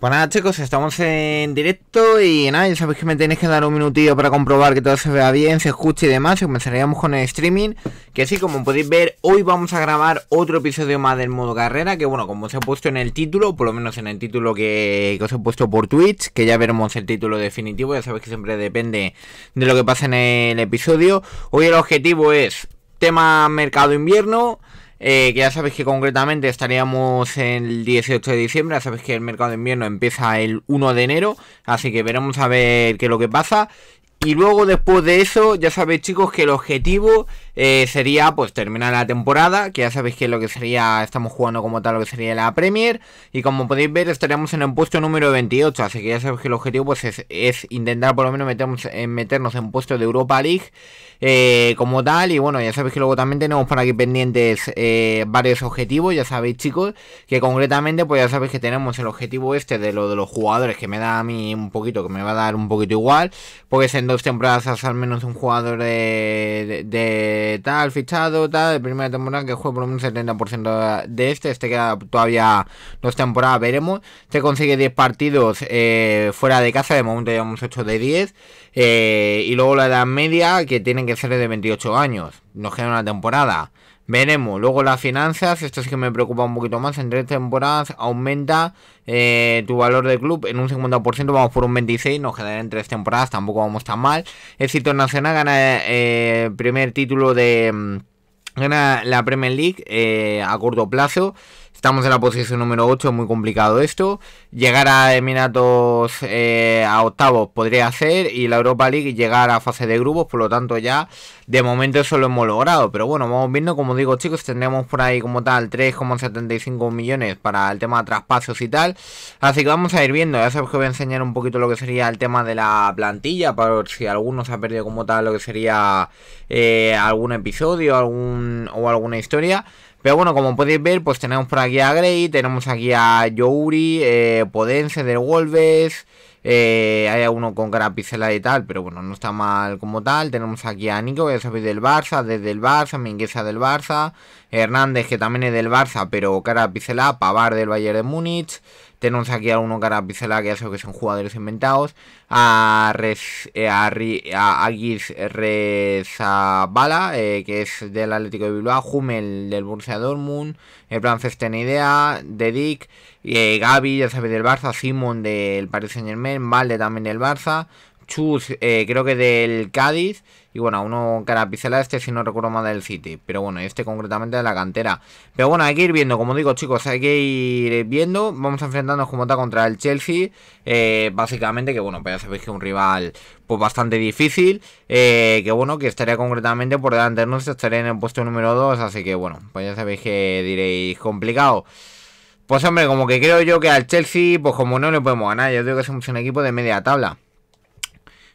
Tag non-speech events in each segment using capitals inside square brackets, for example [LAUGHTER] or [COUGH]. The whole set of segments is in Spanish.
Pues nada chicos, estamos en directo y nada, ya sabéis que me tenéis que dar un minutillo para comprobar que todo se vea bien, se escuche y demás, y comenzaríamos con el streaming, que así como podéis ver, hoy vamos a grabar otro episodio más del modo carrera, que bueno, como os he puesto en el título, por lo menos en el título que, que os he puesto por Twitch, que ya veremos el título definitivo, ya sabéis que siempre depende de lo que pasa en el episodio, hoy el objetivo es tema mercado invierno, eh, que ya sabéis que concretamente estaríamos el 18 de diciembre, ya sabéis que el mercado de invierno empieza el 1 de enero, así que veremos a ver qué es lo que pasa. Y luego después de eso, ya sabéis chicos que el objetivo eh, sería pues terminar la temporada, que ya sabéis que lo que sería, estamos jugando como tal lo que sería la Premier, y como podéis ver estaríamos en el puesto número 28, así que ya sabéis que el objetivo pues es, intentar por lo menos meternos, meternos en puesto de Europa League eh, como tal, y bueno, ya sabéis que luego también tenemos por aquí pendientes eh, varios objetivos, ya sabéis chicos, que concretamente pues ya sabéis que tenemos el objetivo este de lo de los jugadores, que me da a mí un poquito, que me va a dar un poquito igual, porque en dos temporadas al menos un jugador de tal, fichado, tal, de primera temporada que juega por un 70% de este, este queda todavía dos temporadas, veremos. este consigue 10 partidos eh, fuera de casa, de momento ya hemos hecho de 10. Eh, y luego la edad media, que tienen que ser de 28 años, nos queda una temporada. Veremos. Luego las finanzas, esto es que me preocupa un poquito más. En tres temporadas aumenta eh, tu valor de club en un 50%, vamos por un 26%, nos quedará en tres temporadas, tampoco vamos tan mal. Éxito Nacional gana el eh, primer título de... Mm, gana la Premier League eh, a corto plazo. Estamos en la posición número 8, muy complicado esto. Llegar a Emiratos eh, a octavos podría ser y la Europa League llegar a fase de grupos, por lo tanto ya de momento eso lo hemos logrado. Pero bueno, vamos viendo, como digo chicos, tendremos por ahí como tal 3,75 millones para el tema de traspasos y tal. Así que vamos a ir viendo, ya sabes que voy a enseñar un poquito lo que sería el tema de la plantilla, para si alguno se ha perdido como tal lo que sería eh, algún episodio algún, o alguna historia. Pero bueno, como podéis ver, pues tenemos por aquí a Grey, tenemos aquí a Yuri, eh, Podense del Wolves, eh, hay uno con Carapicela y tal, pero bueno, no está mal como tal. Tenemos aquí a Nico, que sabéis, del Barça, desde el Barça, Mingueza del Barça, Hernández, que también es del Barça, pero cara Pavar del Bayern de Múnich. Tenemos aquí a uno cara que ya sé que son jugadores inventados. A, Res, eh, eh, que es del Atlético de Bilbao. Hummel del Borussia Dortmund. Eh, francés tiene idea de Dick. Gaby, ya sabéis, del Barça. Simon del Paris Saint Germain. Valde también del Barça. Chus, creo que del Cádiz. Y bueno, uno carapicela este, si no recuerdo mal, del City. Pero bueno, este concretamente de la cantera. Pero bueno, hay que ir viendo, como digo, chicos, hay que ir viendo. Vamos a enfrentarnos como está contra el Chelsea. Eh, básicamente, que bueno, pues ya sabéis que es un rival pues bastante difícil. Eh, que bueno, que estaría concretamente por delante de nosotros, estaría en el puesto número 2. Así que bueno, pues ya sabéis que diréis complicado. Pues hombre, como que creo yo que al Chelsea, pues como no le podemos ganar, yo creo que somos un equipo de media tabla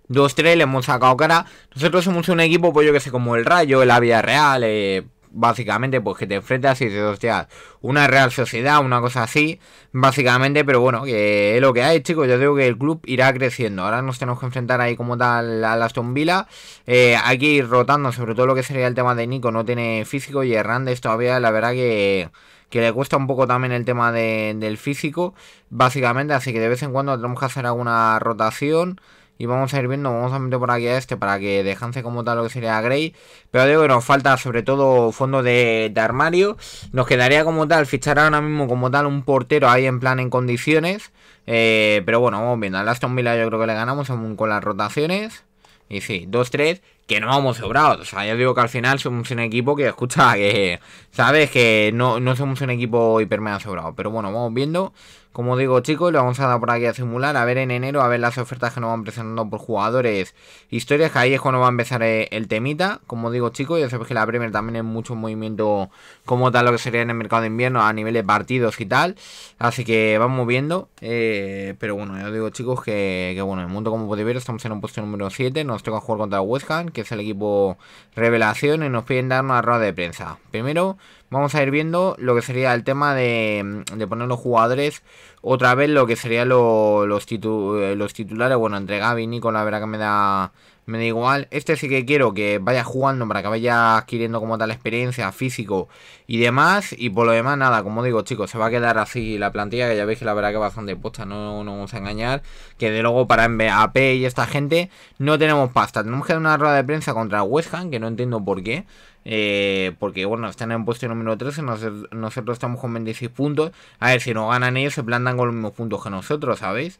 dos 3 le hemos sacado cara. Nosotros somos un equipo, pues yo que sé, como el Rayo, La vida Real, eh, básicamente, pues que te enfrentas y te hostia una Real Sociedad, una cosa así, básicamente, pero bueno, que es lo que hay, chicos. Yo digo que el club irá creciendo. Ahora nos tenemos que enfrentar ahí como tal a Aston Villa. hay eh, que ir rotando, sobre todo lo que sería el tema de Nico, no tiene físico y Hernández todavía, la verdad que le cuesta un poco también el tema del físico, básicamente, así que de vez en cuando tenemos que hacer alguna rotación. Y vamos a ir viendo, vamos a meter por aquí a este para que dejanse como tal lo que sería Grey. Pero digo que nos falta sobre todo fondo de, armario. Nos quedaría como tal fichar ahora mismo como tal un portero ahí en plan en condiciones. Eh, pero bueno, vamos viendo. Al Aston Villa yo creo que le ganamos aún con las rotaciones. Y sí, 2-3, que no vamos sobrados. O sea, yo digo que al final somos un equipo que, escucha, que, ¿sabes? Que no, somos un equipo hipermea sobrado. Pero bueno, vamos viendo. Como digo chicos, lo vamos a dar por aquí a simular, a ver en enero, a ver las ofertas que nos van presentando por jugadores, historias, que ahí es cuando va a empezar eh, el temita. Como digo chicos, ya sabéis que la Premier también es mucho movimiento como tal lo que sería en el mercado de invierno a nivel de partidos y tal. Así que vamos viendo, eh, pero bueno, yo digo chicos que, bueno, el mundo como podéis ver estamos en un puesto número 7, nos toca jugar contra el West Ham, que es el equipo revelación y nos piden dar una rueda de prensa. Primero vamos a ir viendo lo que sería el tema de, mm, poner los jugadores. Otra vez lo que serían los, eh, los titulares. Bueno, entre Gaby y Nico la verdad que me da me da igual. Este sí que quiero que vaya jugando para que vaya adquiriendo como tal experiencia, físico y demás. Y por lo demás, nada, como digo, chicos, se va a quedar así la plantilla, que ya veis que la verdad que bastante puesta, no, nos vamos a engañar. Que de luego para AP y esta gente no tenemos pasta. Tenemos que dar una rueda de prensa contra West Ham, que no entiendo por qué. Eh, porque bueno, están en puesto número 13, nosotros, nosotros estamos con 26 puntos. A ver, si no ganan ellos, se plantan con los mismos puntos que nosotros, ¿sabéis?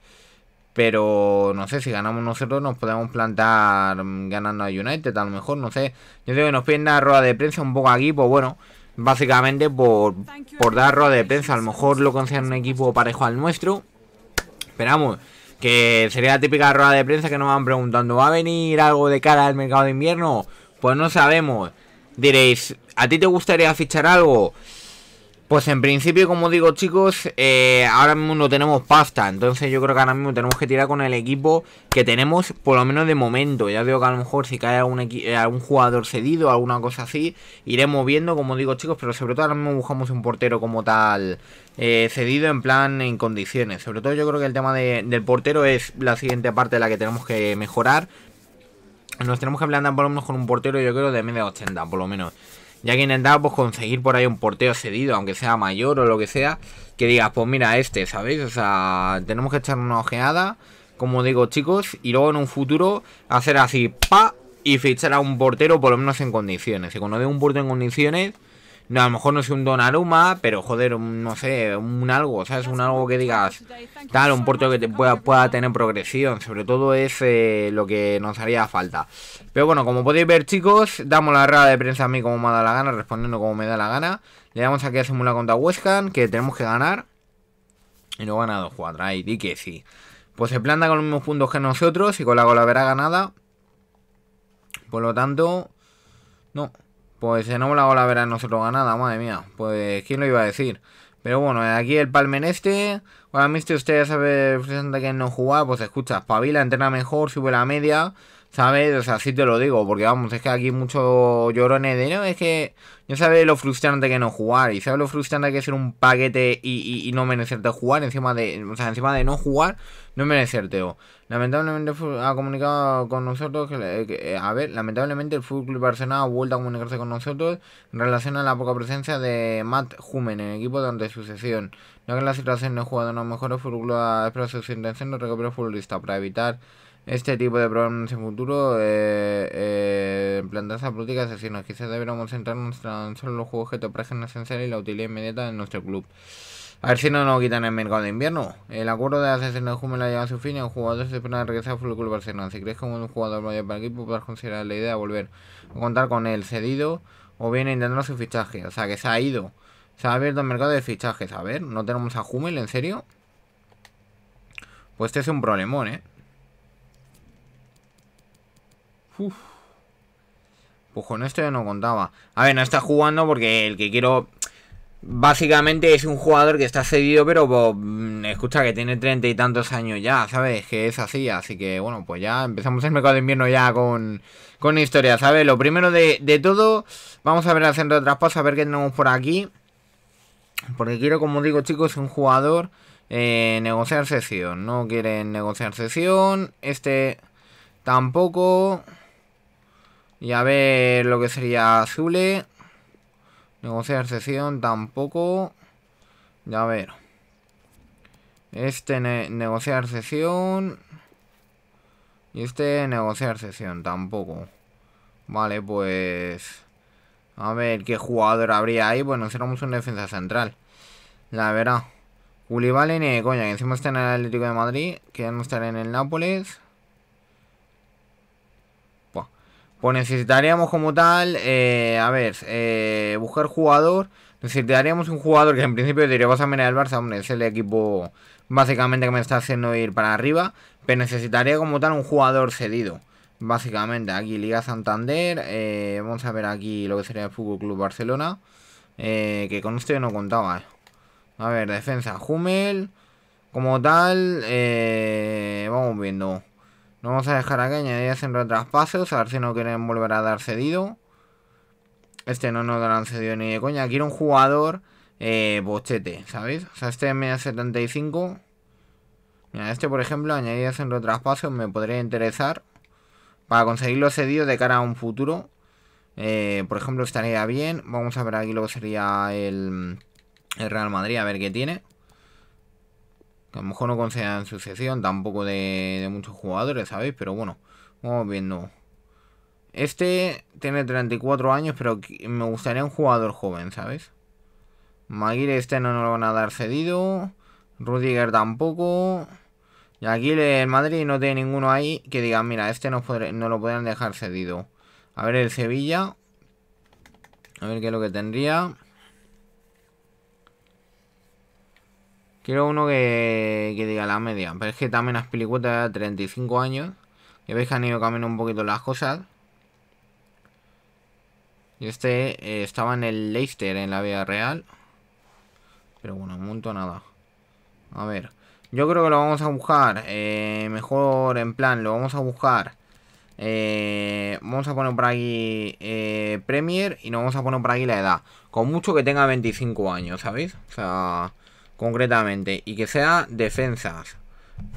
Pero no sé, si ganamos nosotros nos podemos plantar mm, ganando a United, a lo mejor, no sé. Yo creo que nos piden la rueda de prensa un poco aquí, pues bueno, básicamente por, dar rueda de prensa. A lo mejor lo consideran un equipo parejo al nuestro. Esperamos que sería la típica rueda de prensa que nos van preguntando, ¿va a venir algo de cara al mercado de invierno? Pues no sabemos. Diréis, ¿a ti te gustaría fichar algo? Pues en principio, como digo chicos, eh, ahora mismo no tenemos pasta, entonces yo creo que ahora mismo tenemos que tirar con el equipo que tenemos, por lo menos de momento. Ya veo que a lo mejor si cae algún, eh, jugador cedido, alguna cosa así, iremos viendo, como digo chicos, pero sobre todo ahora mismo buscamos un portero como tal eh, cedido en plan en condiciones. Sobre todo yo creo que el tema del portero es la siguiente parte de la que tenemos que mejorar. Nos tenemos que plantar por lo menos con un portero yo creo de media 80 por lo menos ya que intentaba pues, conseguir por ahí un porteo cedido, aunque sea mayor o lo que sea, que digas, pues mira, este, ¿sabéis? O sea, tenemos que echar una ojeada, como digo chicos, y luego en un futuro hacer así, pa, y fichar a un portero por lo menos en condiciones. Y cuando veo un portero en condiciones, no, a lo mejor no es un Donnarumma, pero joder, no sé, un algo, o sea es Un algo que digas, tal, un puerto que te pueda, pueda tener progresión. Sobre todo es eh, lo que nos haría falta. Pero bueno, como podéis ver, chicos, damos la rueda de prensa a mí como me da la gana, respondiendo como me da la gana. Le damos aquí a Simula contra Westcan, que tenemos que ganar. Y lo gana 2-4, ahí, di que sí. Pues se planta con los mismos puntos que nosotros y con la verá ganada. Por lo tanto, no, pues se no la ola verá nosotros ganada, madre mía. Pues, ¿quién lo iba a decir? Pero bueno, aquí el palmen este. a mí si usted sabe que no jugar, pues escucha, pavila entrena mejor, sube la media. ¿Sabes? O sea, sí te lo digo, porque vamos, es que aquí mucho llorones de no, es que no sabe lo frustrante que no jugar, y sabes lo frustrante que es ser un paquete y, y, no merecerte jugar, encima de, o sea, encima de no jugar, no merecerte. O. Lamentablemente ha comunicado con nosotros, eh, a ver, lamentablemente el Fútbol Barcelona ha vuelto a comunicarse con nosotros en relación a la poca presencia de Matt Humen en el equipo de su sesión. No que la situación no ha jugado no mejora, el Fútbol ha expresado su intención de recuperar futbolista para evitar este tipo de problemas en futuro eh, esa eh, política políticas asesinos. Quizás deberíamos centrarnos tan solo en los juegos que te ofrecen esencial y la utilidad inmediata de nuestro club. A ver si no nos quitan el mercado de invierno. El acuerdo de asesino de Hummel ha llegado a su fin y los jugadores se a regresar al club Barcelona. Si crees como un jugador mayor para el equipo, podrás considerar la idea de volver a contar con él cedido o bien intentando su fichaje. O sea, que se ha ido. Se ha abierto el mercado de fichajes. A ver, ¿no tenemos a Hummel? ¿En serio? Pues este es un problemón, ¿eh? Pues con esto ya no contaba. A ver, no está jugando porque el que quiero... Básicamente es un jugador que está cedido, pero pues, mm, escucha que tiene treinta y tantos años ya, ¿sabes? Que es así, así que bueno, pues ya empezamos el mercado de invierno ya con, con historia, ¿sabes? Lo primero de, todo, vamos a ver al centro de traspaso, a ver qué tenemos por aquí. Porque quiero, como digo chicos, un jugador eh, negociar sesión. No quieren negociar sesión. Este tampoco. Y a ver lo que sería Azule. Negociar sesión tampoco. Ya ver. Este negociar sesión. Y este negociar sesión tampoco. Vale, pues... A ver qué jugador habría ahí. Bueno, seríamos un defensa central. La verdad. uli y coña, que encima está en el Atlético de Madrid, que ya no en el Nápoles. Pues necesitaríamos como tal, eh, a ver, eh, buscar jugador. Necesitaríamos un jugador que en principio diría, vas a mirar el Barça, hombre, es el equipo básicamente que me está haciendo ir para arriba. Pero necesitaría como tal un jugador cedido. Básicamente, aquí Liga Santander. Eh, vamos a ver aquí lo que sería el Fútbol Club Barcelona. que con esto yo no contaba. A ver, defensa, Hummel. Como tal, vamos viendo vamos a dejar aquí añadidas en retraspasos, A ver si no quieren volver a dar cedido. Este no nos darán cedido ni de coña. Quiero un jugador eh, bochete, ¿sabéis? O sea, este m 75. Mira, este por ejemplo, añadidas en retraspasos me podría interesar. Para conseguir los cedidos de cara a un futuro. Eh, por ejemplo, estaría bien. Vamos a ver aquí lo que sería el Real Madrid, a ver qué tiene a lo mejor no concedan sucesión tampoco de, muchos jugadores, ¿sabéis? Pero bueno, vamos viendo. Este tiene 34 años, pero me gustaría un jugador joven, ¿sabes? Maguire este no nos lo van a dar cedido. Rudiger tampoco. Y aquí el Madrid no tiene ninguno ahí que diga, mira, este no, no lo podrían dejar cedido. A ver el Sevilla. A ver qué es lo que tendría. Quiero uno que, que diga la media. Pero es que también las pelicuetas de 35 años. Ya veis que han ido cambiando un poquito las cosas. Y este eh, estaba en el Leicester en la vida real. Pero bueno, un montón nada. A ver. Yo creo que lo vamos a buscar. Eh, mejor en plan, lo vamos a buscar. Eh, vamos a poner por aquí Premier y nos vamos a poner por aquí la edad. Con mucho que tenga 25 años, ¿sabéis? O sea, concretamente. Y que sea defensas.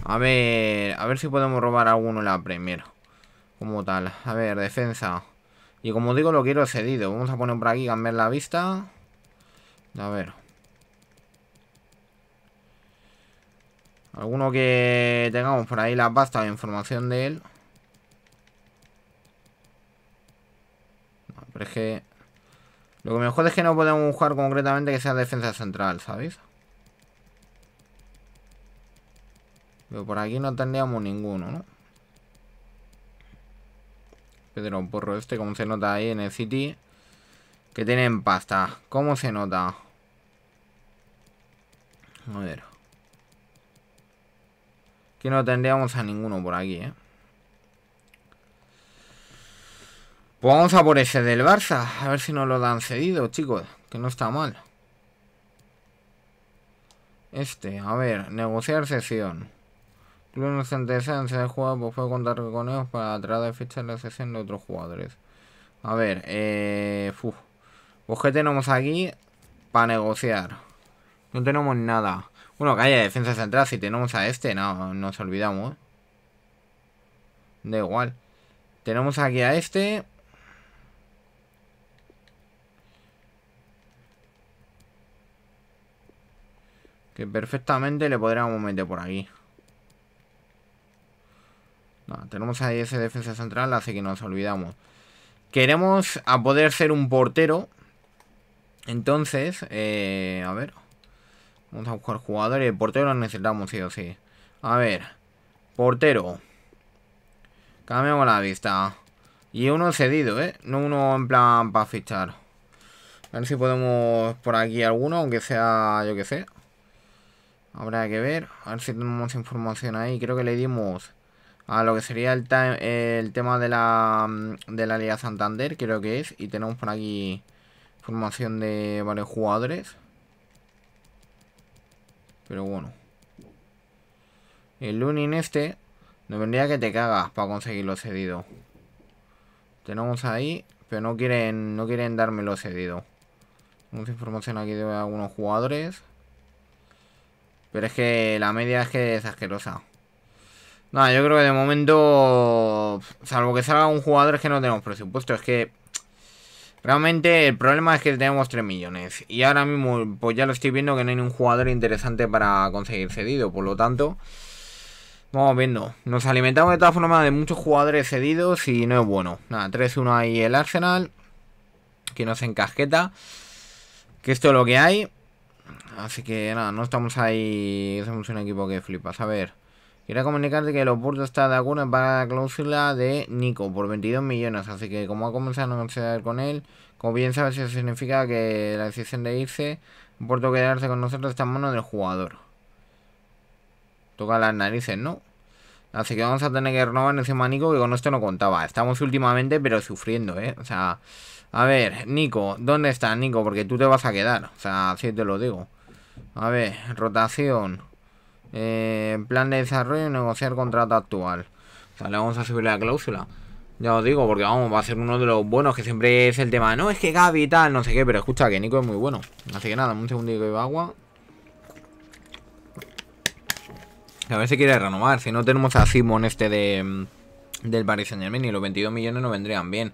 A ver, a ver si podemos robar alguno en la Premier. Como tal. A ver, defensa. Y como digo, lo quiero cedido. Vamos a poner por aquí, cambiar la vista. A ver. Alguno que tengamos por ahí la pasta de información de él. pero es que... Lo que me es que no podemos jugar concretamente que sea defensa central, ¿sabéis? Pero por aquí no tendríamos ninguno, ¿no? Pedro Porro este, como se nota ahí en el City. Que tienen pasta. ¿Cómo se nota? A ver. Que no tendríamos a ninguno por aquí, ¿eh? Pues vamos a por ese del Barça. A ver si nos lo dan cedido, chicos. Que no está mal. Este, a ver, negociar sesión. Lunes en defensa el juego fue con ellos para tratar de fichar la sesión de otros jugadores. A ver, eh. Uf. Pues que tenemos aquí para negociar. No tenemos nada. Bueno, que haya defensa central, si tenemos a este, no, nos olvidamos. Da igual. Tenemos aquí a este. Que perfectamente le podríamos meter por aquí tenemos ahí ese defensa central, así que nos olvidamos. Queremos a poder ser un portero. Entonces, eh, a ver. Vamos a buscar jugadores. Portero necesitamos, sí o sí. A ver. Portero. Cambiamos la vista. Y uno cedido, ¿eh? No uno en plan para fichar. A ver si podemos por aquí alguno, aunque sea, yo que sé. Habrá que ver. A ver si tenemos información ahí. Creo que le dimos a lo que sería el, el tema de la, mm, de la Liga Santander, creo que es. Y tenemos por aquí formación de varios jugadores. Pero bueno. El Lunin este no vendría que te cagas para conseguir conseguirlo cedido. Tenemos ahí, pero no quieren, no quieren dármelo cedido. Mucha información aquí de algunos jugadores. Pero es que la media es que es asquerosa. Nada, yo creo que de momento, salvo que salga un jugador es que no tenemos presupuesto, es que realmente el problema es que tenemos 3 millones y ahora mismo pues ya lo estoy viendo que no hay un jugador interesante para conseguir cedido, por lo tanto, vamos viendo, nos alimentamos de todas formas de muchos jugadores cedidos y no es bueno. Nada, 3-1 ahí el Arsenal, que nos encasqueta, que esto es lo que hay. Así que nada, no estamos ahí. Somos un equipo que flipas. A ver. Quiero comunicarte que el Oporto está de acuerdo en pagar la cláusula de Nico por 22 millones, así que como ha comenzado a negociar con él, como bien sabes, eso significa que la decisión de irse, Oporto quedarse con nosotros está en manos del jugador. Toca las narices, ¿no? Así que vamos a tener que renovar encima a Nico, que con esto no contaba. Estamos últimamente, pero sufriendo, ¿eh? O sea, a ver, Nico, ¿dónde estás, Nico? Porque tú te vas a quedar, o sea, así te lo digo. A ver, rotación. Eh, plan de desarrollo y negociar contrato actual. O sea, le vamos a subir la cláusula. Ya os digo, porque vamos, va a ser uno de los buenos que siempre es el tema. No, es que Gaby y tal, no sé qué, pero escucha que Nico es muy bueno. Así que nada, un segundito de agua. A ver si quiere renovar. Si no tenemos a Simon este de mm, del Paris Saint Germain y los 22 millones no vendrían bien.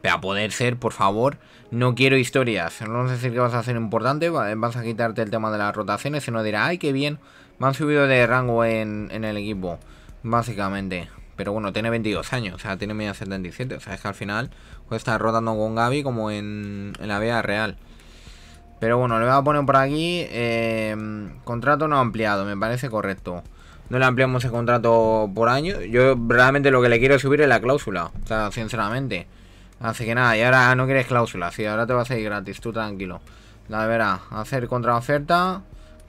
Pero a poder ser, por favor, no quiero historias. No sé decir que vas a ser importante, vas a quitarte el tema de las rotaciones se no dirá, ay, qué bien. Me han subido de rango en, el equipo, básicamente. Pero bueno, tiene 22 años, o sea, tiene media 77. O sea, es que al final puede estar rotando con Gaby como en, la vida real. Pero bueno, le voy a poner por aquí em, contrato no ampliado, me parece correcto. No le ampliamos el contrato por año. Yo realmente lo que le quiero subir es la cláusula, o sea, sinceramente. Así que nada, y ahora no quieres cláusula, sí, ahora te va a ir gratis, tú tranquilo. La verdad, hacer contraoferta,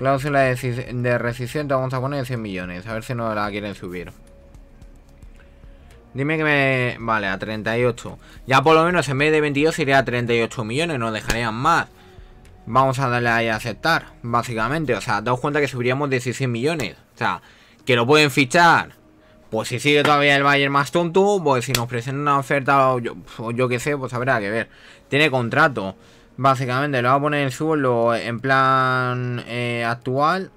Cláusula de, de vamos a poner 100 millones. A ver si no la quieren subir. Dime que me... Vale, a 38. Ya por lo menos en vez de 22 iría a 38 millones. no dejarían más. Vamos a darle ahí a aceptar, básicamente. O sea, daos cuenta que subiríamos 16 millones. O sea, que lo pueden fichar. Pues si sigue todavía el Bayern más tonto, pues si nos presentan una oferta yo, o yo qué sé, pues habrá que ver. Tiene contrato. Básicamente, lo voy a poner el suelo en plan eh, actual.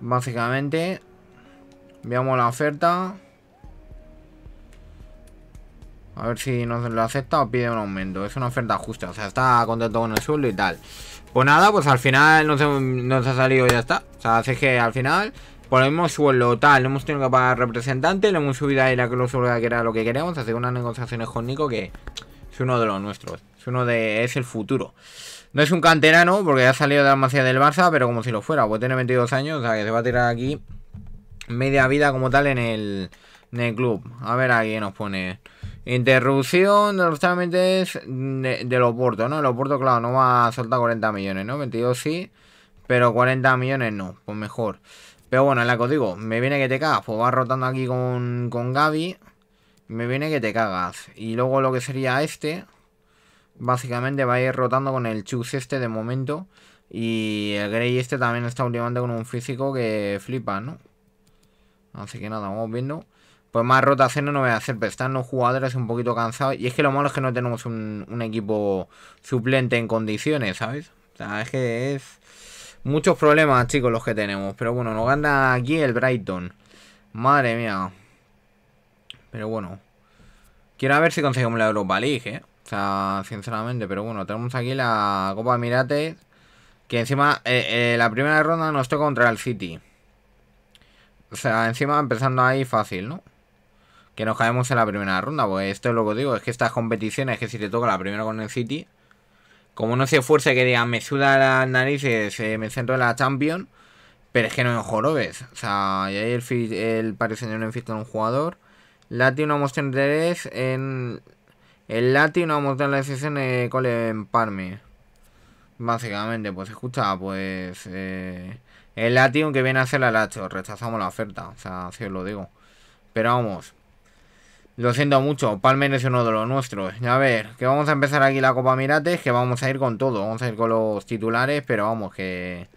Básicamente. Veamos la oferta. A ver si nos lo acepta o pide un aumento. Es una oferta justa. O sea, está contento con el suelo y tal. Pues nada, pues al final nos, nos ha salido y ya está. O sea, así que al final, Ponemos pues suelo tal, no hemos tenido que pagar representante, le hemos subido ahí la cláusula que era lo que queríamos. Hace unas negociaciones con Nico que es uno de los nuestros. Es uno de. es el futuro. No es un canterano, porque ha salido de la masía del Barça, pero como si lo fuera, pues tiene 22 años, o sea que se va a tirar aquí media vida como tal en el, club. A ver aquí nos pone. Interrupción de los trámites de, de Loporto, ¿no? El Oporto, claro, no va a soltar 40 millones, ¿no? 22 sí, pero 40 millones no, pues mejor. Pero bueno, en la que os digo, me viene que te cagas, pues va rotando aquí con, con Gaby, me viene que te cagas. Y luego lo que sería este, Básicamente va a ir rotando con el Chus este de momento. Y el Grey este también está últimamente con un físico que flipa, ¿no? Así que nada, vamos viendo. Pues más rotación no voy a hacer, pero están los jugadores un poquito cansados. Y es que lo malo es que no tenemos un, un equipo suplente en condiciones, ¿sabes? O sea, es que es muchos problemas, chicos, los que tenemos. Pero bueno, nos gana aquí el Brighton. Madre mía. Pero bueno. Quiero ver si conseguimos la Europa League, ¿eh? O sea, sinceramente, pero bueno, tenemos aquí la Copa Emirates. Que encima, eh, eh, la primera ronda nos toca contra el City. O sea, encima empezando ahí fácil, ¿no? Que nos caemos en la primera ronda, porque esto es lo que digo, es que estas competiciones, que si te toca la primera con el City, como no se esfuerce que digan, me suda las narices, y eh, me centro en la Champions, pero es que no jorobes. O sea, y ahí el, el parece en fiesta un jugador. La tiene una moción interés en el vamos a tener la decisión de en Parme. Básicamente, pues escucha, pues... Eh, el Latium que viene a hacer la Lacho. Rechazamos la oferta. O sea, así os lo digo. Pero vamos. Lo siento mucho, Palmer es uno de los nuestros. Ya ver, que vamos a empezar aquí la Copa Mirates, que vamos a ir con todo. Vamos a ir con los titulares, pero vamos, que...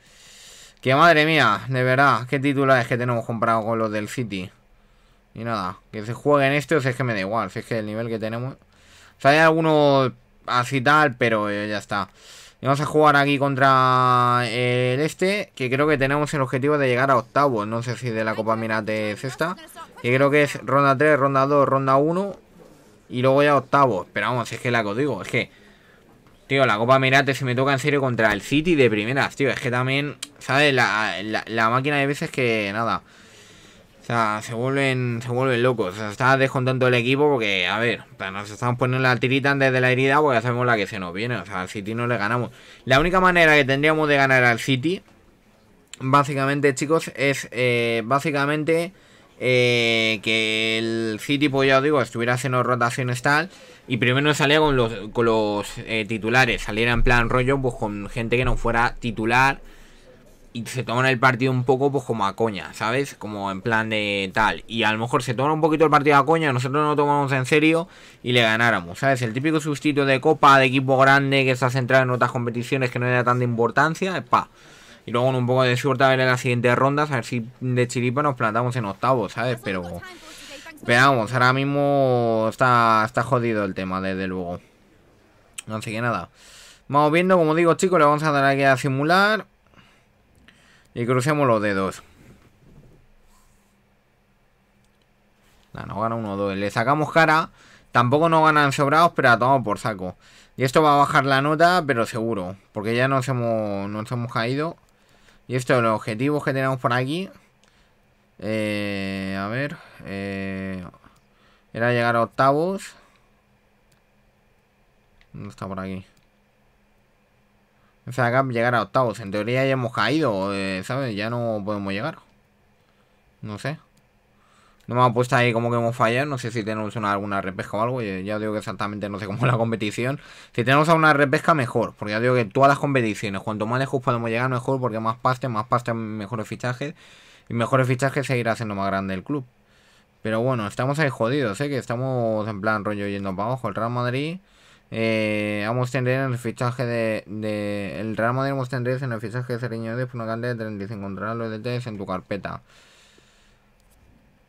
Que madre mía, de verdad, qué titulares que tenemos comprados con los del City. Y nada, que se jueguen estos es que me da igual, si es que el nivel que tenemos... O sea, hay algunos así tal, pero eh, ya está. Y vamos a jugar aquí contra eh, el este, que creo que tenemos el objetivo de llegar a octavo No sé si de la Copa Mirate es esta. Que creo que es ronda 3, ronda 2, ronda 1. Y luego ya octavos. Pero vamos, es que la que os digo, es que... Tío, la Copa Mirate se me toca en serio contra el City de primeras, tío. Es que también, ¿sabes? la máquina de veces que, nada... O sea, se vuelven, se vuelven locos. está descontento el equipo porque, a ver, nos estamos poniendo la tirita antes de la herida porque hacemos la que se nos viene. O sea, al City no le ganamos. La única manera que tendríamos de ganar al City, básicamente, chicos, es eh, básicamente eh, que el City, pues ya os digo, estuviera haciendo rotaciones tal. Y primero salía con los, con los eh, titulares. Saliera en plan rollo, pues con gente que no fuera titular y se toman el partido un poco pues como a coña, ¿sabes? Como en plan de tal. Y a lo mejor se toma un poquito el partido a coña, nosotros no lo tomamos en serio y le ganáramos, ¿sabes? El típico sustituto de copa, de equipo grande que está centrado en otras competiciones que no era da tanta importancia, pa. Y luego con un poco de suerte a ver en las siguientes ronda, a ver si de chiripa nos plantamos en octavos, ¿sabes? Pero, Veamos, ahora mismo está, está jodido el tema, desde luego. sé qué nada. Vamos viendo, como digo chicos, le vamos a dar aquí a simular y crucemos los dedos. La no gana uno o dos. Le sacamos cara. Tampoco nos ganan sobrados, pero la tomamos por saco. Y esto va a bajar la nota, pero seguro. Porque ya nos hemos, hemos caído. Y esto, los objetivos que tenemos por aquí. Eh, a ver. Eh, era llegar a octavos. No está por aquí. O sea, llegar a octavos. En teoría ya hemos caído, ¿sabes? Ya no podemos llegar. No sé. No me ha puesto ahí como que hemos fallado. No sé si tenemos una, alguna repesca o algo. Ya digo que exactamente no sé cómo es la competición. Si tenemos alguna repesca, mejor. Porque ya digo que todas las competiciones, cuanto más lejos podemos llegar, mejor. Porque más paste, más paste, mejores fichajes. Y mejores fichajes seguirá siendo más grande el club. Pero bueno, estamos ahí jodidos, ¿eh? Que estamos en plan rollo yendo para abajo. El Real Madrid... Eh, a tener en el fichaje de, El Real Madrid a tener en el fichaje de Cereño de cantidad de 35. dólares los detalles en tu carpeta.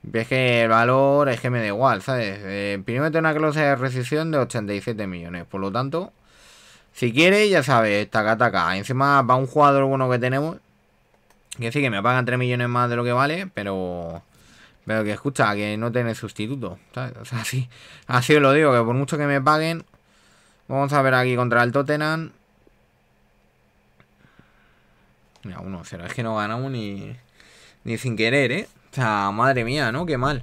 Ves que el valor es que me da igual, ¿sabes? Eh, primero tiene una clase de rescisión de 87 millones. Por lo tanto, si quieres, ya sabes, taca, taca. Encima va un jugador bueno que tenemos. Que sí, que me pagan 3 millones más de lo que vale, pero... Pero que escucha, que no tiene sustituto, ¿sabes? así, así os lo digo, que por mucho que me paguen, Vamos a ver aquí contra el Tottenham. Mira, uno 0 Es que no ganamos ni, sin querer, ¿eh? O sea, madre mía, ¿no? Qué mal.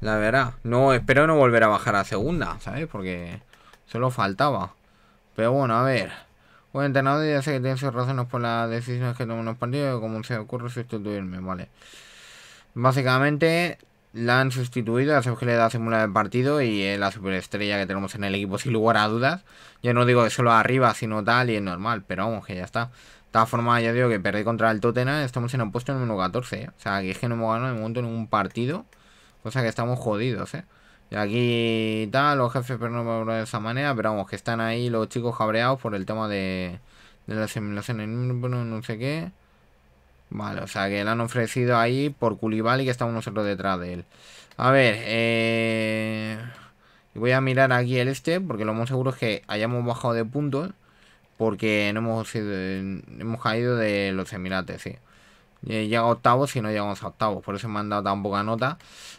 La verdad. No, espero no volver a bajar a segunda, ¿sabes? Porque solo faltaba. Pero bueno, a ver. Buen entrenador ya sé que tienes sus razones por las decisiones que en los partidos, como se ocurre sustituirme, ¿vale? Básicamente, la han sustituido, ya sabes que le da simular el partido y es la superestrella que tenemos en el equipo sin lugar a dudas. Yo no digo que solo arriba, sino tal y es normal, pero vamos, que ya está. De todas formas, ya digo que perdí contra el Tottenham, estamos en un puesto número 14, ¿eh? O sea, que es que no hemos ganado en momento ningún partido, cosa que estamos jodidos, ¿eh? Y aquí tal, los jefes, pero no de esa manera, pero vamos, que están ahí los chicos cabreados por el tema de, de las simulaciones, no sé qué. Vale, o sea que le han ofrecido ahí por y que estamos nosotros detrás de él. A ver, eh... voy a mirar aquí el este porque lo más seguro es que hayamos bajado de puntos porque no hemos, sido, hemos caído de los Emirates, sí. Llega octavos y no llegamos a octavos, por eso me han dado tan poca nota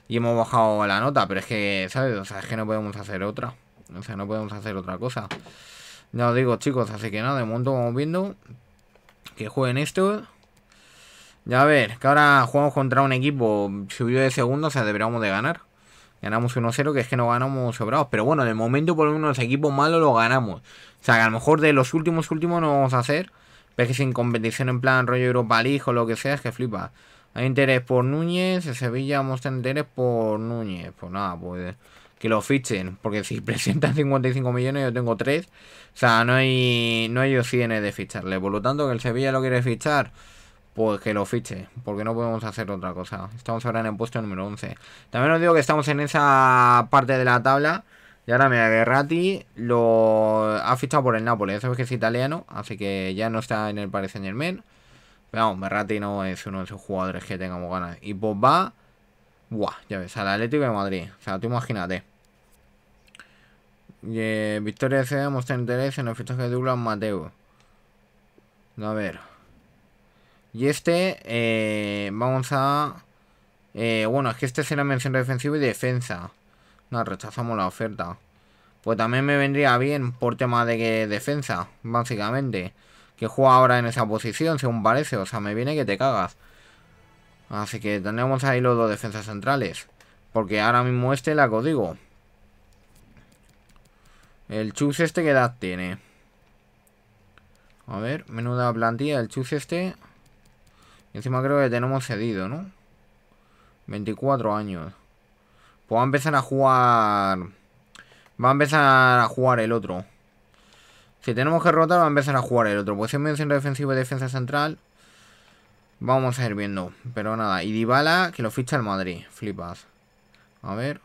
y hemos bajado la nota, pero es que, ¿sabes? O sea, es que no podemos hacer otra. O sea, no podemos hacer otra cosa. Ya os digo, chicos, así que nada, de momento vamos viendo que jueguen esto. Ya a ver, que ahora jugamos contra un equipo subió de segundo, o sea, deberíamos de ganar. Ganamos 1-0, que es que no ganamos sobrados. Pero bueno, de momento por lo menos los equipos malos lo ganamos. O sea, que a lo mejor de los últimos últimos no vamos a hacer. Pero es que sin competición en plan rollo Europa League o lo que sea, es que flipa. Hay interés por Núñez, en Sevilla mostra interés por Núñez. Pues nada, pues que lo fichen. Porque si [LAUGHS] presentan 55 millones, yo tengo 3. O sea, no hay, no hay opciones de ficharle. Por lo tanto, que el Sevilla lo quiere fichar pues que lo fiche, porque no podemos hacer otra cosa. Estamos ahora en el puesto número 11. También os digo que estamos en esa parte de la tabla. Y ahora mira, Gerrati lo ha fichado por el Nápoles. Ya sabes que es italiano, así que ya no está en el Paris Saint Germain. Pero vamos, Berrati no es uno de esos jugadores que tengamos ganas. Y Pogba, buah, ya ves, al Atlético de Madrid. O sea, tú imagínate. Y, eh, Victoria C. Mostra interés en el fichaje de Douglas Mateo. A ver, y este, eh, vamos a... Eh, bueno, es que este será mención defensivo y defensa. No, rechazamos la oferta. Pues también me vendría bien por tema de que defensa, básicamente. Que juega ahora en esa posición, según parece. O sea, me viene que te cagas. Así que tenemos ahí los dos defensas centrales. Porque ahora mismo este la código El Chus este, ¿qué edad tiene? A ver, menuda plantilla. El Chus este... Encima creo que tenemos cedido, ¿no? 24 años. Pues va a empezar a jugar... Va a empezar a jugar el otro. Si tenemos que rotar, va a empezar a jugar el otro. Posición pues medio centro defensivo y defensa central. Vamos a ir viendo. Pero nada. Y Dybala, que lo ficha el Madrid. Flipas. A ver.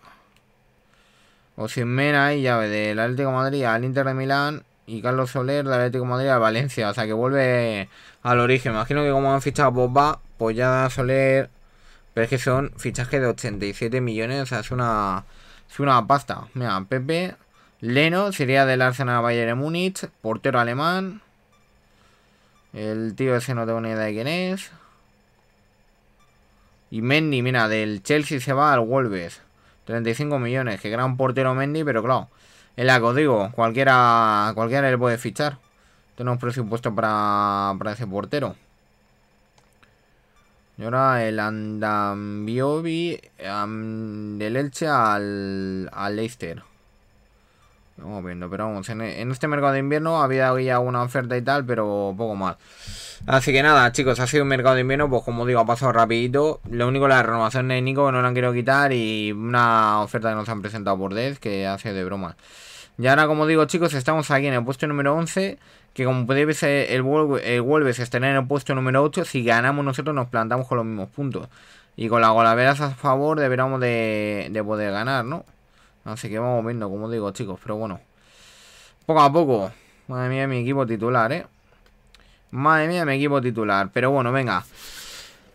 O si Mena y llave del Atlético Madrid al Inter de Milán y Carlos Soler de Atlético de Madrid a Valencia. O sea que vuelve al origen. Imagino que como han fichado Bobba pues ya Soler. Pero es que son fichajes de 87 millones. O sea, es una, es una pasta. Mira, Pepe. Leno sería del Arsenal Bayern Múnich. Portero alemán. El tío ese no tengo ni idea de quién es. Y Mendy, mira, del Chelsea se va al Wolves. 35 millones. Que gran portero Mendy, pero claro. El lago, digo, cualquiera, cualquiera le puede fichar. Tenemos presupuesto para, para ese portero. Y ahora el Andambiobi del Elche al, al Leicester. Vamos viendo, pero vamos, en, este mercado de invierno había ya una oferta y tal, pero poco más. Así que nada, chicos, ha sido un mercado de invierno, pues como digo, ha pasado rapidito. Lo único, la renovación de Nico que no la han querido quitar y una oferta que nos han presentado por Death que hace de broma. Y ahora, como digo, chicos, estamos aquí en el puesto número 11, que como podéis ver, el, Wolves está en el puesto número 8. Si ganamos nosotros, nos plantamos con los mismos puntos. Y con la golaveras a favor deberíamos de poder ganar, ¿no? Así que vamos viendo, como digo, chicos. Pero bueno, poco a poco. Madre mía, mi equipo titular, ¿eh? Madre mía, mi equipo titular. Pero bueno, venga.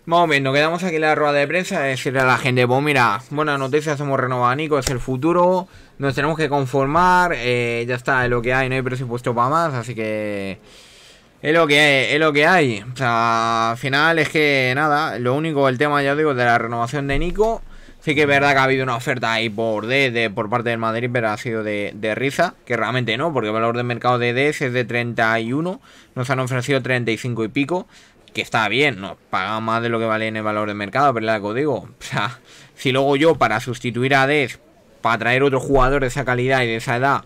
Vamos viendo, quedamos aquí en la rueda de prensa. Decirle a la gente, pues mira, buenas noticias, hemos renovado a Nico, es el futuro. Nos tenemos que conformar. Eh, ya está, es lo que hay, no hay presupuesto para más. Así que... Es lo que hay, es lo que hay. O sea, al final es que nada, lo único, el tema, ya digo, de la renovación de Nico. Sí que es verdad que ha habido una oferta ahí por de por parte del Madrid, pero ha sido de, risa, que realmente no, porque el valor de mercado de des es de 31, nos han ofrecido 35 y pico, que está bien, nos paga más de lo que vale en el valor de mercado, pero es lo digo, o sea, si luego yo para sustituir a DES, para traer otro jugador de esa calidad y de esa edad,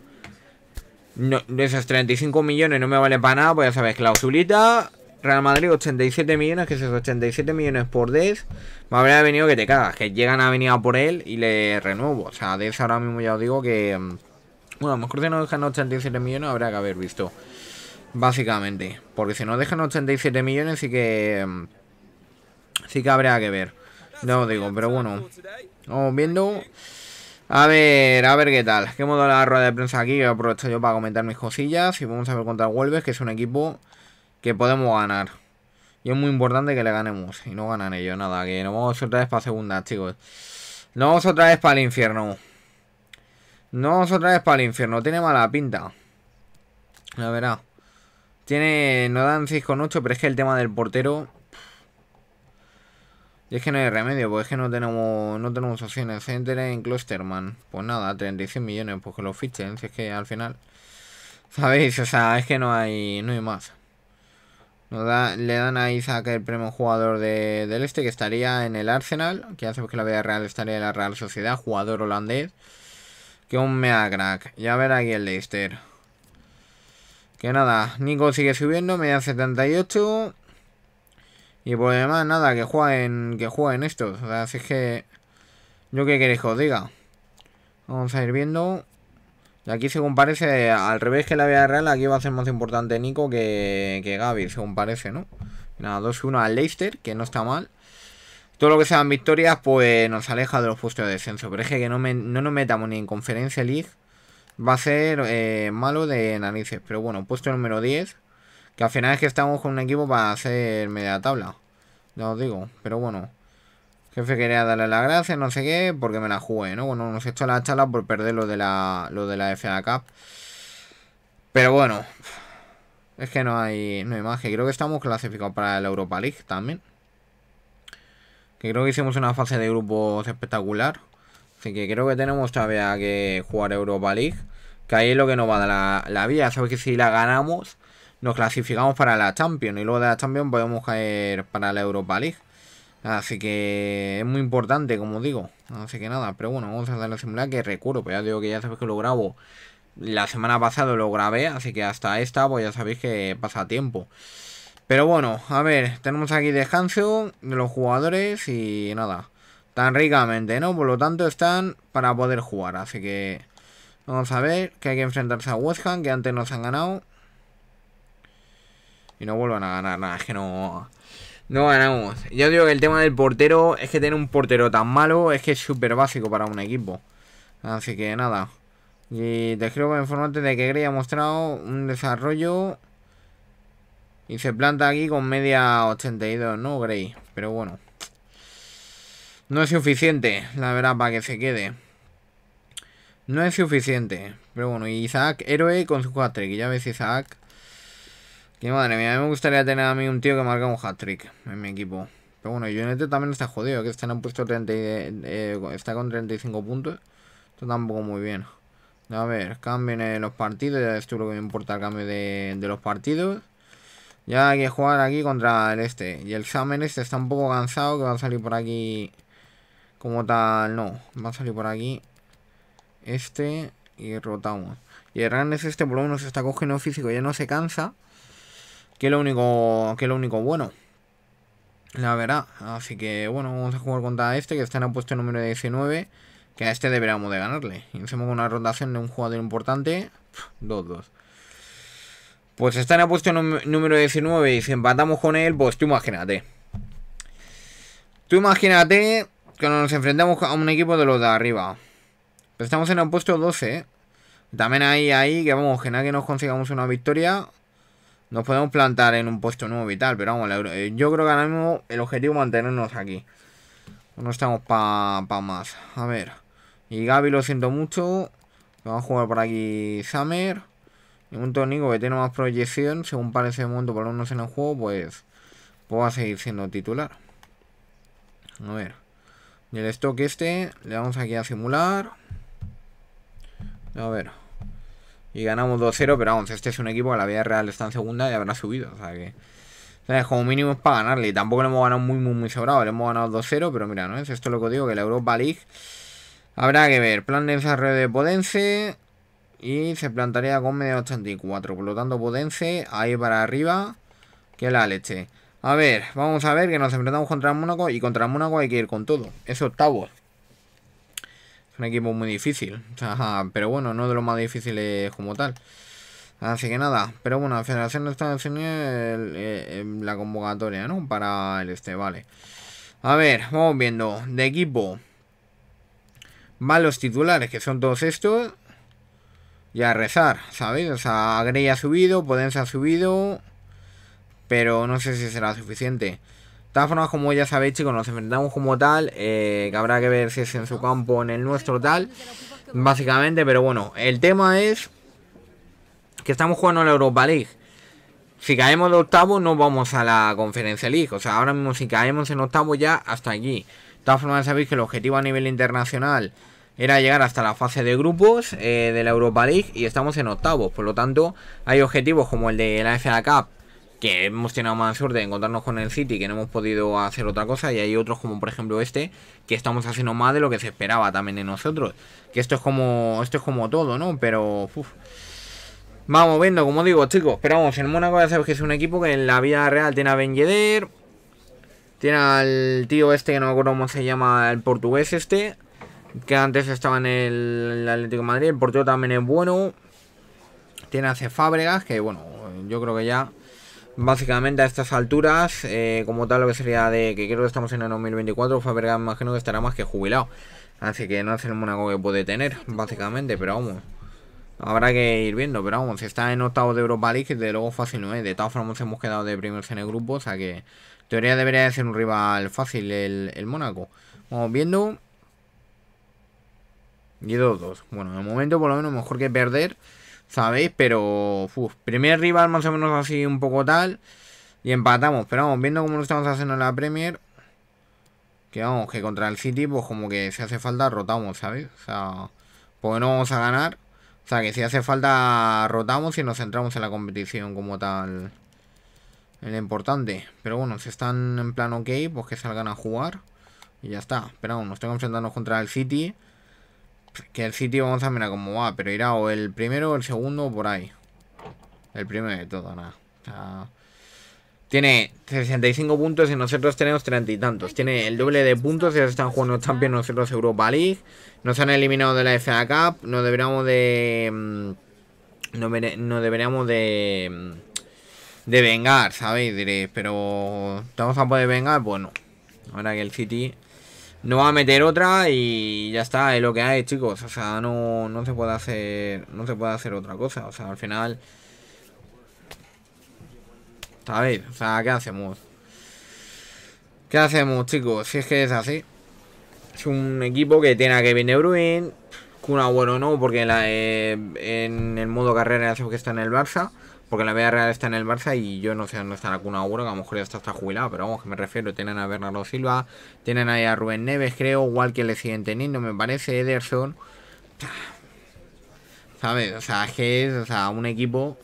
de esos 35 millones no me vale para nada, pues ya sabes, clausulita, Real Madrid 87 millones, que es 87 millones por Dez. Me habría venido que te cagas, que llegan a venir a por él y le renuevo. O sea, Dez ahora mismo ya os digo que... Mm, bueno, a lo mejor si nos dejan 87 millones habrá que haber visto. Básicamente. Porque si nos dejan 87 millones sí que... Mm, sí que habrá que ver. No digo, pero bueno. Vamos viendo... A ver, a ver qué tal. qué modo la rueda de prensa aquí. Aprovecho yo para comentar mis cosillas. Y vamos a ver contra el Wolves, que es un equipo que podemos ganar. Y es muy importante que le ganemos. Y no ganan ellos, nada. Que nos vamos otra vez para segunda, chicos. Nos vamos otra vez para el infierno. Nos vamos otra vez para el infierno. Tiene mala pinta. La verdad. Tiene. No dan con 8 pero es que el tema del portero. Y es que no hay remedio, Porque es que no tenemos, no tenemos opciones. Center en Clusterman. Pues nada, 36 millones, pues que lo fichen. Si es que al final. ¿Sabéis? O sea, es que no hay. no hay más le dan a Isaac el premio jugador de, del este, que estaría en el Arsenal, que hace que la Vida Real estaría en la Real Sociedad, jugador holandés, que un mega crack. Ya ver aquí el Leicester. Que nada, Nico sigue subiendo, media 78. Y por demás, nada, que jueguen, que jueguen estos. O sea, así es que. Yo qué queréis que os diga. Vamos a ir viendo. Y Aquí, según parece, al revés que la vida Real, aquí va a ser más importante Nico que, que Gaby, según parece, ¿no? Nada, 2-1 al Leicester, que no está mal. Todo lo que sean victorias, pues nos aleja de los puestos de descenso. Pero es que, no, no, nos metamos ni en Conferencia League va a ser eh, malo de narices. Pero bueno, puesto número 10, que al final es que estamos con un equipo para hacer media tabla. Ya os digo, pero bueno. Jefe quería darle las gracias, no sé qué, porque me la jugué, ¿no? Bueno, nos hecho la charla por perder lo de la, lo de la FA Cup. Pero bueno, es que no hay, no hay Creo que estamos clasificados para la Europa League también. Que creo que hicimos una fase de grupos espectacular. Así que creo que tenemos todavía que jugar Europa League. Que ahí es lo que nos va a dar la, la vía. Sabes que si la ganamos, nos clasificamos para la Champions. Y luego de la Champions podemos caer para la Europa League. Así que es muy importante, como digo. Así que nada, pero bueno, vamos a darle a simular que recuerdo, pues ya digo que ya sabéis que lo grabo. La semana pasada lo grabé, así que hasta esta, pues ya sabéis que pasa tiempo. Pero bueno, a ver, tenemos aquí descanso de los jugadores y nada. Tan ricamente, ¿no? Por lo tanto están para poder jugar, así que... Vamos a ver que hay que enfrentarse a West Ham, que antes nos han ganado. Y no vuelvan a ganar, nada, es que no... No ganamos. Yo digo que el tema del portero es que tener un portero tan malo es que es súper básico para un equipo. Así que nada. Y te escribo en informarte de que Grey ha mostrado un desarrollo y se planta aquí con media 82, ¿no, Grey? Pero bueno. No es suficiente, la verdad, para que se quede. No es suficiente. Pero bueno, y Isaac, héroe con su cuatro. que ya ves Isaac. Que madre mía, me gustaría tener a mí un tío que marca un hat-trick en mi equipo. Pero bueno, este también está jodido, que este no han puesto 30 eh, está con 35 puntos. Esto tampoco muy bien. A ver, cambien eh, los partidos, ya esto es lo que me importa, el cambio de, los partidos. Ya hay que jugar aquí contra el este. Y el Samen este está un poco cansado, que va a salir por aquí como tal. No, va a salir por aquí este y rotamos. Y el es este por lo menos está cogiendo físico, ya no se cansa. Que es lo único, que lo único bueno. La verdad. Así que bueno, vamos a jugar contra este, que está en el puesto número 19. Que a este deberíamos de ganarle. Y con una rotación de un jugador importante. 2-2. Pues está en el puesto número 19 y si empatamos con él, pues tú imagínate. Tú imagínate que nos enfrentamos a un equipo de los de arriba. Pues estamos en el puesto 12. ¿eh? También ahí ahí que vamos, que nada que nos consigamos una victoria. Nos podemos plantar en un puesto nuevo y tal, pero vamos, eh, yo creo que ahora mismo el objetivo es mantenernos aquí. No estamos para pa más. A ver. Y Gaby lo siento mucho. Vamos a jugar por aquí Summer. Y un tónico que tiene más proyección, según parece de momento, por lo menos en el juego, pues, Puedo a seguir siendo titular. A ver. Y el stock este, le vamos aquí a simular. A ver. Y ganamos 2-0, pero vamos, este es un equipo que la vida real está en segunda y habrá subido. O sea que. como mínimo es para ganarle. Y tampoco le hemos ganado muy, muy, muy sobrado. Le hemos ganado 2-0, pero mira, ¿no? Es esto lo que digo, que la Europa League. Habrá que ver. Plan de desarrollo de Podense. Y se plantaría con medio 84. Por lo tanto, Podense ahí para arriba. Que la leche. A ver, vamos a ver que nos enfrentamos contra el Mónaco. Y contra el Mónaco hay que ir con todo. Es octavos equipo muy difícil. pero bueno, no de lo más difíciles como tal. Así que nada, pero bueno, la Federación de Estados en la convocatoria, ¿no? Para el este, vale. A ver, vamos viendo. De equipo. Van los titulares, que son todos estos. Y a rezar, ¿sabéis? O sea, Grey ha subido, Podence ha subido. Pero no sé si será suficiente todas formas, como ya sabéis, chicos, nos enfrentamos como tal, eh, que habrá que ver si es en su campo o en el nuestro tal, básicamente, pero bueno, el tema es que estamos jugando en la Europa League. Si caemos de octavos no vamos a la Conferencia League. O sea, ahora mismo si caemos en octavos ya, hasta aquí. De todas formas, sabéis que el objetivo a nivel internacional era llegar hasta la fase de grupos eh, de la Europa League y estamos en octavos. Por lo tanto, hay objetivos como el de la FA Cup que hemos tenido más suerte de encontrarnos con el City, que no hemos podido hacer otra cosa, y hay otros como por ejemplo este, que estamos haciendo más de lo que se esperaba también de nosotros. Que esto es como, esto es como todo, ¿no? Pero... Vamos viendo, como digo, chicos, pero vamos, el Mónaco ya sabes que es un equipo que en la vida real tiene a Ben Yedder, tiene al tío este, que no me acuerdo cómo se llama, el portugués este, que antes estaba en el Atlético de Madrid, el portero también es bueno, tiene a C. que bueno, yo creo que ya Básicamente a estas alturas, eh, como tal lo que sería de que creo que estamos en el 2024, Fabregas imagino que estará más que jubilado. Así que no es el Mónaco que puede tener, básicamente, pero vamos. Habrá que ir viendo, pero vamos, si está en octavos de Europa League, que desde luego fácil no es. De todas formas hemos quedado de primeros en el grupo, o sea que teoría debería de ser un rival fácil el, el Mónaco. Vamos viendo. Y 2-2. Bueno, de momento por lo menos mejor que perder. ¿sabéis? Pero, uf, primer rival más o menos así un poco tal. Y empatamos, pero vamos, viendo cómo lo estamos haciendo en la Premier. Que vamos, que contra el City, pues como que si hace falta rotamos, ¿sabéis? O sea, pues no vamos a ganar. O sea, que si hace falta rotamos y nos centramos en la competición como tal. En importante. Pero bueno, si están en plan ok, pues que salgan a jugar. Y ya está. Pero vamos, nos tengo enfrentando contra el City. Que el City vamos a mirar cómo va, pero irá o el primero o el segundo por ahí. El primero de todo, nada. tiene 65 puntos y nosotros tenemos 30 y tantos. Tiene el doble de puntos, ya se están jugando también nosotros Europa League. Nos han eliminado de la FA Cup, nos deberíamos de... No, deberíamos de... Mm, mm, de vengar, ¿sabéis? pero... estamos a poder vengar? Bueno, ahora que el City no va a meter otra y ya está, es lo que hay, chicos. O sea, no, no se puede hacer. No se puede hacer otra cosa. O sea, al final. ¿Sabéis? O sea, ¿qué hacemos? ¿Qué hacemos, chicos? Si es que es así. Es un equipo que tiene a Kevin De Bruyne. bueno bueno no, porque la, eh, en el modo carrera ya que está en el Barça. Porque la vida real está en el Barça y yo no sé dónde está la cuna Agüero, que a lo mejor ya está, está jubilado, pero vamos, que me refiero, tienen a Bernardo Silva, tienen ahí a Rubén Neves, creo, igual que le siguen teniendo, me parece, Ederson. ¿Sabes? O sea, es que es, o sea, un equipo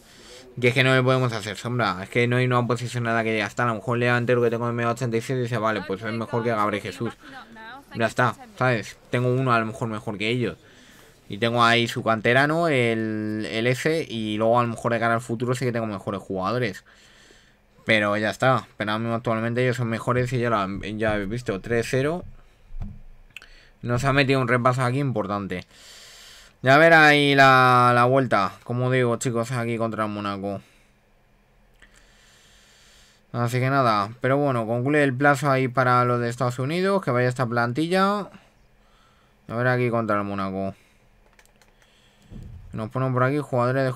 que es que no le podemos hacer sombra. Es que no hay una posición nada que ya está. A lo mejor le entero que tengo en medio 87 y dice, vale, pues es mejor que Gabriel Jesús. Ya está, ¿sabes? Tengo uno a lo mejor mejor que ellos. Y tengo ahí su canterano, el, el S, y luego a lo mejor de cara al futuro sí que tengo mejores jugadores. Pero ya está. Pero actualmente ellos son mejores y ya ya habéis visto. 3-0. Nos ha metido un repaso aquí importante. Ya verá ahí la, la vuelta. Como digo, chicos, aquí contra el Mónaco. Así que nada, pero bueno, concluye el plazo ahí para los de Estados Unidos, que vaya esta plantilla. A ver aquí contra el Mónaco. Nos ponemos por aquí jugadores de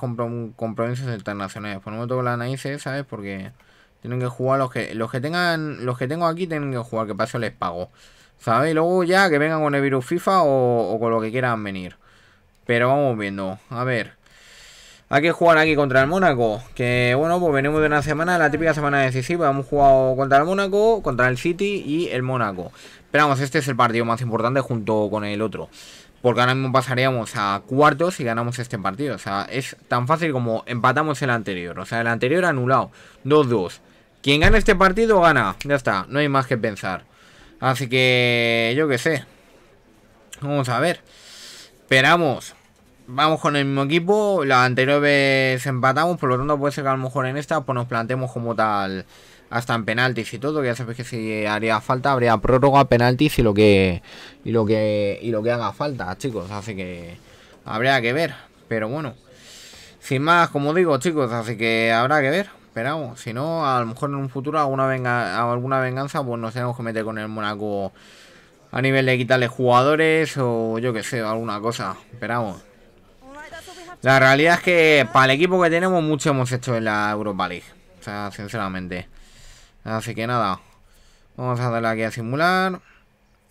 compromisos internacionales. Pues no me toco ¿sabes? Porque tienen que jugar los que los que tengan los que tengo aquí tienen que jugar, que eso les pago. ¿Sabes? Y luego ya que vengan con el virus FIFA o, o con lo que quieran venir. Pero vamos viendo. A ver. Hay que jugar aquí contra el Mónaco. Que bueno, pues venimos de una semana, la típica semana decisiva. Hemos jugado contra el Mónaco, contra el City y el Mónaco. Pero vamos, este es el partido más importante junto con el otro porque ahora mismo pasaríamos a cuartos y ganamos este partido. O sea, es tan fácil como empatamos el anterior. O sea, el anterior anulado. 2-2. Quien gana este partido gana. Ya está, no hay más que pensar. Así que yo qué sé. Vamos a ver. Esperamos. Vamos con el mismo equipo. La anterior vez empatamos, por lo tanto puede ser que a lo mejor en esta pues nos planteemos como tal hasta en penaltis y todo. Ya sabes que si haría falta habría prórroga, penaltis y lo que y lo que y lo que haga falta, chicos. Así que habría que ver, pero bueno. Sin más, como digo, chicos, así que habrá que ver. esperamos si no, a lo mejor en un futuro alguna venga alguna venganza pues nos tenemos que meter con el Monaco a nivel de quitarle jugadores o yo que sé, alguna cosa. Esperamos. La realidad es que para el equipo que tenemos mucho hemos hecho en la Europa League. O sea, sinceramente. Así que nada. Vamos a darle aquí a simular.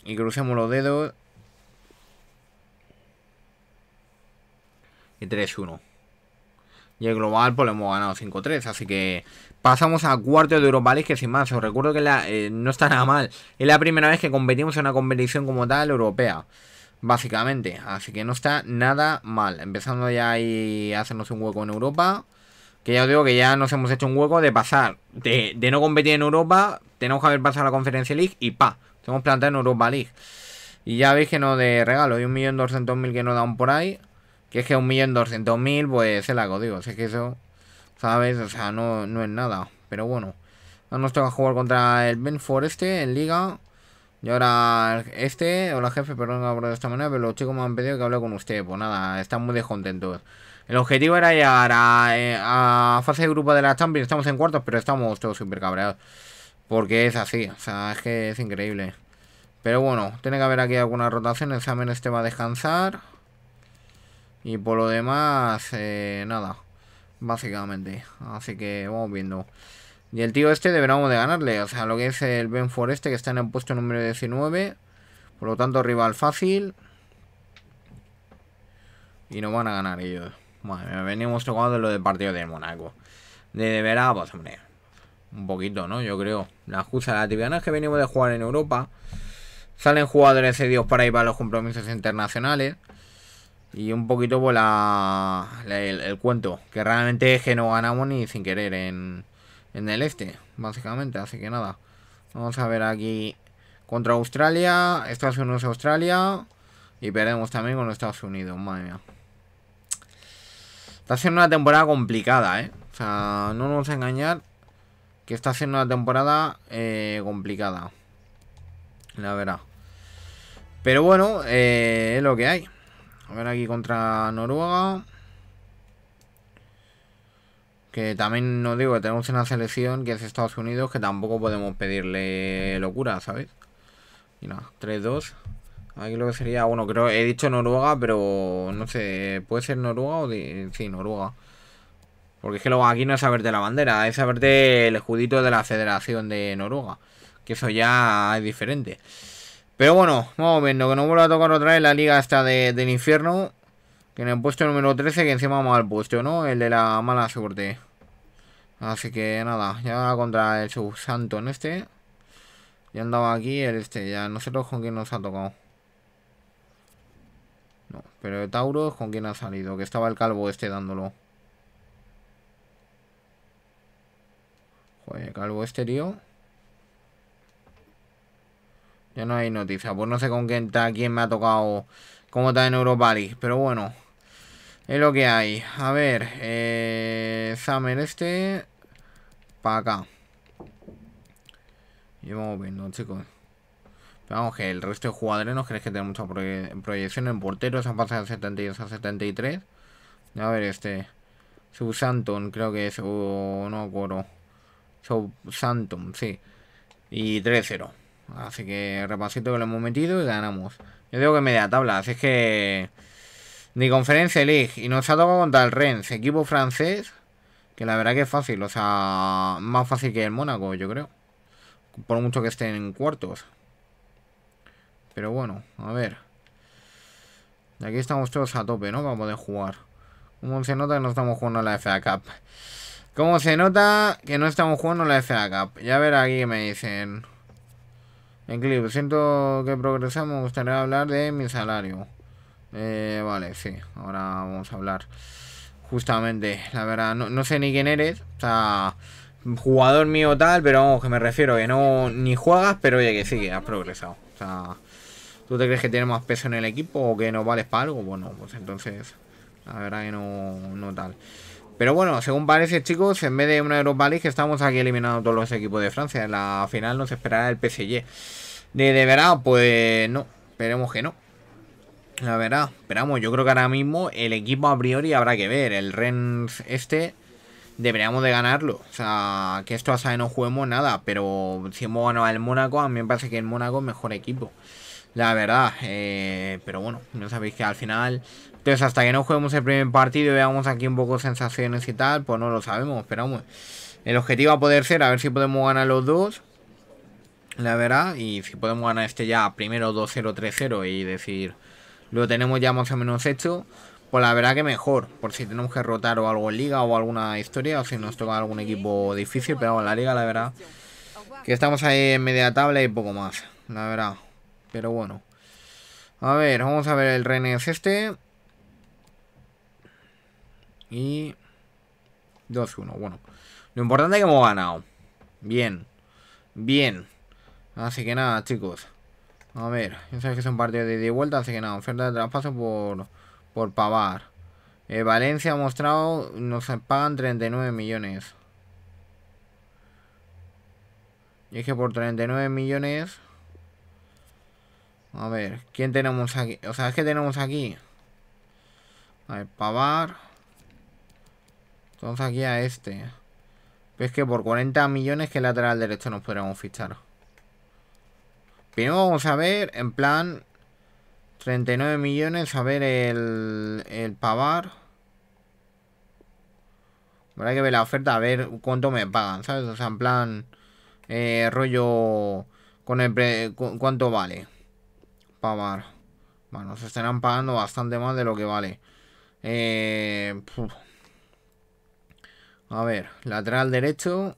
Y crucemos los dedos. Y 3-1. Y el global pues lo hemos ganado 5-3. Así que pasamos a cuarto de Europa League. Que sin más, os recuerdo que eh, no está nada mal. Es la primera vez que competimos en una competición como tal europea. Básicamente. Así que no está nada mal. Empezando ya ahí a hacernos un hueco en Europa. Que ya os digo que ya nos hemos hecho un hueco de pasar, de, no competir en Europa, tenemos que haber pasado a la Conferencia League y pa, tenemos plantado en Europa League. Y ya veis que no de regalo, hay un millón mil que no dan por ahí, que es que un millón mil pues se la que digo, es que eso, ¿sabes? O sea, no, es nada, pero bueno. Ahora nos toca jugar contra el Ben Forest en Liga. Y ahora este, hola jefe, perdón hablar de esta manera, pero los chicos me han pedido que hable con usted. Pues nada, están muy descontentos. El objetivo era llegar a, eh, fase de grupo de la Champions. Estamos en cuartos, pero estamos todos súper cabreados. Porque es así, o sea, es que es increíble. Pero bueno, tiene que haber aquí alguna rotación. El examen este va a descansar. Y por lo demás, eh, nada. Básicamente. Así que vamos viendo. Y el tío este deberíamos de ganarle. O sea, lo que es el ben este que está en el puesto número 19. Por lo tanto, rival fácil. Y no van a ganar ellos. Bueno, venimos tocando lo del partido de Monaco. De, de pues hombre. Un poquito, ¿no? Yo creo. La excusa de la tibiana es que venimos de jugar en Europa. Salen jugadores Dios para ir para los compromisos internacionales. Y un poquito, pues, la, el, el, cuento. Que realmente es que no ganamos ni sin querer en, en el este, básicamente, así que nada. Vamos a ver aquí contra Australia, Estados Unidos, Australia. Y perdemos también con Estados Unidos, madre mía. Está siendo una temporada complicada, ¿eh? O sea, no nos vamos a engañar que está siendo una temporada eh, complicada. La verdad. Pero bueno, eh, es lo que hay. A ver aquí contra Noruega. Que también no digo que tenemos una selección que es Estados Unidos que tampoco podemos pedirle locura, ¿sabes? Y nada, 3-2. Aquí lo que sería, bueno, creo, he dicho Noruega, pero no sé, ¿puede ser Noruega o...? Sí, Noruega. Porque es que luego aquí no es de la bandera, es saberte el escudito de la Federación de Noruega. Que eso ya es diferente. Pero bueno, vamos viendo que no vuelva a tocar otra vez la liga esta del infierno. Que en el puesto número 13, que encima al puesto, ¿no? El de la mala suerte. Así que nada, ya contra el santo en este. Ya andaba aquí el este, ya no sé con quién nos ha tocado. No, pero de Tauro con quién ha salido, que estaba el calvo este dándolo. Joder, calvo este tío. Ya no hay noticias Pues no sé con quién, está quién me ha tocado cómo está en Europa Pero bueno, es lo que hay. A ver, eh, Summer este. Para acá. Y vamos viendo, chicos. vamos, que el resto de jugadores no crees que tenga mucha proyección en porteros. Han pasado de 72 a 73. A ver, este. Subsanton, creo que es. O no acuerdo. Subsanton, sí. Y 3-0. Así que repasito que lo hemos metido y ganamos. Yo digo que media tabla, así es que. Ni conferencia League. Y nos ha tocado contra el Rennes, equipo francés. Que la verdad que es fácil, o sea, más fácil que el Mónaco, yo creo. Por mucho que estén en cuartos. Pero bueno, a ver. De aquí estamos todos a tope, ¿no? Para poder jugar. ¿Cómo se nota que no estamos jugando la FA Cup? ¿Cómo se nota que no estamos jugando la FA Cup? Ya ver aquí me dicen. En clip, siento que progresamos, me gustaría hablar de mi salario. Eh, vale, sí, ahora vamos a hablar. Justamente, la verdad, no, sé ni quién eres. O sea, jugador mío tal, pero vamos, que me refiero que no ni juegas, pero oye, que sí, que has progresado. O sea, ¿tú te crees que tienes más peso en el equipo o que no vales para algo? Bueno, pues entonces, la verdad que no, no tal. Pero bueno, según parece, chicos, en vez de una Europa League, estamos aquí eliminando todos los equipos de Francia. En la final nos esperará el PSG. ¿De, de verdad? Pues no, esperemos que no. La verdad, esperamos, yo creo que ahora mismo el equipo a priori habrá que ver. El Rennes este deberíamos de ganarlo. O sea, que esto hasta que no juguemos nada, pero si hemos ganado al Mónaco, a mí me parece que el Mónaco es mejor equipo. La verdad, eh, pero bueno, no sabéis que al final... Entonces, hasta que no juguemos el primer partido y veamos aquí un poco sensaciones y tal, pues no lo sabemos, esperamos. El objetivo va a poder ser, a ver si podemos ganar los dos. La verdad, y si podemos ganar este ya primero 2-0, 3-0 y decir lo tenemos ya más o menos hecho, pues la verdad que mejor, por si tenemos que rotar o algo en liga o alguna historia, o si nos toca algún equipo difícil, pero bueno, la liga la verdad que estamos ahí en media tabla y poco más, la verdad, pero bueno. A ver, vamos a ver el es este. Y... 2-1, bueno. Lo importante es que hemos ganado. Bien. Bien. Así que nada, chicos. A ver, ya sabes que es un partido de ida y vuelta, así que nada, oferta de traspaso por, por pavar. Eh, Valencia ha mostrado, nos pagan 39 millones. Y es que por 39 millones... A ver, ¿quién tenemos aquí? O sea, es que tenemos aquí. A ver, pavar. Entonces aquí a este. es que por 40 millones, Qué lateral derecho nos podríamos fichar? Primero vamos a ver, en plan, 39 millones, a ver el, el pavar. Habrá que ver la oferta, a ver cuánto me pagan, ¿sabes? O sea, en plan, eh, rollo, con el pre, cuánto vale pavar. Bueno, se estarán pagando bastante más de lo que vale. Eh, a ver, lateral derecho,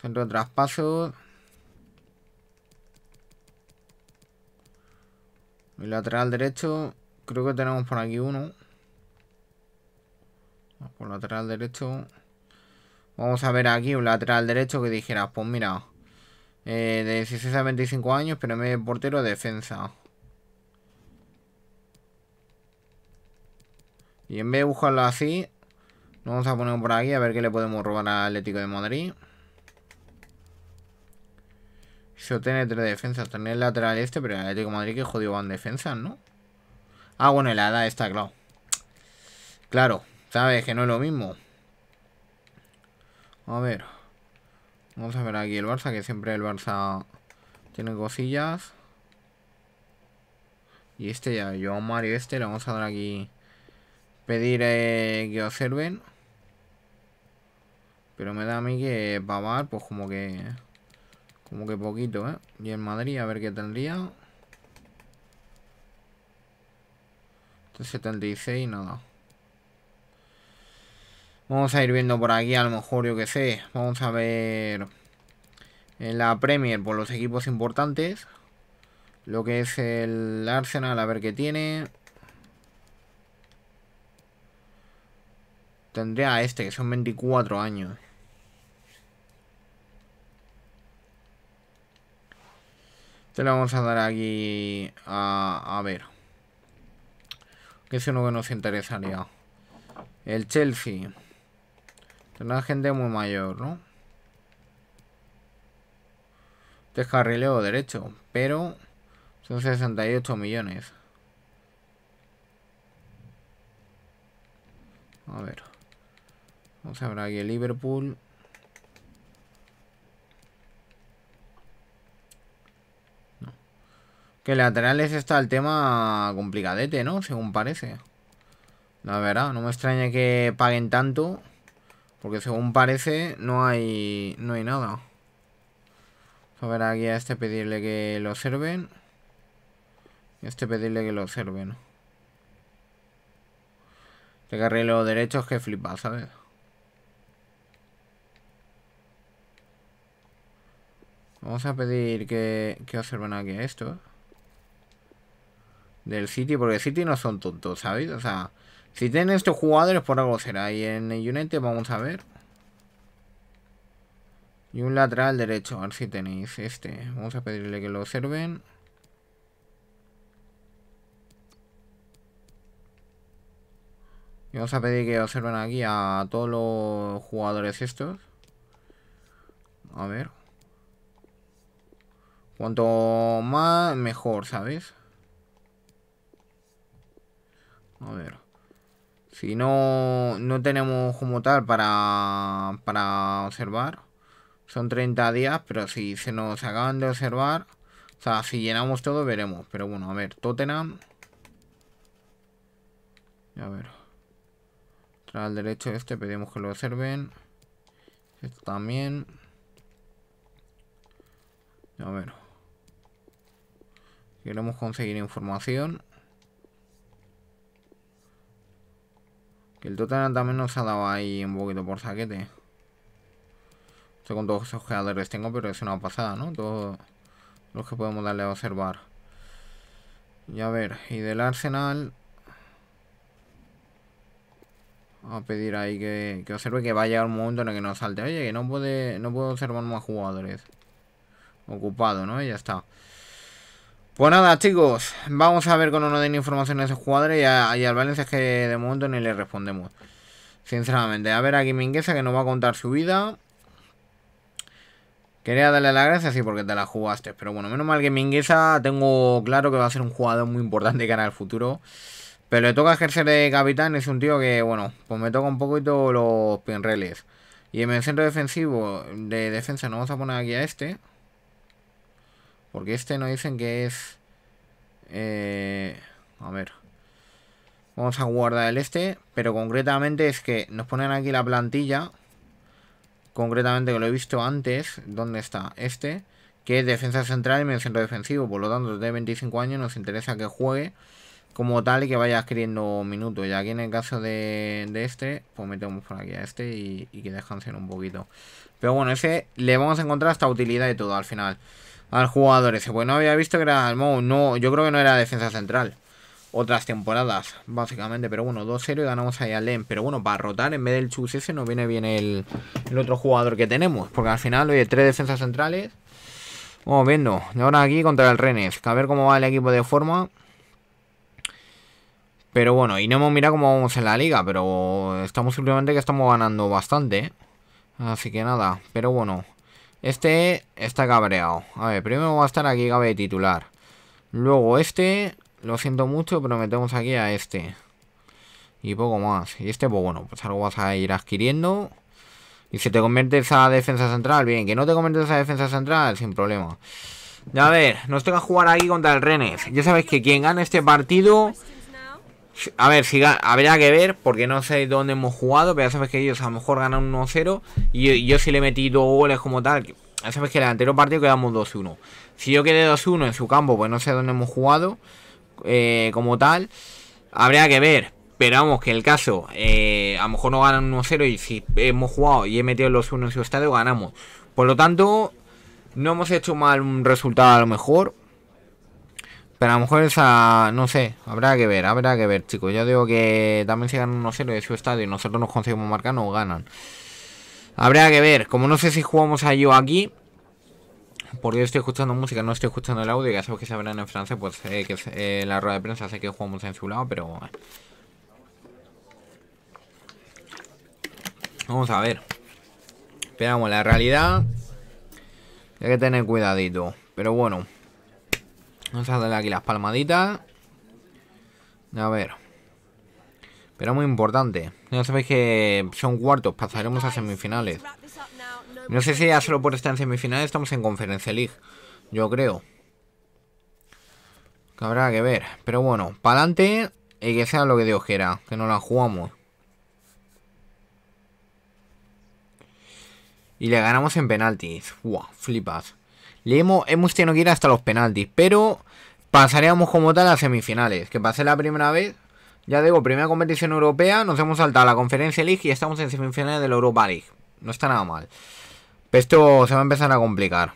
centro de traspasos. El lateral derecho, creo que tenemos por aquí uno. Por lateral derecho. Vamos a ver aquí un lateral derecho que dijera, pues mira, eh, de 16 a 25 años, pero me portero de defensa. Y en vez de buscarlo así, nos vamos a poner por aquí a ver qué le podemos robar al Atlético de Madrid se tiene tres defensas. Tiene el lateral este, pero el Atlético de Madrid que jodido van defensas, ¿no? Ah, bueno, el edad está, claro. Claro, sabes que no es lo mismo. A ver. Vamos a ver aquí el Barça, que siempre el Barça tiene cosillas. Y este ya, yo Mario este, le vamos a dar aquí... Pedir eh, que observen. Pero me da a mí que pavar, pues como que... Como que poquito, ¿eh? Y en Madrid a ver qué tendría. 76, este nada. Vamos a ir viendo por aquí, a lo mejor, yo que sé. Vamos a ver en la Premier por los equipos importantes. Lo que es el Arsenal, a ver qué tiene. Tendría a este, que son 24 años. Te lo vamos a dar aquí a, a ver. Que es uno que nos interesaría. El Chelsea. Una gente muy mayor, ¿no? Descarrileo este derecho. Pero son 68 millones. A ver. Vamos a ver aquí el Liverpool. Que laterales está el tema complicadete, ¿no? Según parece. La verdad, no me extraña que paguen tanto. Porque según parece, no hay, no hay nada. A ver, aquí a este pedirle que lo observen. Y a este pedirle que lo observen. Este carré los derechos que flipa, ¿sabes? Vamos a pedir que, que observen aquí a esto, ¿eh? del City, porque el City no son tontos, ¿sabéis? O sea, si tienen estos jugadores por algo será. Y en el United vamos a ver. Y un lateral derecho, a ver si tenéis este. Vamos a pedirle que lo observen. Y vamos a pedir que observen aquí a todos los jugadores estos. A ver. Cuanto más, mejor, ¿sabes? A ver. Si no, no tenemos como tal para, observar. Son 30 días, pero si se nos acaban de observar... O sea, si llenamos todo, veremos. Pero bueno, a ver, Tottenham. A ver. Tras el derecho este, pedimos que lo observen. Esto también. A ver. Queremos conseguir información. Que el Tottenham también nos ha dado ahí un poquito por saquete. No con todos esos jugadores tengo, pero es una pasada, ¿no? Todos los que podemos darle a observar. Y a ver, y del Arsenal... a pedir ahí que, observe que vaya a llegar un momento en el que nos salte. Oye, que no, puede, no puedo observar más jugadores. Ocupado, ¿no? Y ya está. Pues nada, chicos, vamos a ver con uno de informaciones de jugadores y, a, y al Valencia es que de momento ni le respondemos. Sinceramente, a ver aquí Mingueza que nos va a contar su vida. Quería darle las gracia, sí, porque te la jugaste. Pero bueno, menos mal que Minguesa, tengo claro que va a ser un jugador muy importante cara el futuro. Pero le toca ejercer de capitán, es un tío que, bueno, pues me toca un poquito los pinreles. Y en el centro defensivo, de defensa, nos vamos a poner aquí a este. Porque este no dicen que es... Eh, a ver. Vamos a guardar el este. Pero concretamente es que nos ponen aquí la plantilla. Concretamente que lo he visto antes. ¿Dónde está? Este. Que es defensa central y medio centro defensivo. Por lo tanto, desde 25 años nos interesa que juegue como tal y que vaya adquiriendo minutos. Y aquí en el caso de, de este, pues metemos por aquí a este y, y que descansen un poquito. Pero bueno, ese le vamos a encontrar hasta utilidad y todo al final al jugador ese. Pues no había visto que era el Mou No, yo creo que no era defensa central. Otras temporadas, básicamente. Pero bueno, 2-0 y ganamos ahí al Len Pero bueno, para rotar, en vez del Chus ese, No viene bien el, el otro jugador que tenemos. Porque al final, oye, tres defensas centrales. Vamos viendo. Y ahora aquí contra el Rennes. A ver cómo va el equipo de forma. Pero bueno, y no hemos mirado cómo vamos en la liga. Pero estamos simplemente que estamos ganando bastante. ¿eh? Así que nada. Pero bueno. Este está cabreado. A ver, primero va a estar aquí cabe titular. Luego este, lo siento mucho, pero metemos aquí a este. Y poco más. Y este, pues bueno, pues algo vas a ir adquiriendo. Y si te conviertes a defensa central, bien. Que no te conviertes a defensa central, sin problema. A ver, nos toca jugar aquí contra el Rennes. Ya sabéis que quien gana este partido a ver, si, habrá que ver, porque no sé dónde hemos jugado, pero ya sabes que ellos a lo mejor ganan 1-0 y yo, si le he metido goles como tal, ya sabes que en el anterior partido quedamos 2-1. Si yo quedé 2-1 en su campo, pues no sé dónde hemos jugado eh, como tal, habría que ver. Pero vamos, que el caso, eh, a lo mejor no ganan 1-0 y si hemos jugado y he metido los 1 en su estadio, ganamos. Por lo tanto, no hemos hecho mal un resultado a lo mejor, pero a lo mejor esa, no sé, habrá que ver, habrá que ver, chicos. Yo digo que también si ganan unos 0 de su estadio y nosotros nos conseguimos marcar, nos ganan. Habrá que ver, como no sé si jugamos a yo aquí, porque yo estoy escuchando música, no estoy escuchando el audio, ya sabes que se verán en Francia, pues que eh, la rueda de prensa sé que jugamos en su lado, pero... Vamos a ver. Esperamos la realidad. Hay que tener cuidadito, pero bueno. Vamos a darle aquí las palmaditas. A ver. Pero muy importante. Ya sabéis que son cuartos, pasaremos a semifinales. No sé si ya solo por estar en semifinales estamos en conferencia League. Yo creo. Que habrá que ver. Pero bueno, para adelante y que sea lo que Dios quiera. Que no la jugamos. Y le ganamos en penaltis. Uah, flipas hemos, tenido que ir hasta los penaltis, pero pasaríamos como tal a semifinales, que pasé la primera vez. Ya digo, primera competición europea, nos hemos saltado a la Conferencia League y estamos en semifinales de la Europa League. No está nada mal. Pero esto se va a empezar a complicar.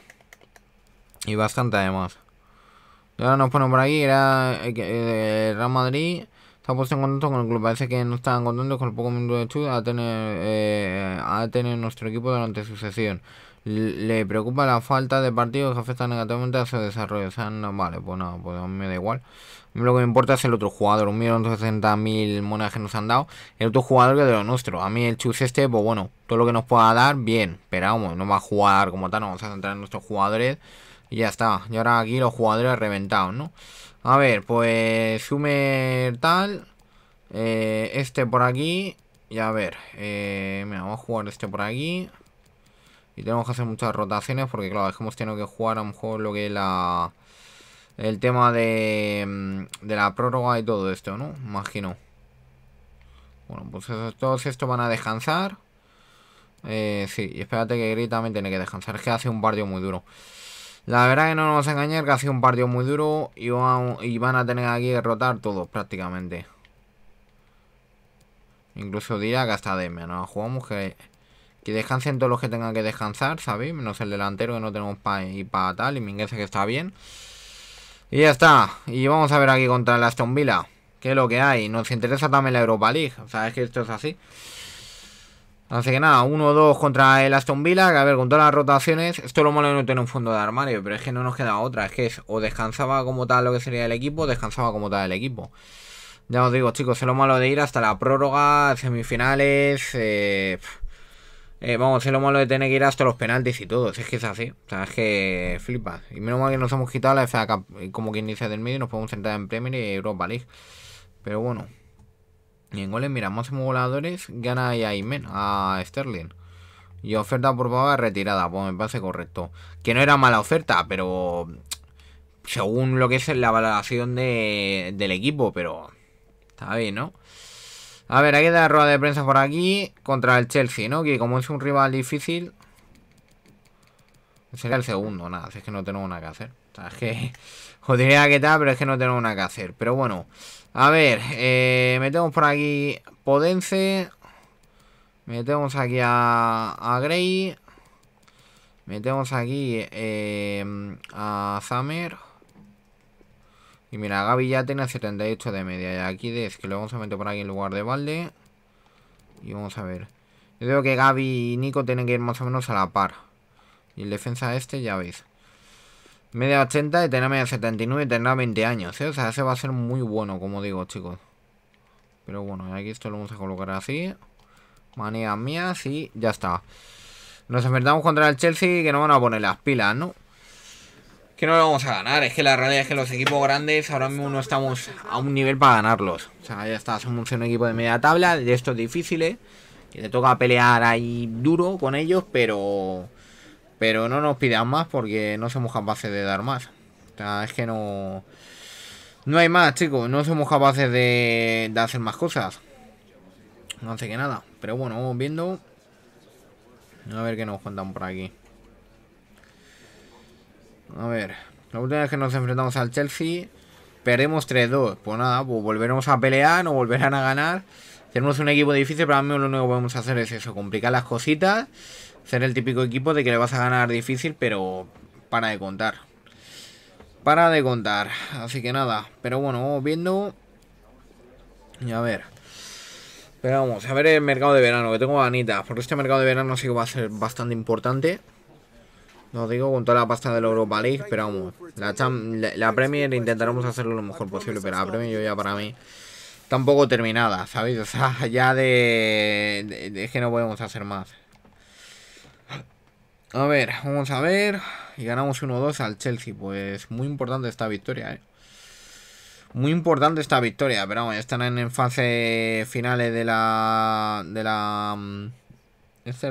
Y bastante además. ahora nos ponen por aquí, era el eh, eh, Real Madrid. Está puesto en contacto con el club. Parece que no están contentos con el poco mundo de estudio a tener, eh, a tener nuestro equipo durante su sesión le preocupa la falta de partidos que afectan negativamente a su desarrollo. O no, vale, pues, pues no, me da igual. Lo que me importa es el otro jugador. Un millón mil monedas que nos han dado. El otro jugador que de lo nuestro. A mí el chus este, pues bueno, todo lo que nos pueda dar, bien. Pero vamos, no va a jugar como tal. No vamos a centrar en nuestros jugadores. Y ya está. Y ahora aquí los jugadores reventados, ¿no? A ver, pues Sumer tal. Eh, este por aquí. Y a ver, eh, mira, vamos a jugar este por aquí. Y tenemos que hacer muchas rotaciones porque, claro, es que hemos tenido que jugar a lo mejor lo que es la... El tema de, mm, de la prórroga y todo esto, ¿no? Imagino. Bueno, pues todos estos van a descansar. Eh, sí, y espérate que Gris también tiene que descansar. Es que hace un partido muy duro. La verdad que no nos vamos a engañar que ha sido un partido muy duro y, y van a tener aquí que rotar todos prácticamente. Incluso diría que hasta DM Nos jugamos que que descansen todos los que tengan que descansar, ¿sabéis? Menos el delantero que no tenemos para ir para tal. Y Minguez que está bien. Y ya está. Y vamos a ver aquí contra el Aston Villa. Que es lo que hay. Nos interesa también la Europa League. O sea, es que esto es así. Así que nada, 1-2 contra el Aston Villa. Que a ver, con todas las rotaciones. Esto lo malo de no tener un fondo de armario. Pero es que no nos queda otra. Es que es o descansaba como tal lo que sería el equipo. O descansaba como tal el equipo. Ya os digo, chicos, es lo malo de ir hasta la prórroga, semifinales. Eh, eh, vamos, es lo malo de tener que ir hasta los penaltis y todo. es que es así. O sea, es que flipas. Y menos mal que nos hemos quitado la FA como quien dice del medio, y nos podemos sentar en Premier y Europa League. Pero bueno. Y en goles, mira, más voladores gana a a Sterling. Y oferta por paga retirada, pues me parece correcto. Que no era mala oferta, pero según lo que es la valoración del equipo, pero está bien, ¿no? A ver, hay aquí la rueda de prensa por aquí contra el Chelsea, ¿no? Que como es un rival difícil... Sería el segundo, nada, es que no tenemos nada que hacer. O sea, es que... Jodería [LAUGHS] que tal, pero es que no tenemos nada que hacer. Pero bueno, a ver, eh, metemos por aquí Podence Metemos aquí a, a Grey. Metemos aquí eh, a Zamer y mira, Gaby ya tiene 78 de media. Y aquí es que lo vamos a meter por aquí en lugar de balde. Y vamos a ver. Yo creo que Gaby y Nico tienen que ir más o menos a la par. Y el defensa este, ya veis. Media 80 y tener media 79 y tendrá 20 años, ¿eh? O sea, ese va a ser muy bueno, como digo, chicos. Pero bueno, aquí esto lo vamos a colocar así. manía mías y ya está. Nos enfrentamos contra el Chelsea y que no van a poner las pilas, ¿no? que no lo vamos a ganar. Es que la realidad es que los equipos grandes ahora mismo no estamos a un nivel para ganarlos. O sea, ya está, somos un equipo de media tabla, de estos difíciles, que te toca pelear ahí duro con ellos, pero, pero no nos pidan más porque no somos capaces de dar más. O sea, es que no... No hay más, chicos. No somos capaces de, de hacer más cosas. No sé que nada. Pero bueno, vamos viendo. A ver qué nos cuentan por aquí. A ver, la última vez que nos enfrentamos al Chelsea, perdemos 3-2. Pues nada, pues volveremos a pelear, no volverán a ganar. Tenemos un equipo difícil, pero mí lo único que podemos hacer es eso, complicar las cositas. Ser el típico equipo de que le vas a ganar difícil, pero para de contar. Para de contar. Así que nada, pero bueno, vamos viendo. Y a ver. Pero vamos, a ver el mercado de verano, que tengo ganitas, porque este mercado de verano sí que va a ser bastante importante. No digo con toda la pasta de la Europa League, pero vamos, la, Premier intentaremos hacerlo lo mejor posible, pero la Premier yo ya para mí tampoco terminada, ¿sabéis? O sea, [LAUGHS] ya de, Es que no podemos hacer más. A ver, vamos a ver. Y ganamos 1-2 al Chelsea. Pues muy importante esta victoria, ¿eh? Muy importante esta victoria, pero vamos, están en, fase finales de la... De la... Mm, este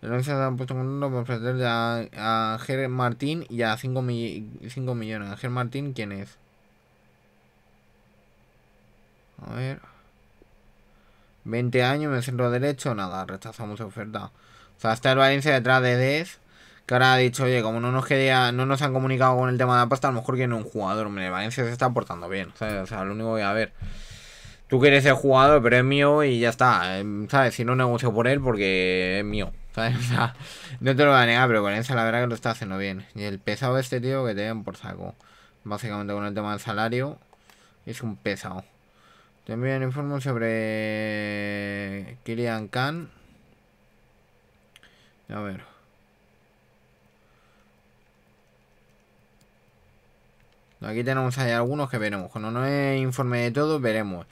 se han puesto un nombre para ofrecerle a, a Ger Martín y a 5, millones. ¿Ger Martín quién es? A ver. 20 años en el centro derecho. Nada, rechazamos oferta. O sea, está el Valencia detrás de Dez. Que ahora ha dicho, oye, como no nos quería, no nos han comunicado con el tema de la pasta, a lo mejor quieren un jugador. hombre Valencia se está portando bien. O sea, lo único que voy a ver tú quieres el jugador, pero es mío y ya está. Em, ¿Sabes? Si no negocio por él, porque es mío. [LAUGHS] no te lo voy a negar, pero con la verdad que lo está haciendo bien. Y el pesado de este tío que te por saco. Básicamente con el tema del salario, es un pesado. También informo sobre Kirian Khan. A ver. Aquí tenemos hay algunos que veremos. Cuando no es informe de todo, veremos.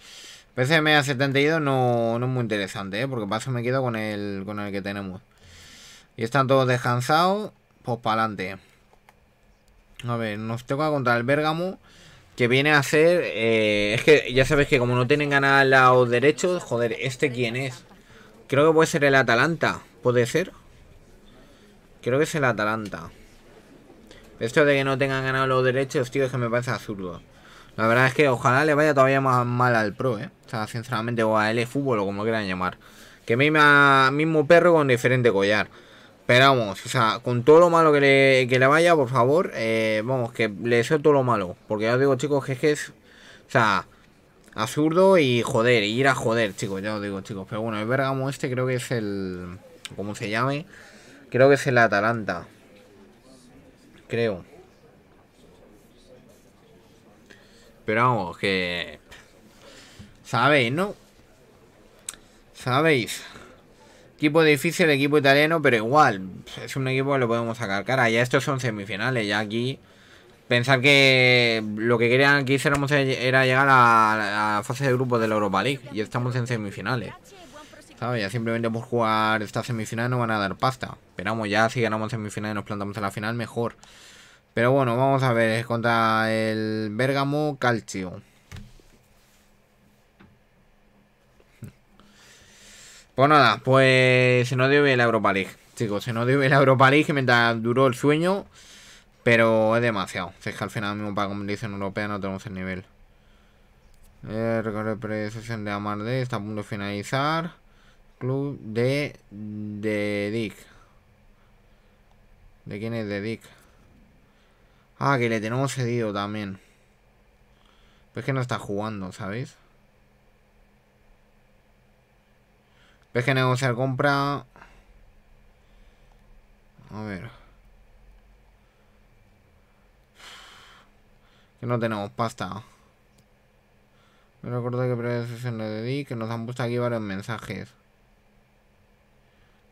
PCMA 72 no, es muy interesante, ¿eh? porque paso me quedo con el, con el que tenemos. Y están todos descansados, pues para adelante. A ver, nos toca contra el Bergamo Que viene a ser. Eh, es que ya sabes que como no tienen ganas Los derechos, Joder, ¿este quién es? Creo que puede ser el Atalanta. ¿Puede ser? Creo que es el Atalanta. Esto de que no tengan ganado los derechos, tío, es que me parece absurdo. La verdad es que ojalá le vaya todavía más mal al pro, ¿eh? O sea, sinceramente, o a L Fútbol o como quieran llamar. Que mismo perro con diferente collar esperamos o sea, con todo lo malo que le, que le vaya, por favor, eh, vamos, que le deseo todo lo malo. Porque ya os digo, chicos, que es que es, o sea, absurdo y joder, y ir a joder, chicos, ya os digo, chicos. Pero bueno, el Bergamo este creo que es el, ¿cómo se llame? Creo que es el Atalanta. Creo. Pero vamos, que... Sabéis, ¿no? Sabéis. Equipo difícil, equipo italiano, pero igual, es un equipo que lo podemos sacar cara. Ya estos son semifinales, ya aquí... Pensar que lo que querían que hiciéramos e, era llegar a la fase de grupo de la Europa League y estamos en semifinales. ¿Sabes? Ya simplemente por jugar esta semifinal no van a dar pasta. Esperamos ya, si ganamos semifinales y nos plantamos en la final, mejor. Pero bueno, vamos a ver, contra el Bergamo Calcio. Pues nada, pues se nos dio bien la Europa League. Chicos, se nos dio bien la Europa League mientras duró el sueño. Pero es demasiado. Si es que al final mismo para competición europea no tenemos el nivel. Eh, Recorre predecesión de Amarde. Está a punto de finalizar. Club de... De Dick. ¿De quién es de Dick? Ah, que le tenemos cedido también. Pues que no está jugando, ¿sabéis? que negociar compra. A ver. Que no tenemos pasta. Me recuerdo que previa le di que nos han puesto aquí varios mensajes.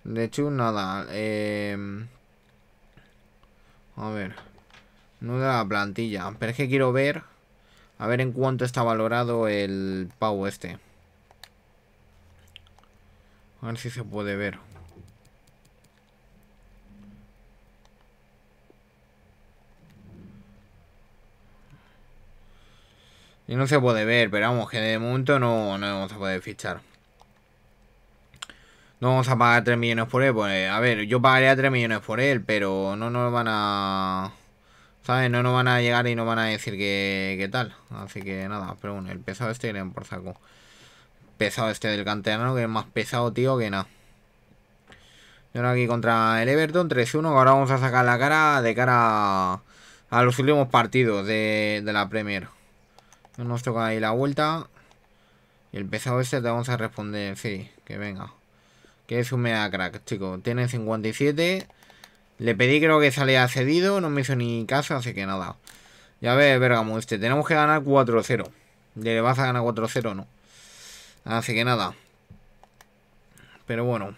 De hecho, nada. Em, a ver. no de la plantilla. Pero es que quiero ver. A ver en cuánto está valorado el pavo este. A ver si se puede ver. Y no se puede ver, pero vamos, que de momento no, vamos a poder fichar. No vamos a pagar 3 millones por él. Pues, a ver, yo pagaría 3 millones por él, pero no nos van a... ¿Sabes? No nos van a llegar y no van a decir que, que tal. Así que nada, pero bueno, el pesado este iré por saco pesado este del canterano, que es más pesado, tío, que nada. Y ahora aquí contra el Everton, 3-1. Ahora vamos a sacar la cara de cara a los últimos partidos de, la Premier. Nos toca ahí la vuelta. Y el pesado este te vamos a responder, sí, que venga. Que es un mega crack, chico. Tiene 57. Le pedí creo que salía cedido, no me hizo ni caso, así que nada. Ya ves, Bergamo, este. Tenemos que ganar 4-0. ¿Le vas a ganar 4-0 no? Así que nada. Pero bueno.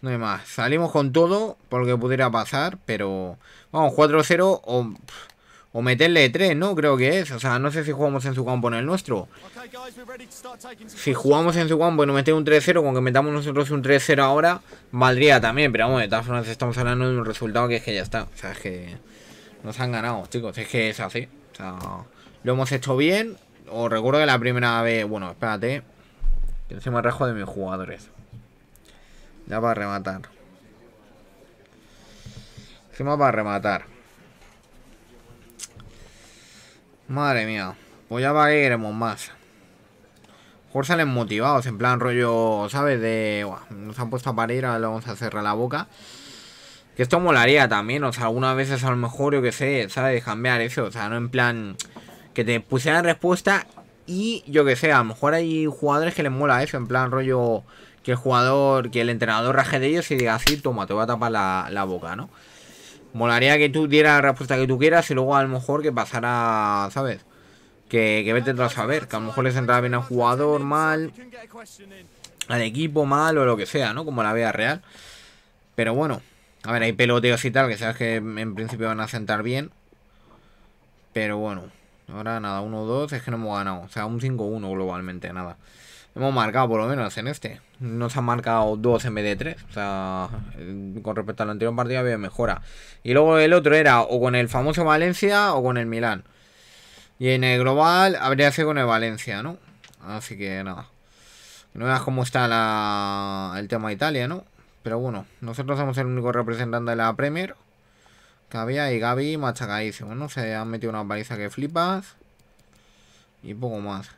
No hay más. Salimos con todo por lo que pudiera pasar, pero... Vamos, 4-0 o, meterle 3, ¿no? Creo que es. O sea, no sé si jugamos en su campo en el nuestro. Si jugamos en su campo y nos un 3-0, con que metamos nosotros un 3-0 ahora, valdría también. Pero vamos, de todas formas estamos hablando de un resultado que es que ya está. O sea, es que nos han ganado, chicos. Es que es así. O sea, lo hemos hecho bien os recuerdo que la primera vez... Bueno, espérate. Que encima se de mis jugadores. Ya para rematar. Encima para rematar. Madre mía. Pues ya ir más. Mejor salen motivados, en plan rollo, ¿sabes? De... nos han puesto a parir, ahora le vamos a cerrar la boca. Que esto molaría también, o sea, algunas veces a lo mejor, yo que sé, ¿sabes? Cambiar eso, o sea, no en plan que te pusieran respuesta y yo que sé, a lo mejor hay jugadores que les mola eso, en plan rollo que el jugador, que el entrenador raje de ellos y diga así, toma, te voy a tapar la, boca, ¿no? Molaría que tú dieras la respuesta que tú quieras y luego a lo mejor que pasara, ¿sabes? Que, que vete a saber, que a lo mejor les entra bien al jugador mal, al equipo mal o lo que sea, ¿no? Como la vea real. Pero bueno, a ver, hay peloteos y tal, que sabes que en principio van a sentar bien. Pero bueno. Ahora nada, 1-2, es que no hemos ganado. O sea, un 5-1 globalmente, nada. Hemos marcado por lo menos en este. Nos han marcado 2 en vez de 3. O sea, eh, con respecto al anterior partido había mejora. Y luego el otro era o con el famoso Valencia o con el Milán. Y en el global habría sido con el Valencia, ¿no? Así que nada. No veas cómo está la... el tema Italia, ¿no? Pero bueno, nosotros somos el único representante de la Premier había y Gaby machacadísimo ¿no? Se han metido una paliza que flipas. Y poco más.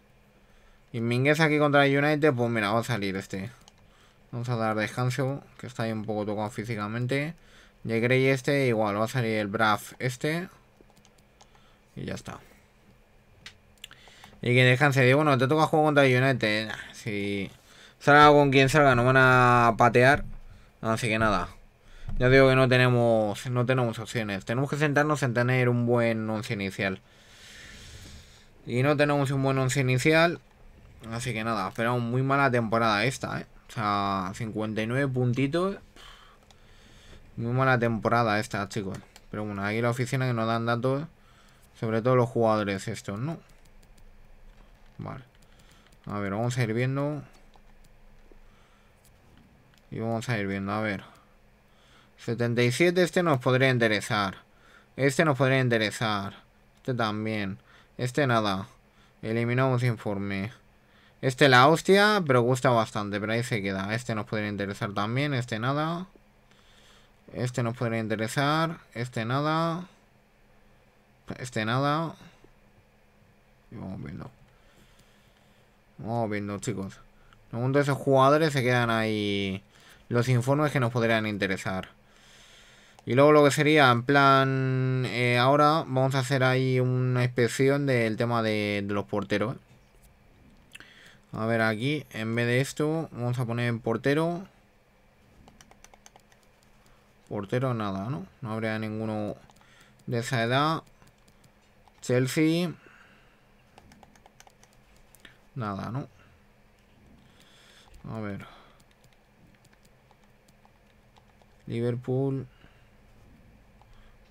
Y Minguez aquí contra el United, pues mira, va a salir este. Vamos a dar descanso, que está ahí un poco tocado físicamente. Y Grey este, igual, va a salir el braff este. Y ya está. Y que descanse. Digo, bueno, te toca jugar contra el United. Si salga con quien salga, no van a patear. Así que nada ya digo que no tenemos, no tenemos opciones. Tenemos que sentarnos en tener un buen once inicial. Y no tenemos un buen once inicial. Así que nada, esperamos muy mala temporada esta, ¿eh? O sea, 59 puntitos. Muy mala temporada esta, chicos. Pero bueno, aquí la oficina que nos dan datos. Sobre todo los jugadores estos, ¿no? Vale. A ver, vamos a ir viendo. Y vamos a ir viendo, a ver. 77, este nos podría interesar Este nos podría interesar Este también. Este nada. Eliminamos informe. Este la hostia, pero gusta bastante. Pero ahí se queda. Este nos podría interesar también. Este nada. Este nos podría interesar. Este nada. Este nada. Y vamos viendo. Vamos viendo, chicos. mundo de esos jugadores se quedan ahí. Los informes que nos podrían interesar. Y luego lo que sería, en plan, eh, ahora vamos a hacer ahí una inspección del tema de, los porteros. ¿eh? A ver, aquí, en vez de esto, vamos a poner portero. Portero, nada, ¿no? No habría ninguno de esa edad. Chelsea. Nada, ¿no? A ver. Liverpool.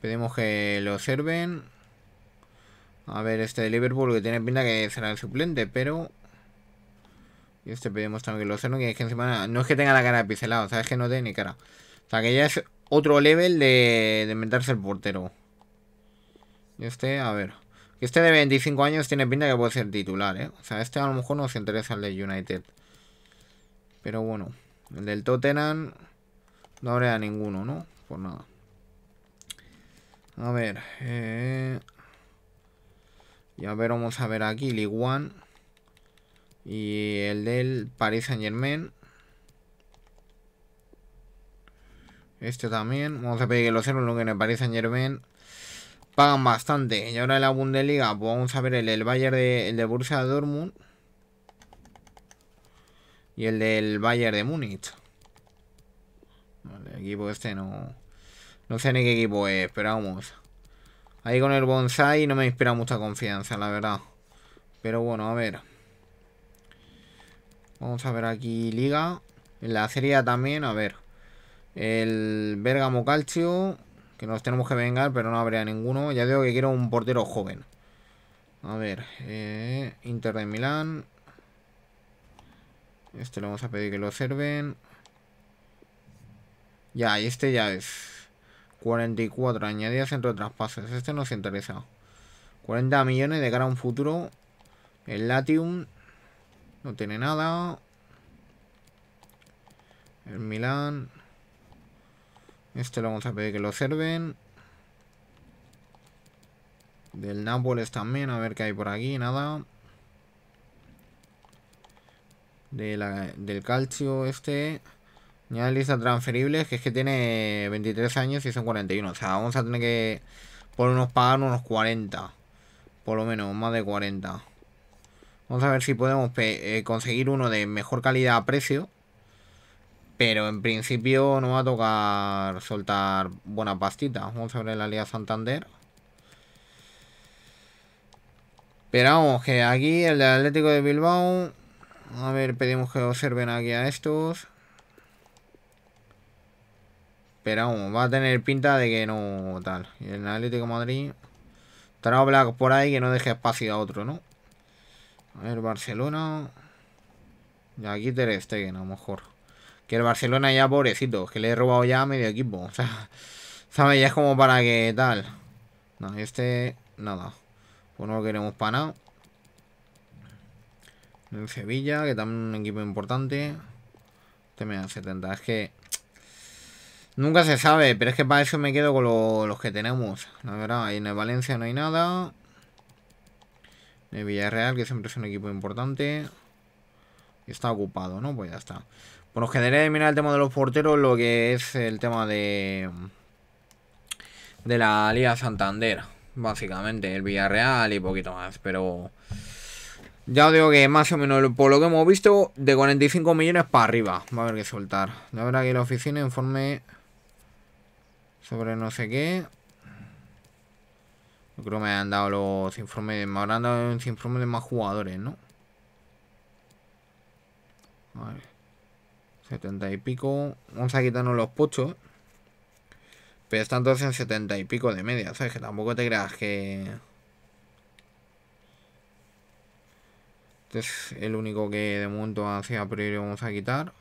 Pedimos que lo observen. A ver, este de Liverpool que tiene pinta que será el suplente, pero... Y este pedimos también que lo observen, que es que encima no es que tenga la cara de pixelado o sea, es que no tiene ni cara. O sea, que ya es otro level de, de el portero. Y este, a ver. Este de 25 años tiene pinta que puede ser titular, ¿eh? O sea, este a lo mejor no se interesa el de United. Pero bueno, el del Tottenham no habrá ninguno, ¿no? Por nada. A ver. Eh... Y a ver, vamos a ver aquí. League One. Y el del Paris Saint Germain. Este también. Vamos a pedir que los héroes lo que el Paris Saint Germain pagan bastante. Y ahora en la Bundesliga, pues vamos a ver el del Bayern de, el de Borussia Dortmund y el del Bayern de Múnich. Vale, equipo este no no sé ni qué equipo esperamos. Ahí con el bonsai no me inspira mucha confianza, la verdad. Pero bueno, a ver. Vamos a ver aquí Liga. En la Serie también, a ver. El Bergamo Calcio. Que nos tenemos que vengar, pero no habría ninguno. Ya digo que quiero un portero joven. A ver. Eh, Inter de Milán. Este lo vamos a pedir que lo observen. Ya, y este ya es. 44, añadidas entre traspases. Este no nos interesa. 40 millones de cara a un futuro. El Latium no tiene nada. El Milan. Este lo vamos a pedir que lo observen. Del Nápoles también, a ver qué hay por aquí, nada. del calcio este. Ya lista transferibles, que es que tiene 23 años y son 41. O sea, vamos a tener que por unos pagar unos 40. Por lo menos, más de 40. Vamos a ver si podemos eh, conseguir uno de mejor calidad a precio. Pero en principio nos va a tocar soltar buena pastita. Vamos a ver la Liga Santander. Esperamos que aquí el Atlético de Bilbao... A ver, pedimos que observen aquí a estos. Pero vamos, va a tener pinta de que no tal. Y el Atlético Madrid... Trao Black por ahí que no deje espacio a otro, ¿no? A ver, Barcelona... Y aquí Ter Stegen, a lo mejor. Que el Barcelona ya, pobrecito, que le he robado ya medio equipo. [LAUGHS] O sea, ¿sabes? Ya es como para que tal. No, este... Nada. Pues no lo queremos para nada. En Sevilla, que también es un equipo importante. Este me da 70. Es que Nunca se sabe, pero es que para eso me quedo con los que tenemos. La verdad, en Valencia no hay nada. En el Villarreal, que siempre es un equipo importante. Está ocupado, ¿no? Pues ya está. Bueno, generé mirar el tema de los porteros, lo que es el tema de... De la Liga Santander, básicamente. El Villarreal y poquito más, pero... Ya os digo que más o menos por lo que hemos visto, de 45 millones para arriba va a haber que soltar. La verdad que la oficina informe sobre no sé qué. Yo creo que me han dado los informes, me habrán dado los informes de más jugadores, ¿no? Vale. 70 y pico. Vamos a quitarnos los pochos. Pero están todos en 70 y pico de media, ¿sabes? Que tampoco te creas que... Este es el único que de momento hacia priori vamos a quitar.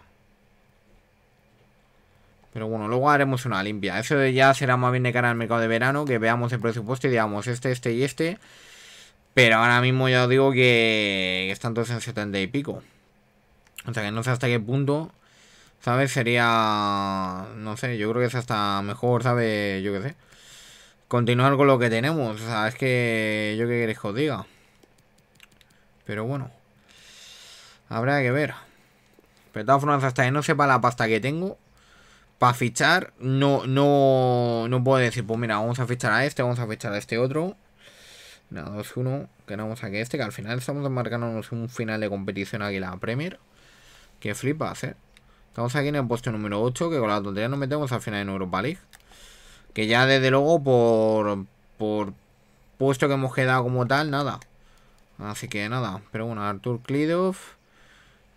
Pero bueno, luego haremos una limpia. Eso ya será más bien de cara al mercado de verano, que veamos el presupuesto y digamos este, este y este. Pero ahora mismo ya os digo que están todos en 70 y pico. O sea que no sé hasta qué punto, ¿sabes? Sería, no sé, yo creo que es hasta mejor, ¿sabes? Yo qué sé. Continuar con lo que tenemos. O sea, es que yo qué queréis que os diga. Pero bueno. Habrá que ver. Pero de todas hasta que no sepa la pasta que tengo, para fichar, no, no, no puedo decir, pues mira, vamos a fichar a este, vamos a fichar a este otro. Nada, 2-1, ganamos aquí este, que al final estamos marcándonos un final de competición aquí la Premier. Que flipa, ¿eh? Estamos aquí en el puesto número 8, que con la tontería nos metemos al final en Europa League. Que ya desde luego por, por puesto que hemos quedado como tal, nada. Así que nada, pero bueno, Artur Klidov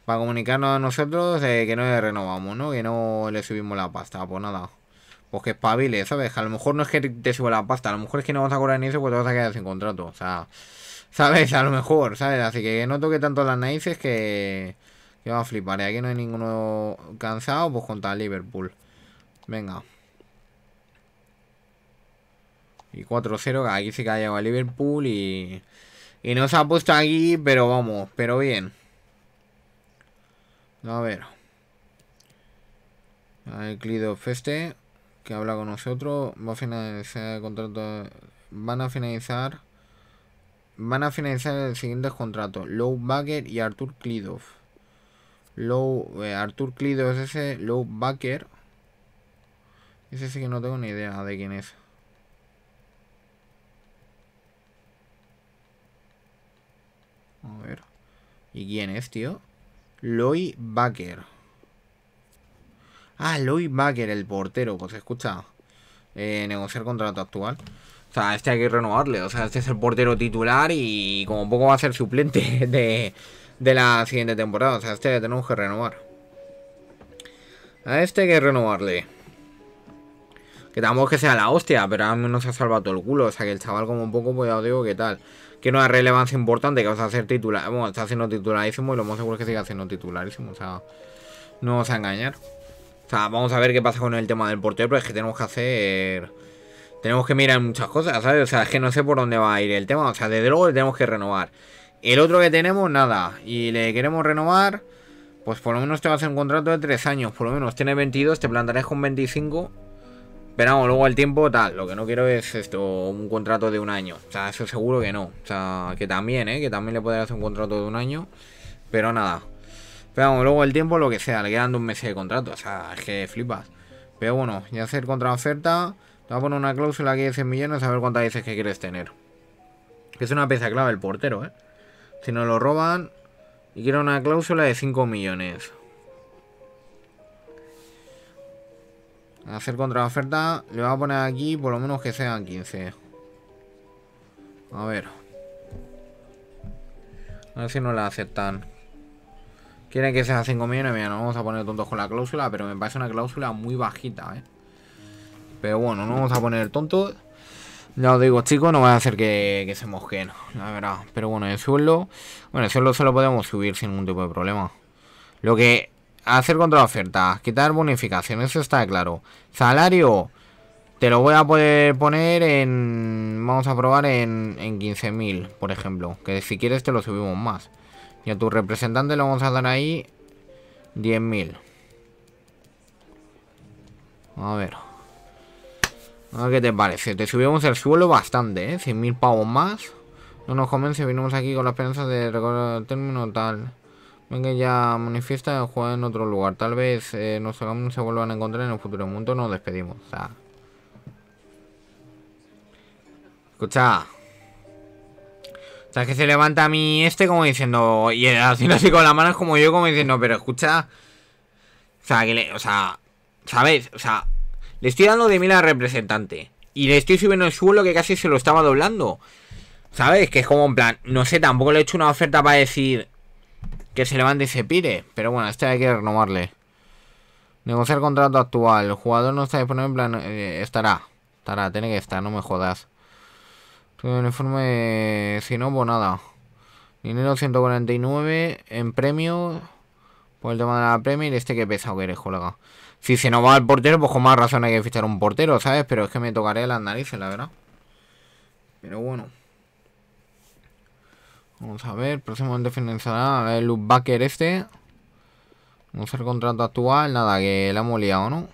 para comunicarnos a nosotros que no le renovamos, ¿no? Que no le subimos la pasta, pues nada. Pues que espabile, ¿sabes? A lo mejor no es que te suba la pasta, a lo mejor es que no vas a cobrar ni eso porque te vas a quedar sin contrato, o sea, ¿sabes? A lo mejor, ¿sabes? Así que no toque tanto las narices que, que va a flipar. Y aquí no hay ninguno cansado, pues contra Liverpool. Venga. Y 4-0, aquí sí que ha llegado a Liverpool y... Y no se ha puesto aquí, pero vamos, pero bien. A ver. El Clidoff Feste, que habla con nosotros, va a finalizar el contrato. Van a finalizar. Van a finalizar El siguiente contrato Low Baker y Arthur Clidoff. Low, eh, Arthur Clidoff es ese, Low Baker. Ese sí que no tengo ni idea de quién es. A ver. ¿Y quién es, tío? Loy Baker. Ah, Lloyd Baker, el portero, pues escucha. Eh, negociar contrato actual. O sea, este hay que renovarle. O sea, este es el portero titular y como poco va a ser suplente [LAUGHS] de, la siguiente temporada. O sea, este tenemos que renovar. A este hay que renovarle. Que tampoco que sea la hostia, pero mí no se ha salvado todo el culo. O sea, que el chaval como un poco, pues ya os digo que tal que no es relevancia importante, que vas a hacer titular. Bueno, está haciendo titularísimo y lo más seguro es que siga haciendo titularísimo. O sea, no vamos a engañar. O sea, vamos a ver qué pasa con el tema del portero, pero es que tenemos que hacer. Tenemos que mirar muchas cosas, ¿sabes? O sea, es que no sé por dónde va a ir el tema. O sea, desde luego le tenemos que renovar. El otro que tenemos, nada. Y le queremos renovar. Pues por lo menos te vas a hacer un contrato de 3 años. Por lo menos tiene 22, te plantarás con 25. Pero luego el tiempo, tal, lo que no quiero es esto, un contrato de un año. O sea, eso seguro que no. O sea, que también, ¿eh? Que también le pueden hacer un contrato de un año. Pero nada. Pero luego el tiempo, lo que sea, le quedan dos meses de contrato. O sea, es que flipas. Pero bueno, ya hacer contraoferta. Te va a poner una cláusula que 100 millones a ver cuántas veces que quieres tener. Que es una pieza clave el portero, ¿eh? Si no lo roban, y quiero una cláusula de 5 millones. Hacer contra oferta Le voy a poner aquí por lo menos que sean 15. A ver. A ver si no la aceptan. Quieren que sea 5 millones. Mira, no vamos a poner tontos con la cláusula. Pero me parece una cláusula muy bajita, ¿eh? Pero bueno, no vamos a poner tontos. Ya os digo, chicos, no va a hacer que, se mosquen, la verdad. Pero bueno, el suelo Bueno, el sueldo se lo podemos subir sin ningún tipo de problema. Lo que hacer oferta, quitar bonificaciones, eso está claro. Salario, te lo voy a poder poner en... Vamos a probar en, en 15.000, por ejemplo. Que si quieres te lo subimos más. Y a tu representante lo vamos a dar ahí 10.000. A ver. A qué te parece. Te subimos el suelo bastante, ¿eh? 100.000 pavos más. No nos convence, vinimos aquí con la esperanza de recorrer el término tal. Venga ya, manifiesta el juego en otro lugar. Tal vez eh, nos se vuelvan a encontrar en el futuro mundo. Nos despedimos. sea Escucha. O sea, que se levanta a mí este como diciendo... Y haciendo así con las manos como yo, como diciendo... Pero escucha... O sea, que le... O sea... ¿Sabes? O sea... Le estoy dando de mil al representante. Y le estoy subiendo el suelo que casi se lo estaba doblando. ¿Sabes? Que es como en plan... No sé, tampoco le he hecho una oferta para decir que se levante y se pide Pero bueno, este hay que renovarle. Negociar contrato actual. El jugador no está disponible. En plan, eh, estará. Estará, tiene que estar, no me jodas. Tu informe si no, pues nada. Dinero 149 en premio. Por el tema de la premia Y este que pesado que eres, colega. Si se no va el portero, pues con más razón hay que fichar un portero, ¿sabes? Pero es que me tocaré las narices, la verdad. Pero bueno. Vamos a ver, próximamente finalizará el loopbacker este. Vamos a el contrato actual, nada, que la hemos liado, ¿no?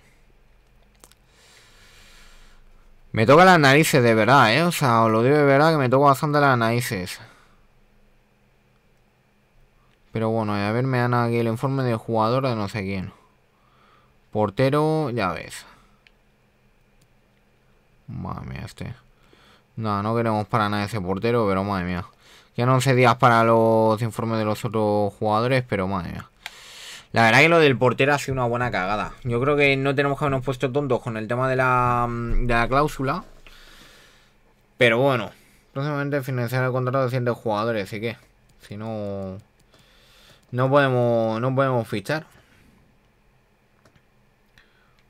Me toca las narices, de verdad, ¿eh? O sea, os lo digo de verdad que me toca bastante las narices. Pero bueno, a ver, me dan aquí el informe del jugador de no sé quién. Portero, ya ves. Madre mía, este. No, no queremos para nada ese portero, pero madre mía. Ya no sé días para los informes de los otros jugadores, pero madre mía. La verdad que lo del portero ha sido una buena cagada. Yo creo que no tenemos que habernos puesto tontos con el tema de la, mm, de la cláusula. Pero bueno, próximamente financiar el contrato de 100 jugadores, así que si no no podemos no podemos fichar.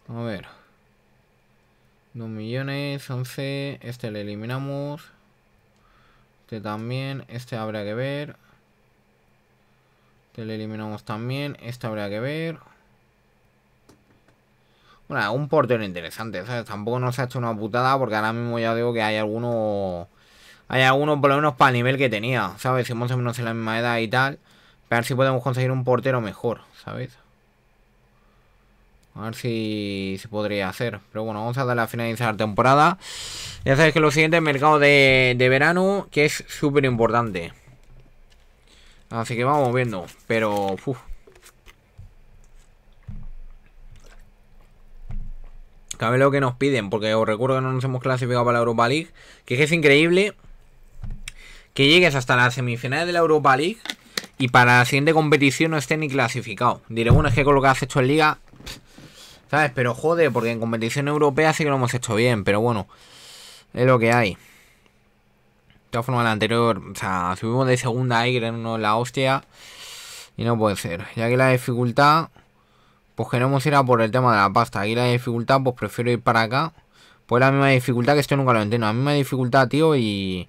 A ver. 2 millones, 11, este le eliminamos. Este también. Este habrá que ver. Este lo eliminamos también. Este habrá que ver. Bueno, un portero interesante, Tampoco nos ha hecho una putada porque ahora mismo ya digo que hay alguno... Hay algunos por lo menos para el nivel que tenía, ¿sabes? Si más o menos en la misma edad y tal. Pero a ver si podemos conseguir un portero mejor, ¿sabes? A ver si se podría hacer. Pero bueno, vamos a darle a finalizar temporada. Ya sabéis que lo siguiente es mercado de, verano, que es súper importante. Así que vamos viendo. Pero... Cabe lo que nos piden, porque os recuerdo que no nos hemos clasificado para la Europa League. Que es, increíble que llegues hasta las semifinales de la Europa League y para la siguiente competición no esté ni clasificado. Diré, bueno, es que con lo que has hecho en Liga ¿Sabes? Pero joder, porque en competición europea sí que lo hemos hecho bien, pero bueno, es lo que hay. De todas formas, la anterior, o sea, subimos de segunda aire en la hostia, y no puede ser. Ya que la dificultad, pues queremos ir a por el tema de la pasta. Aquí la dificultad, pues prefiero ir para acá. Pues la misma dificultad que esto nunca lo entiendo. La misma dificultad, tío, y,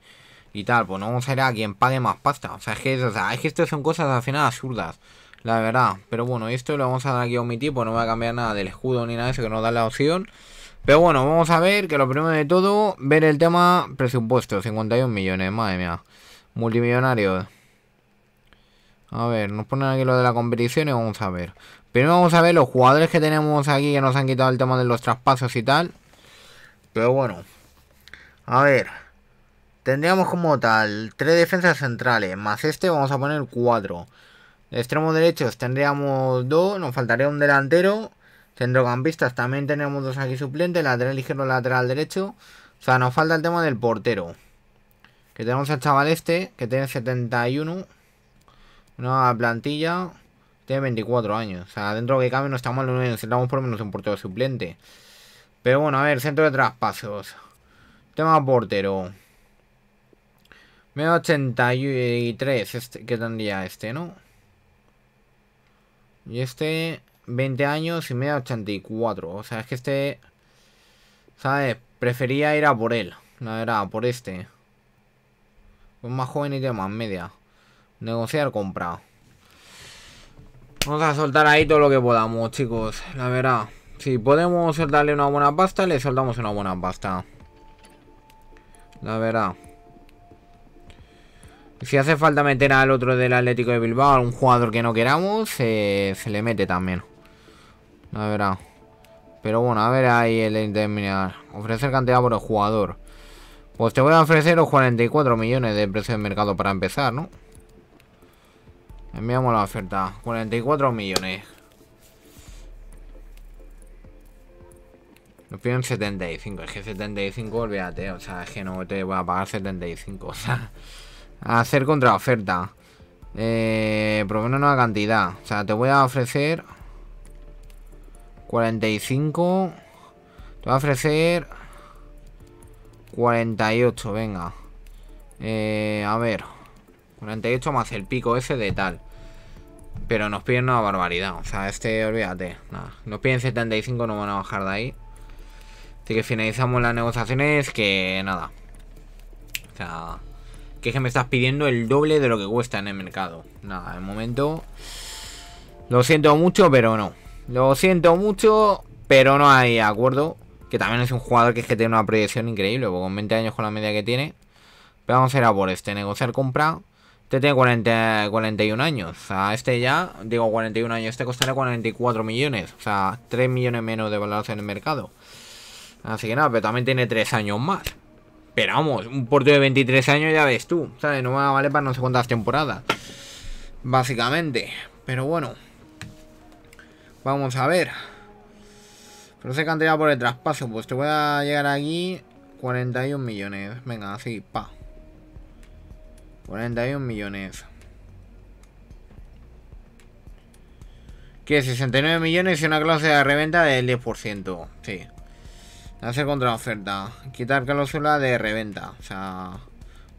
tal. Pues no vamos a ir a quien pague más pasta. O sea, es que, o es que esto son cosas al final absurdas. La verdad, pero bueno, esto lo vamos a dar aquí a omitir, tipo pues no va a cambiar nada del escudo ni nada de eso que nos da la opción. Pero bueno, vamos a ver que lo primero de todo, ver el tema presupuesto, 51 millones, madre mía. multimillonario A ver, nos ponen aquí lo de la competición y vamos a ver. Primero vamos a ver los jugadores que tenemos aquí que nos han quitado el tema de los traspasos y tal. Pero bueno. A ver. Tendríamos como tal tres defensas centrales. Más este vamos a poner 4. Extremo derecho tendríamos dos, nos faltaría un delantero. Centrocampistas también tenemos dos aquí suplentes, lateral izquierdo, lateral derecho. O sea, nos falta el tema del portero. Que tenemos al chaval este, que tiene 71. Una plantilla. Tiene 24 años. O sea, dentro que cambio no estamos mal, necesitamos por lo menos un portero suplente. Pero bueno, a ver, centro de traspasos. Tema portero. Me 83, este, que tendría este, ¿no? Y este, 20 años y media, 84. O sea, es que este, ¿sabes? Prefería ir a por él. La verdad, por este. es más joven y de más media. Negociar compra. Vamos a soltar ahí todo lo que podamos, chicos. La verdad. Si podemos soltarle una buena pasta, le soltamos una buena pasta. La verdad. Si hace falta meter al otro del Atlético de Bilbao, un jugador que no queramos, se le mete también. La verdad. Pero bueno, a ver ahí el terminar Ofrecer cantidad por el jugador. Pues te voy a ofrecer los 44 millones de precio de mercado para empezar, ¿no? Enviamos la oferta. 44 millones. Nos piden 75. Es que 75, olvídate. O sea, es que no te voy a pagar 75. [LAUGHS] O sea... Hacer contraoferta. Eh, por una cantidad. O sea, te voy a ofrecer 45. Te voy a ofrecer 48, venga. Eh, a ver. 48 más el pico ese de tal. Pero nos piden una barbaridad. O sea, este, olvídate. Nada. Nos piden 75, no van a bajar de ahí. Así que finalizamos las negociaciones que nada. O sea que es que me estás pidiendo el doble de lo que cuesta en el mercado. Nada, de momento... Lo siento mucho, pero no. Lo siento mucho, pero no hay acuerdo. Que también es un jugador que es que tiene una proyección increíble, porque con 20 años con la media que tiene. Pero vamos a ir a por este, negociar compra. Este tiene 41 años. O sea, este ya, digo 41 años, este costará 44 millones. O sea, 3 millones menos de valoración en el mercado. Así que nada, pero también tiene 3 años más. Esperamos, un portero de 23 años ya ves tú, ¿sabes? No va a valer para no sé cuántas temporadas. Básicamente. Pero bueno. Vamos a ver. no sé cantidad por el traspaso. Pues te voy a llegar aquí 41 millones. Venga, así, pa. 41 millones. Que 69 millones y una clase de reventa del 10%. Sí. Hacer contraoferta. Quitar cláusula de reventa. O sea,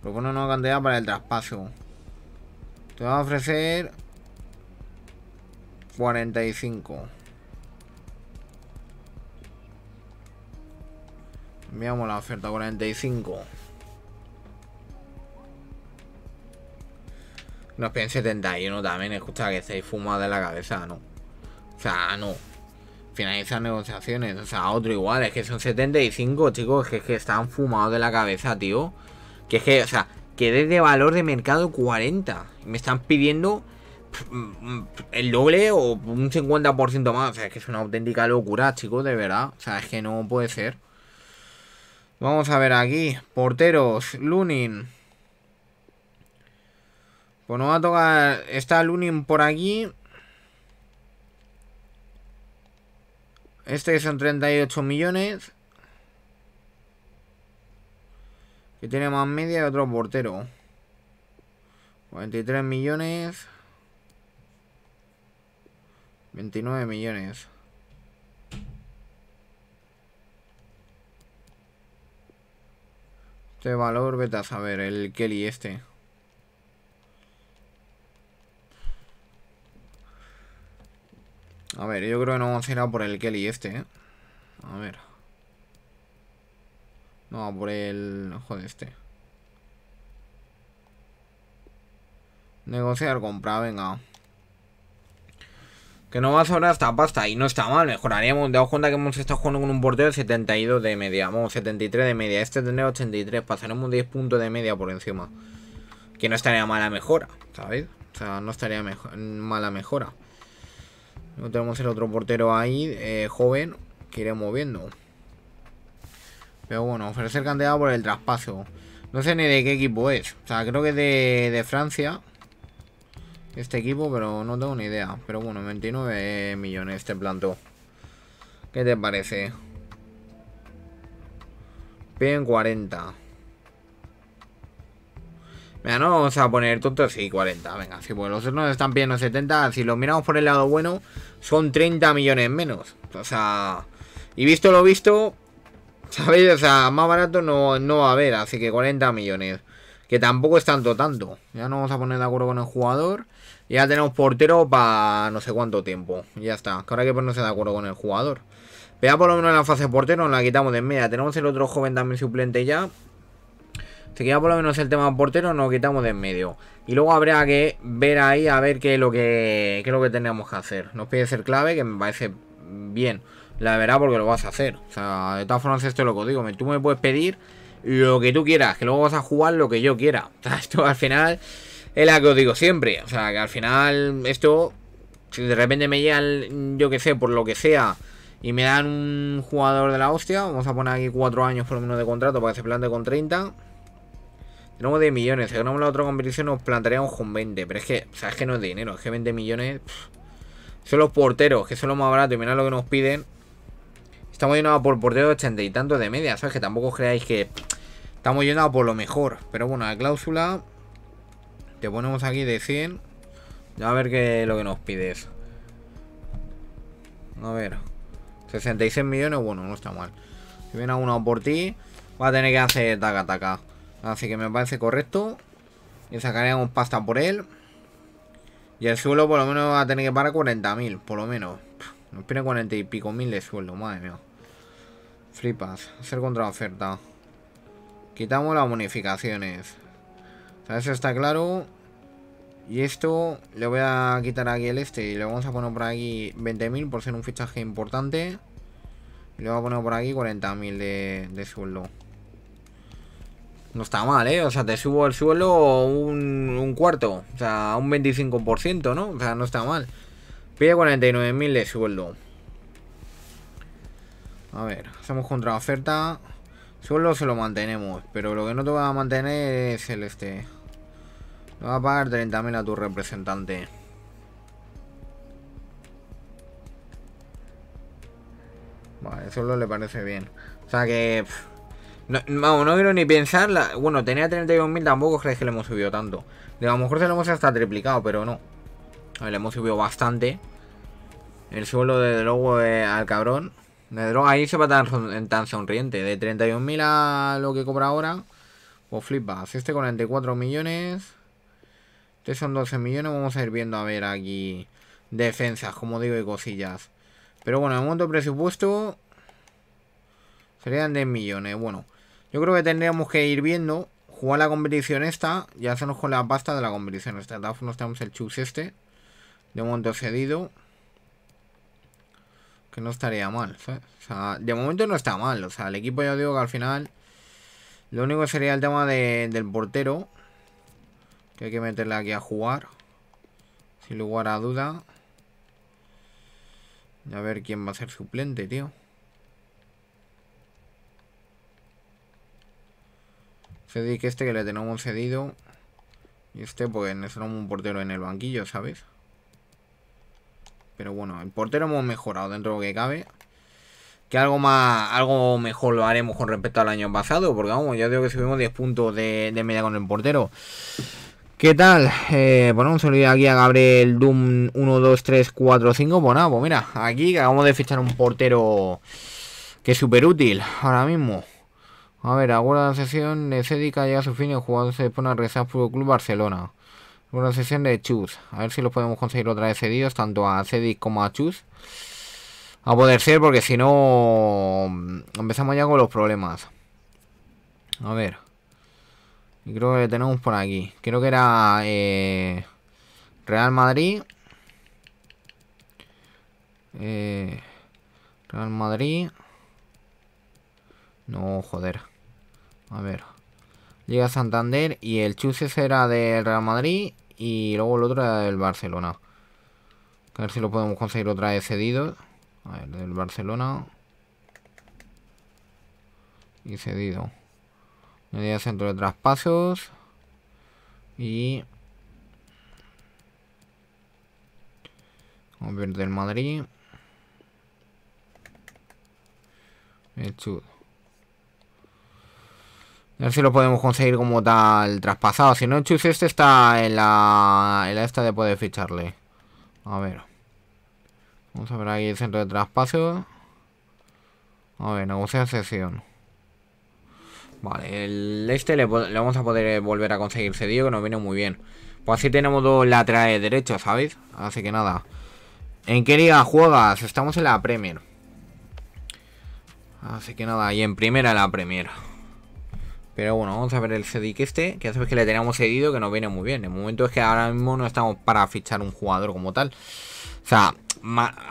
propone una cantidad para el traspaso. Te va a ofrecer 45. Enviamos la oferta 45. Nos piden 71 también. Escucha que estáis fumados de la cabeza, ¿no? O sea, no. Finalizar negociaciones. O sea, otro igual, es que son 75, chicos, que es que están fumados de la cabeza, tío. Que es que, o sea, Que desde valor de mercado 40. Me están pidiendo mm, mm, el doble o un 50% más. O sea, es que es una auténtica locura, chicos, de verdad. O sea, es que no puede ser. Vamos a ver aquí. Porteros, Lunin. Pues no va a tocar. Está Lunin por aquí. Este son 38 millones. Que tiene más media de otro portero. 43 millones. 29 millones. Este valor, vete a saber, el Kelly este. A ver, yo creo que no vamos a ir a por el Kelly este, ¿eh? A ver. No, a por el... Joder, este. Negociar compra, venga. Que no va a sobrar esta pasta y no está mal, mejoraríamos. Daos cuenta que hemos estado jugando con un portero de 72 de media, vamos, 73 de media. Este tendría 83, pasaremos 10 puntos de media por encima. Que no estaría mala mejora, ¿sabéis? O sea, no estaría mejor, mala mejora. No tenemos el otro portero ahí, eh, joven, que iremos moviendo. Pero bueno, ofrecer cantidad por el traspaso. No sé ni de qué equipo es. O sea, creo que es de, de Francia. Este equipo, pero no tengo ni idea. Pero bueno, 29 millones este plantó. ¿Qué te parece? Bien 40. Mira, no vamos a poner tonto, sí, 40. Venga, si pues los nos están pidiendo 70. Si lo miramos por el lado bueno, son 30 millones menos. O sea, y visto lo visto, ¿sabéis? O sea, más barato no, no va a haber, así que 40 millones. Que tampoco es tanto, tanto. Ya no vamos a poner de acuerdo con el jugador. Ya tenemos portero para no sé cuánto tiempo. Ya está. Que ahora hay que ponerse de acuerdo con el jugador. Vea por lo menos la fase portero nos la quitamos de media. Tenemos el otro joven también suplente ya. Se queda por lo menos el tema portero, nos quitamos de en medio. Y luego habrá que ver ahí a ver qué es lo que, qué es lo que tenemos que hacer. Nos pide ser clave, que me parece bien. La verdad, porque lo vas a hacer. O sea, de todas formas, esto es lo que digo. Tú me puedes pedir lo que tú quieras, que luego vas a jugar lo que yo quiera. [LAUGHS] O esto al final es la que os digo siempre. O sea, que al final esto, si de repente me llegan, yo que sé, por lo que sea, y me dan un jugador de la hostia, vamos a poner aquí cuatro años por lo menos de contrato para que se plante con 30. Tenemos 10 millones. Si ganamos la otra competición nos plantaríamos con 20. Pero es que, sabes sea, es que no es dinero. Es que 20 millones... Son los porteros, que son los más baratos. Y mirad lo que nos piden. Estamos llenados por porteros de 80 y tantos de media. ¿Sabes? Que tampoco creáis que... Estamos llenados por lo mejor. Pero bueno, la cláusula... Te ponemos aquí de 100. Ya a ver qué lo que nos pide eso. A ver. 66 millones, bueno, no está mal. Si viene uno por ti, va a tener que hacer taca taca. Así que me parece correcto. Y sacaremos pasta por él. Y el suelo por lo menos va a tener que pagar 40.000, por lo menos. nos pide 40 y pico mil de sueldo, madre mía. Flipas. Hacer contraoferta. Quitamos las bonificaciones. O sea, eso está claro. Y esto le voy a quitar aquí el este y le vamos a poner por aquí 20.000 por ser un fichaje importante. Y le voy a poner por aquí 40.000 de, de sueldo. No está mal, ¿eh? O sea, te subo el suelo un, cuarto. O sea, un 25%, ¿no? O sea, no está mal. Pide 49.000 de sueldo. A ver, hacemos contra oferta, Sueldo se lo mantenemos. Pero lo que no te va a mantener es el este. No va a pagar 30.000 a tu representante. Vale, le parece bien. O sea que... No, no, quiero ni pensar. Bueno, tenía 31.000, tampoco crees que le hemos subido tanto. De a lo mejor se lo hemos hasta triplicado, pero no. A ver, le hemos subido bastante. El suelo, de luego, eh, al cabrón. de droga ahí se va tan, tan sonriente. De 31.000 a lo que cobra ahora. Pues flipas. Este 44 millones. Este son 12 millones. Vamos a ir viendo a ver aquí defensas, como digo, y cosillas. Pero bueno, el monto presupuesto serían 10 millones. Bueno, yo creo que tendríamos que ir viendo. Jugar la competición esta y hacernos con la pasta de la competición esta. De nos tenemos el chus este. De momento cedido. Que no estaría mal, O sea, de momento no está mal. O sea, el equipo ya digo que al final... Lo único sería el tema del portero. Que hay que meterle aquí a jugar. Sin lugar a duda. A ver quién va a ser suplente, tío. este que le tenemos cedido. Y este porque necesitamos un portero en el banquillo, ¿sabes? Pero bueno, el portero hemos mejorado dentro de lo que cabe. Que algo más, algo mejor lo haremos con respecto al año pasado. Porque vamos, ya digo que subimos 10 puntos de, media con el portero. ¿Qué tal? Eh, bueno, pues, un saludo aquí a Gabriel Doom 1, 2, 3, 4, 5. Pues nada, pues mira, aquí acabamos de fichar un portero que es súper útil ahora mismo. A ver, alguna sesión de Cédica llega a su fin y el jugador se pone a rezar Fútbol Club Barcelona. Una sesión de Chus. A ver si lo podemos conseguir otra vez cedidos, tanto a Cedic como a Chus. A poder ser, porque si no... Mm, empezamos ya con los problemas. A ver. Creo que tenemos por aquí. Creo que era... Eh, Real Madrid. Eh, Real Madrid. No, joder. A ver. Llega Santander y el chuce será del Real Madrid y luego el otro era del Barcelona. A ver si lo podemos conseguir otra vez cedido. A ver, del Barcelona. Y cedido. Medida centro de traspasos. Y... Vamos a del Madrid. El Chus a ver si lo podemos conseguir como tal traspasado. Si no, Chus este está en la, en la esta de poder ficharle. A ver. Vamos a ver aquí el centro de traspaso. A ver, negociar sesión. Vale, el este le, vamos a poder eh, volver a conseguir cedido, que nos viene muy bien. Pues así tenemos dos laterales derechos, ¿sabéis? Así que nada. ¿En qué liga juegas? Estamos en la Premier. Así que nada, y en primera la Premier. Pero bueno, vamos a ver el Cedic este, que ya sabes que le teníamos cedido, que nos viene muy bien. El momento es que ahora mismo no estamos para fichar un jugador como tal. O sea,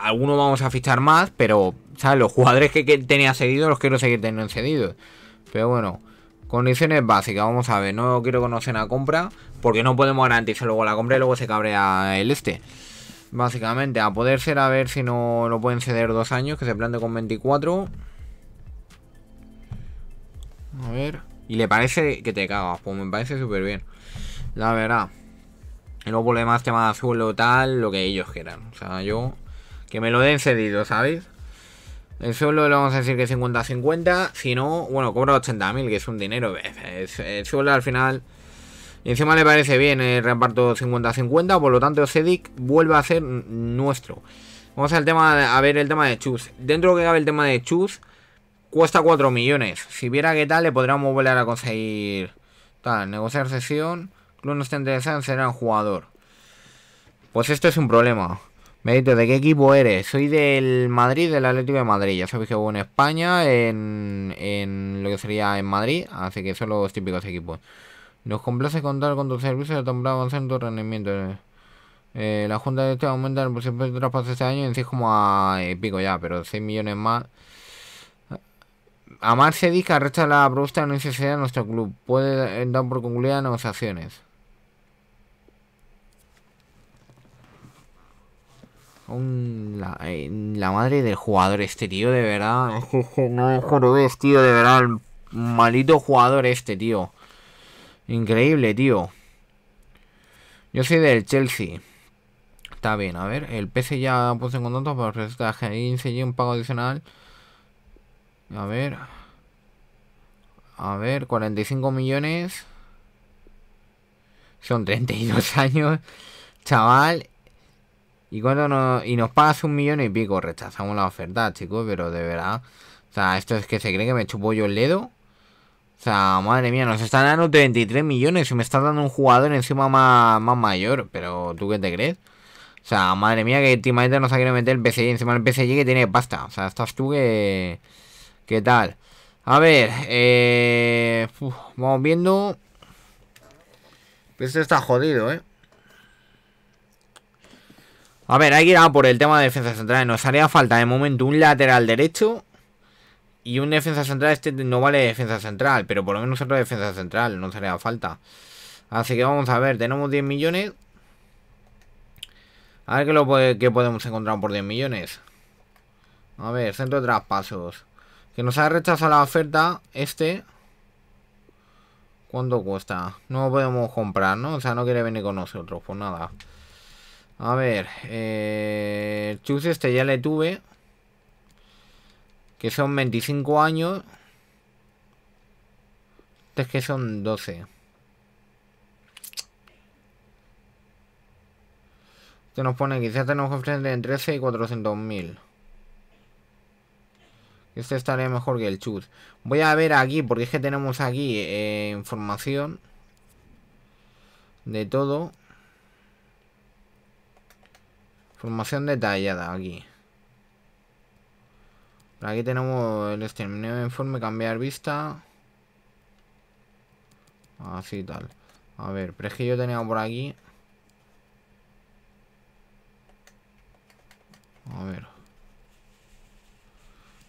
algunos vamos a fichar más, pero, ¿sabes? Los jugadores que, tenía cedido los quiero seguir teniendo cedidos. Pero bueno, condiciones básicas, vamos a ver. No quiero conocer la compra, porque no podemos garantizar luego la compra y luego se cabrea el este. Básicamente, a poder ser, a ver si no lo pueden ceder dos años, que se plante con 24. A ver... Y le parece que te cagas, pues me parece súper bien. La verdad. Y luego por pues, demás tema de suelo, tal, lo que ellos quieran. O sea, yo. Que me lo den cedido, ¿sabéis? El suelo le vamos a decir que 50-50. Si no, bueno, cobra 80.000, que es un dinero. Pues, el suelo al final. Y encima le parece bien el reparto 50-50, por lo tanto Cedic vuelve a ser nuestro. Vamos al tema, a ver el tema de Chus. Dentro que cabe el tema de Chus, Cuesta 4 millones. Si viera qué tal, le podríamos volver a conseguir. Tal, negociar sesión. Club no está interesado en ser un jugador. Pues esto es un problema. Medito, ¿de qué equipo eres? Soy del Madrid, del Atlético de Madrid. Ya sabéis que hubo en España, en, lo que sería en Madrid. Así que son los típicos equipos. Nos complace contar con tus servicios de temporada avanzando tu rendimiento. Eh, la Junta de Este aumenta el presupuesto de traspaso este año en como a eh, pico ya, pero 6 millones más. Amar se dice que arrecha la propuesta no necesidad nuestro club. Puede dar por concluida negociaciones. La, madre del jugador este, tío, de verdad. No jorobés tío, de verdad. malito jugador este, tío. Increíble, tío. Yo soy del Chelsea. Está bien, a ver. El PC ya puso en contacto para ofrecer Ahí un pago adicional a ver. A ver, 45 millones. Son 32 [LAUGHS] años, chaval. ¿Y cuando nos, y nos pagas un millón y pico? Rechazamos la oferta, chicos, pero de verdad. O sea, esto es que se cree que me chupo yo el dedo. O sea, madre mía, nos están dando 33 millones y me está dando un jugador encima más, mayor. Pero, ¿tú qué te crees? O sea, madre mía, que Team nos ha querido meter el PCI, encima del PSG que tiene pasta. O sea, estás tú que... ¿Qué tal? A ver, eh, vamos viendo. Este está jodido, ¿eh? A ver, hay que ir a por el tema de defensa central. Nos haría falta de momento un lateral derecho y un defensa central. Este no vale defensa central, pero por lo menos otro defensa central. nos haría falta. Así que vamos a ver, tenemos 10 millones. A ver qué, lo puede, qué podemos encontrar por 10 millones. A ver, centro de traspasos. Que nos ha rechazado la oferta este. ¿Cuánto cuesta? No podemos comprar, ¿no? O sea, no quiere venir con nosotros, pues nada. A ver, eh, Chus este ya le tuve. Que son 25 años. Este es que son 12. Este nos pone, quizás tenemos que ofrecer entre 13 y 400 mil. Este estaría mejor que el chut. Voy a ver aquí, porque es que tenemos aquí eh, información de todo. Información detallada aquí. aquí tenemos el exterminio de informe, cambiar vista. Así tal. A ver, pero es que yo tenía por aquí. A ver.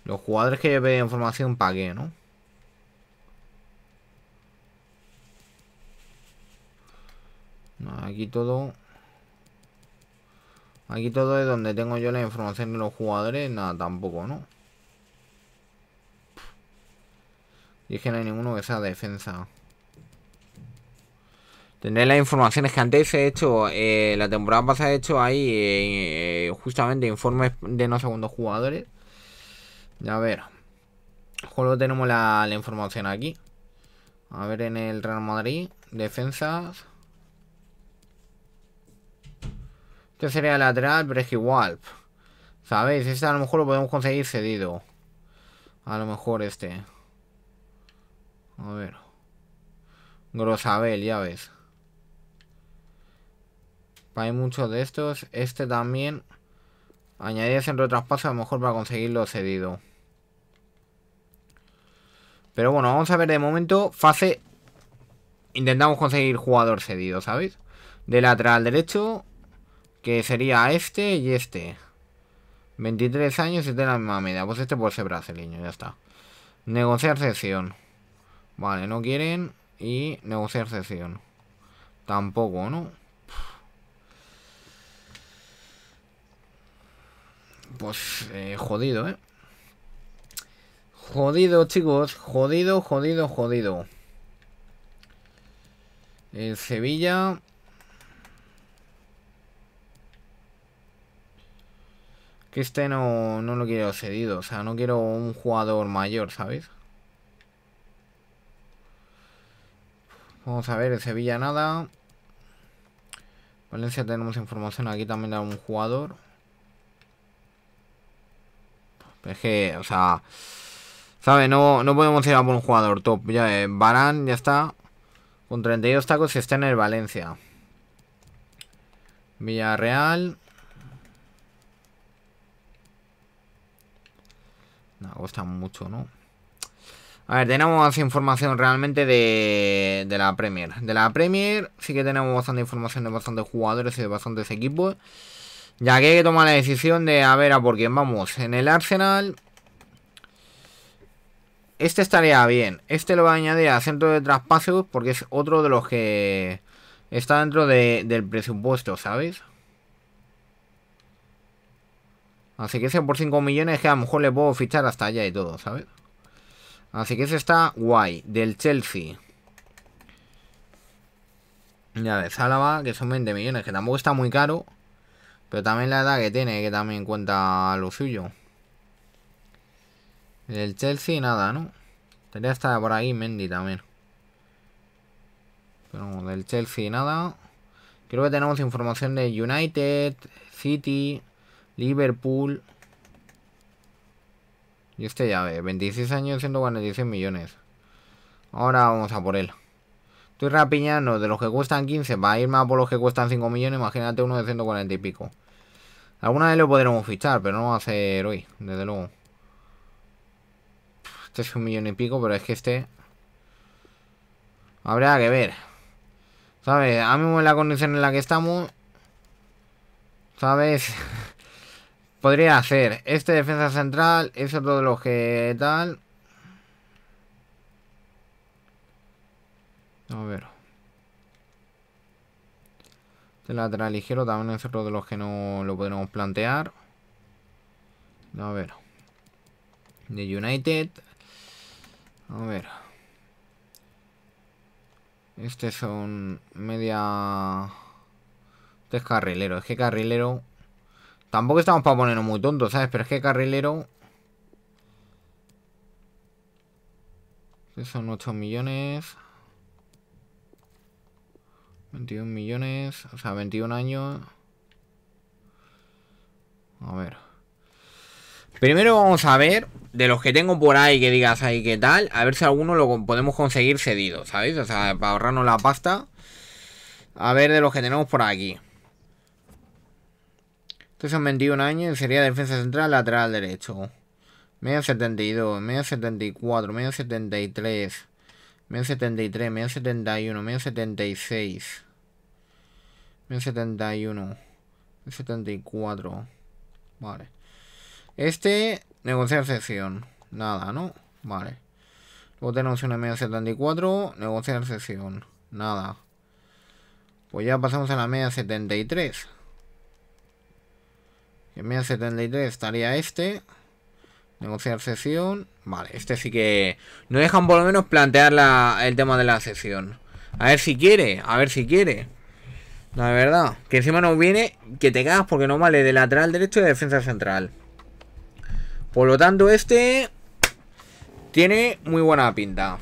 Los jugadores que ve información, para qué, ¿no? Aquí todo... Aquí todo es donde tengo yo la información de los jugadores. Nada, tampoco, ¿no? Y es que no hay ninguno que sea defensa. Tendré las informaciones que antes he hecho, eh, la temporada pasada he hecho ahí eh, justamente informes de no segundos jugadores. A ver. Juego tenemos la, información aquí. A ver en el Real Madrid. Defensas. Este sería lateral, pero es ¿Sabéis? Este a lo mejor lo podemos conseguir cedido. A lo mejor este. A ver. Grosabel, ya ves. Hay muchos de estos. Este también. Añadir centro retraspaso a lo mejor para conseguirlo cedido. Pero bueno, vamos a ver de momento. Fase. Intentamos conseguir jugador cedido, ¿sabéis? De lateral derecho. Que sería este y este. 23 años y de la misma media. Pues este puede ser brasileño, ya está. Negociar sesión. Vale, no quieren. Y negociar sesión. Tampoco, ¿no? Pues eh, jodido, ¿eh? Jodido, chicos. Jodido, jodido, jodido. El Sevilla. Que este no, lo quiero cedido. O sea, no quiero un jugador mayor, ¿sabes? Vamos a ver, el Sevilla nada. Valencia tenemos información. Aquí también de un jugador. Es que, o sea... ¿Sabes? No, podemos ir a por un jugador top. Ya, eh, Barán ya está. Con 32 tacos y está en el Valencia. Villarreal. No, cuesta mucho, ¿no? A ver, tenemos más información realmente de, de, la Premier. De la Premier sí que tenemos bastante información de bastantes jugadores y de bastantes equipos. Ya que hay que tomar la decisión de a ver a por quién vamos. En el Arsenal este estaría bien. Este lo voy a añadir a centro de traspasos porque es otro de los que está dentro del presupuesto, ¿sabes? Así que ese por 5 millones que a lo mejor le puedo fichar hasta allá y todo, ¿sabes? Así que ese está guay, del Chelsea. Ya de Álava, que son 20 millones, que tampoco está muy caro. Pero también la edad que tiene, que también cuenta lo suyo. El Chelsea nada, ¿no? Tendría estar por ahí Mendy también. Pero del Chelsea nada. Creo que tenemos información de United, City, Liverpool. Y este ya ve, 26 años, 146 millones. Ahora vamos a por él. Estoy rapiñando de los que cuestan 15 a ir más por los que cuestan 5 millones. Imagínate uno de 140 y pico. Alguna vez lo podremos fichar, pero no va a ser hoy, desde luego. Este es un millón y pico, pero es que este... Habrá que ver. ¿Sabes? A mí en la condición en la que estamos... ¿Sabes? [LAUGHS] Podría hacer. Este defensa central es otro de los que tal... A ver. Este lateral ligero también es otro de los que no lo podemos plantear. A ver. De United. A ver. Este es un media... Este es carrilero. Es que carrilero... Tampoco estamos para ponernos muy tontos, ¿sabes? Pero es que carrilero... Este son 8 millones... 21 millones... O sea, 21 años... A ver... Primero vamos a ver de los que tengo por ahí que digas ahí qué tal, a ver si alguno lo podemos conseguir cedido, ¿sabéis? O sea, para ahorrarnos la pasta. A ver de los que tenemos por aquí. Entonces son 21 años, sería defensa central, lateral derecho. Medio 72, medio 74, medio 73, medio 73, medio 71, medio 76, Medio 71, medio 74. Vale. Este, negociar sesión. Nada, ¿no? Vale. Luego tenemos una media 74, negociar sesión. Nada. Pues ya pasamos a la media 73. En media 73 estaría este. Negociar sesión. Vale, este sí que... No dejan por lo menos plantear el tema de la sesión. A ver si quiere, a ver si quiere. La verdad, que encima nos viene que te cagas porque no vale de lateral derecho y de defensa central. Por lo tanto, este tiene muy buena pinta.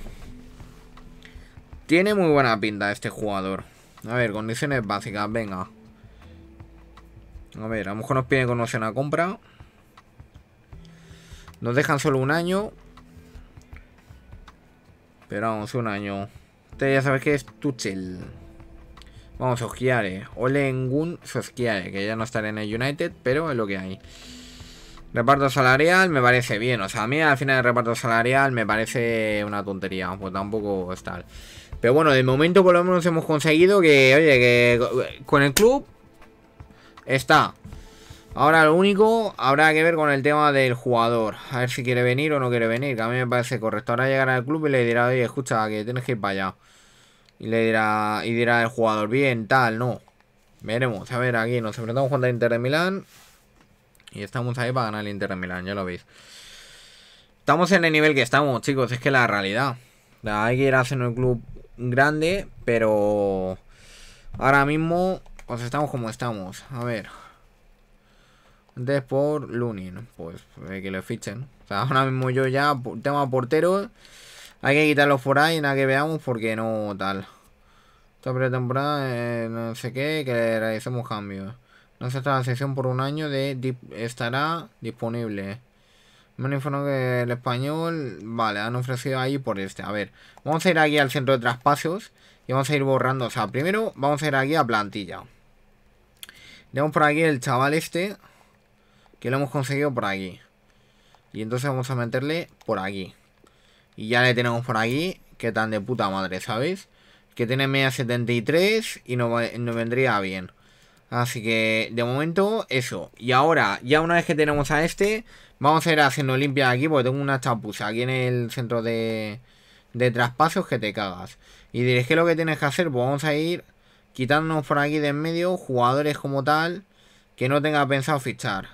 Tiene muy buena pinta este jugador. A ver, condiciones básicas, venga. A ver, a lo mejor nos piden con una compra. Nos dejan solo un año. Pero vamos, un año. Este ya sabes que es Tuchel. Vamos, Osquiare. Eh. Ole Ngun eh, que ya no estará en el United, pero es lo que hay. Reparto salarial me parece bien. O sea, a mí al final el reparto salarial me parece una tontería. Pues tampoco es tal. Pero bueno, de momento por lo menos hemos conseguido que, oye, que con el club está. Ahora lo único habrá que ver con el tema del jugador. A ver si quiere venir o no quiere venir. Que a mí me parece correcto. Ahora llegar al club y le dirá, oye, escucha, que tienes que ir para allá. Y le dirá, y dirá el jugador, bien, tal, no. Veremos, a ver, aquí nos enfrentamos contra el Inter de Milán. Y estamos ahí para ganar el Inter de Milán, ya lo veis. Estamos en el nivel que estamos, chicos. Es que la realidad. hay que ir a un club grande, pero... Ahora mismo, pues estamos como estamos. A ver. Antes por Lunin. Pues, pues hay que lo fichen. O sea, ahora mismo yo ya, tema portero Hay que quitarlo por ahí, nada que veamos, porque no tal. Esta pretemporada, temporada eh, no sé qué, que realicemos cambios esta transacción por un año de estará disponible. Me informado que el español... Vale, han ofrecido ahí por este. A ver, vamos a ir aquí al centro de traspasos. Y vamos a ir borrando. O sea, primero vamos a ir aquí a plantilla. Tenemos por aquí el chaval este. Que lo hemos conseguido por aquí. Y entonces vamos a meterle por aquí. Y ya le tenemos por aquí. Que tan de puta madre, ¿sabéis? Que tiene media 73 y nos no vendría bien. Así que de momento eso. Y ahora, ya una vez que tenemos a este, vamos a ir haciendo limpia aquí porque tengo una chapuza aquí en el centro de, de traspasos que te cagas. Y diréis que lo que tienes que hacer, pues vamos a ir quitándonos por aquí de en medio jugadores como tal que no tenga pensado fichar.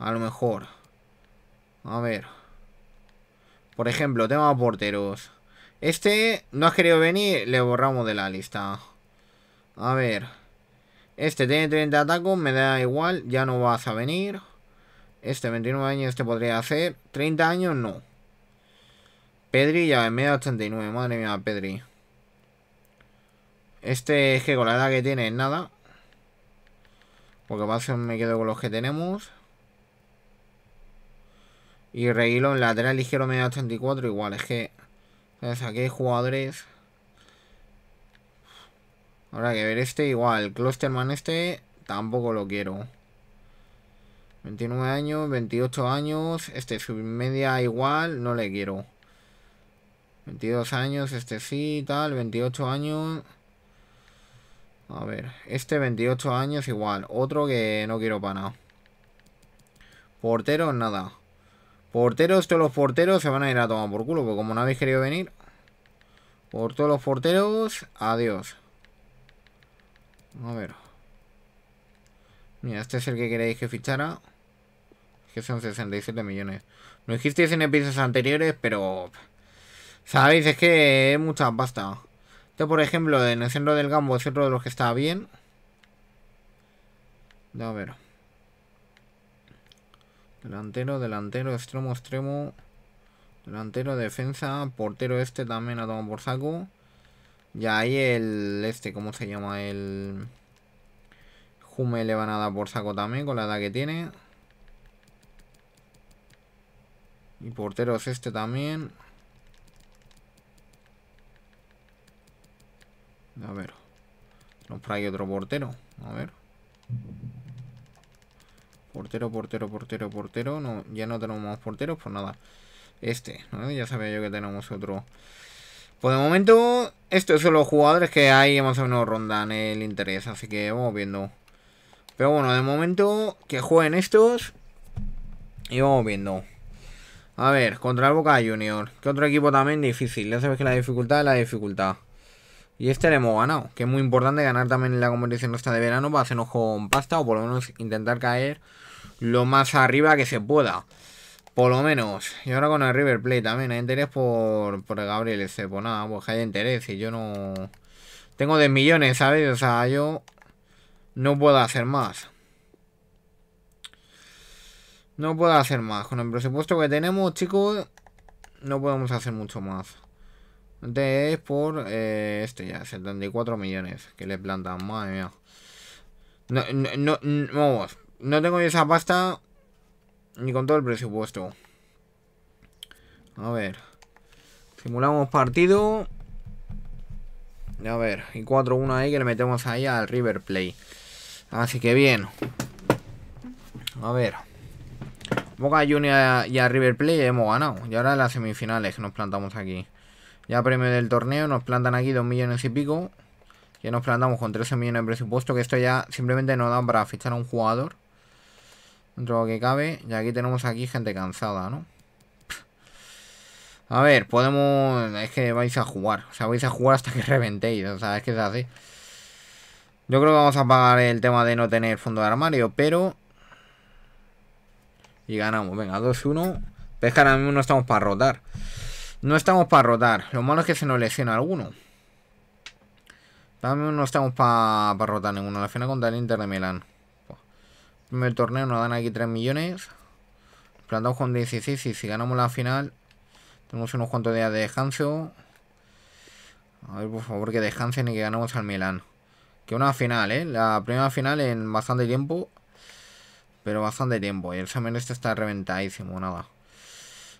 A lo mejor. A ver. Por ejemplo, tema porteros. Este no has querido venir, le borramos de la lista. A ver. Este tiene 30 atacos, me da igual, ya no vas a venir. Este 29 años, este podría hacer. 30 años, no. Pedri ya en medio 89, madre mía, Pedri. Este es que con la edad que tiene es nada. Porque ser me quedo con los que tenemos. Y Reguilón, lateral ligero, medio 84, igual, es que... ¿Sabes? Aquí jugadores... Ahora que ver este igual. Clusterman este tampoco lo quiero. 29 años, 28 años. Este media igual, no le quiero. 22 años, este sí, tal. 28 años. A ver, este 28 años igual. Otro que no quiero para nada. Porteros, nada. Porteros, todos los porteros se van a ir a tomar por culo. Porque como no habéis querido venir. Por todos los porteros, adiós. A ver. Mira, este es el que queréis que fichara. que son 67 millones. Lo dijisteis en episodios anteriores, pero... Sabéis, es que es mucha pasta. Este, por ejemplo, en el centro del Gambo es otro de los que está bien. A ver. Delantero, delantero, extremo, extremo. Delantero, defensa. Portero este también ha tomado por saco. Ya ahí el... Este, ¿cómo se llama? El... Jume le van a dar por saco también con la edad que tiene. Y porteros este también. A ver. No, por ahí otro portero. A ver. Portero, portero, portero, portero. No, ya no tenemos más porteros, pues nada. Este, ¿no? Ya sabía yo que tenemos otro pues de momento, estos son los jugadores que hay más o menos rondan el interés, así que vamos viendo. Pero bueno, de momento que jueguen estos y vamos viendo. A ver, contra el Boca Junior. Que otro equipo también difícil. Ya sabes que la dificultad es la dificultad. Y este le hemos ganado. Que es muy importante ganar también en la competición esta de verano para hacernos con pasta o por lo menos intentar caer lo más arriba que se pueda. Por lo menos. Y ahora con el River Plate también. Hay interés por, por Gabriel ese. Pues nada, pues hay interés. Y yo no. Tengo 10 millones, ¿sabes? O sea, yo. No puedo hacer más. No puedo hacer más. Con el presupuesto que tenemos, chicos. No podemos hacer mucho más. Entonces, por. Eh, este ya, 74 millones. Que le plantan, madre mía. No, no, no, no, no tengo esa pasta ni con todo el presupuesto. A ver. Simulamos partido. A ver, y 4-1 ahí que le metemos ahí al River Play. Así que bien. A ver. Boca Junior y a River Play hemos ganado. Y ahora en las semifinales que nos plantamos aquí. Ya premio del torneo, nos plantan aquí 2 millones y pico. Ya nos plantamos con 13 millones de presupuesto, que esto ya simplemente nos da para fichar a un jugador. Dentro que cabe. Y aquí tenemos aquí gente cansada, ¿no? A ver, podemos... Es que vais a jugar. O sea, vais a jugar hasta que [LAUGHS] reventéis. O sea, es que es así. Yo creo que vamos a pagar el tema de no tener fondo de armario, pero... Y ganamos. Venga, 2-1. Pesca ahora mismo no estamos para rotar. No estamos para rotar. Lo malo es que se nos lesiona alguno. Ahora no estamos para rotar ninguno. La final contra el Inter de Milán primer torneo nos dan aquí 3 millones. Plantamos con 16 y si ganamos la final tenemos unos cuantos días de descanso. A ver, por favor, que descansen y que ganemos al Milan. Que una final, ¿eh? La primera final en bastante tiempo. Pero bastante tiempo. Y el examen este está reventadísimo, nada.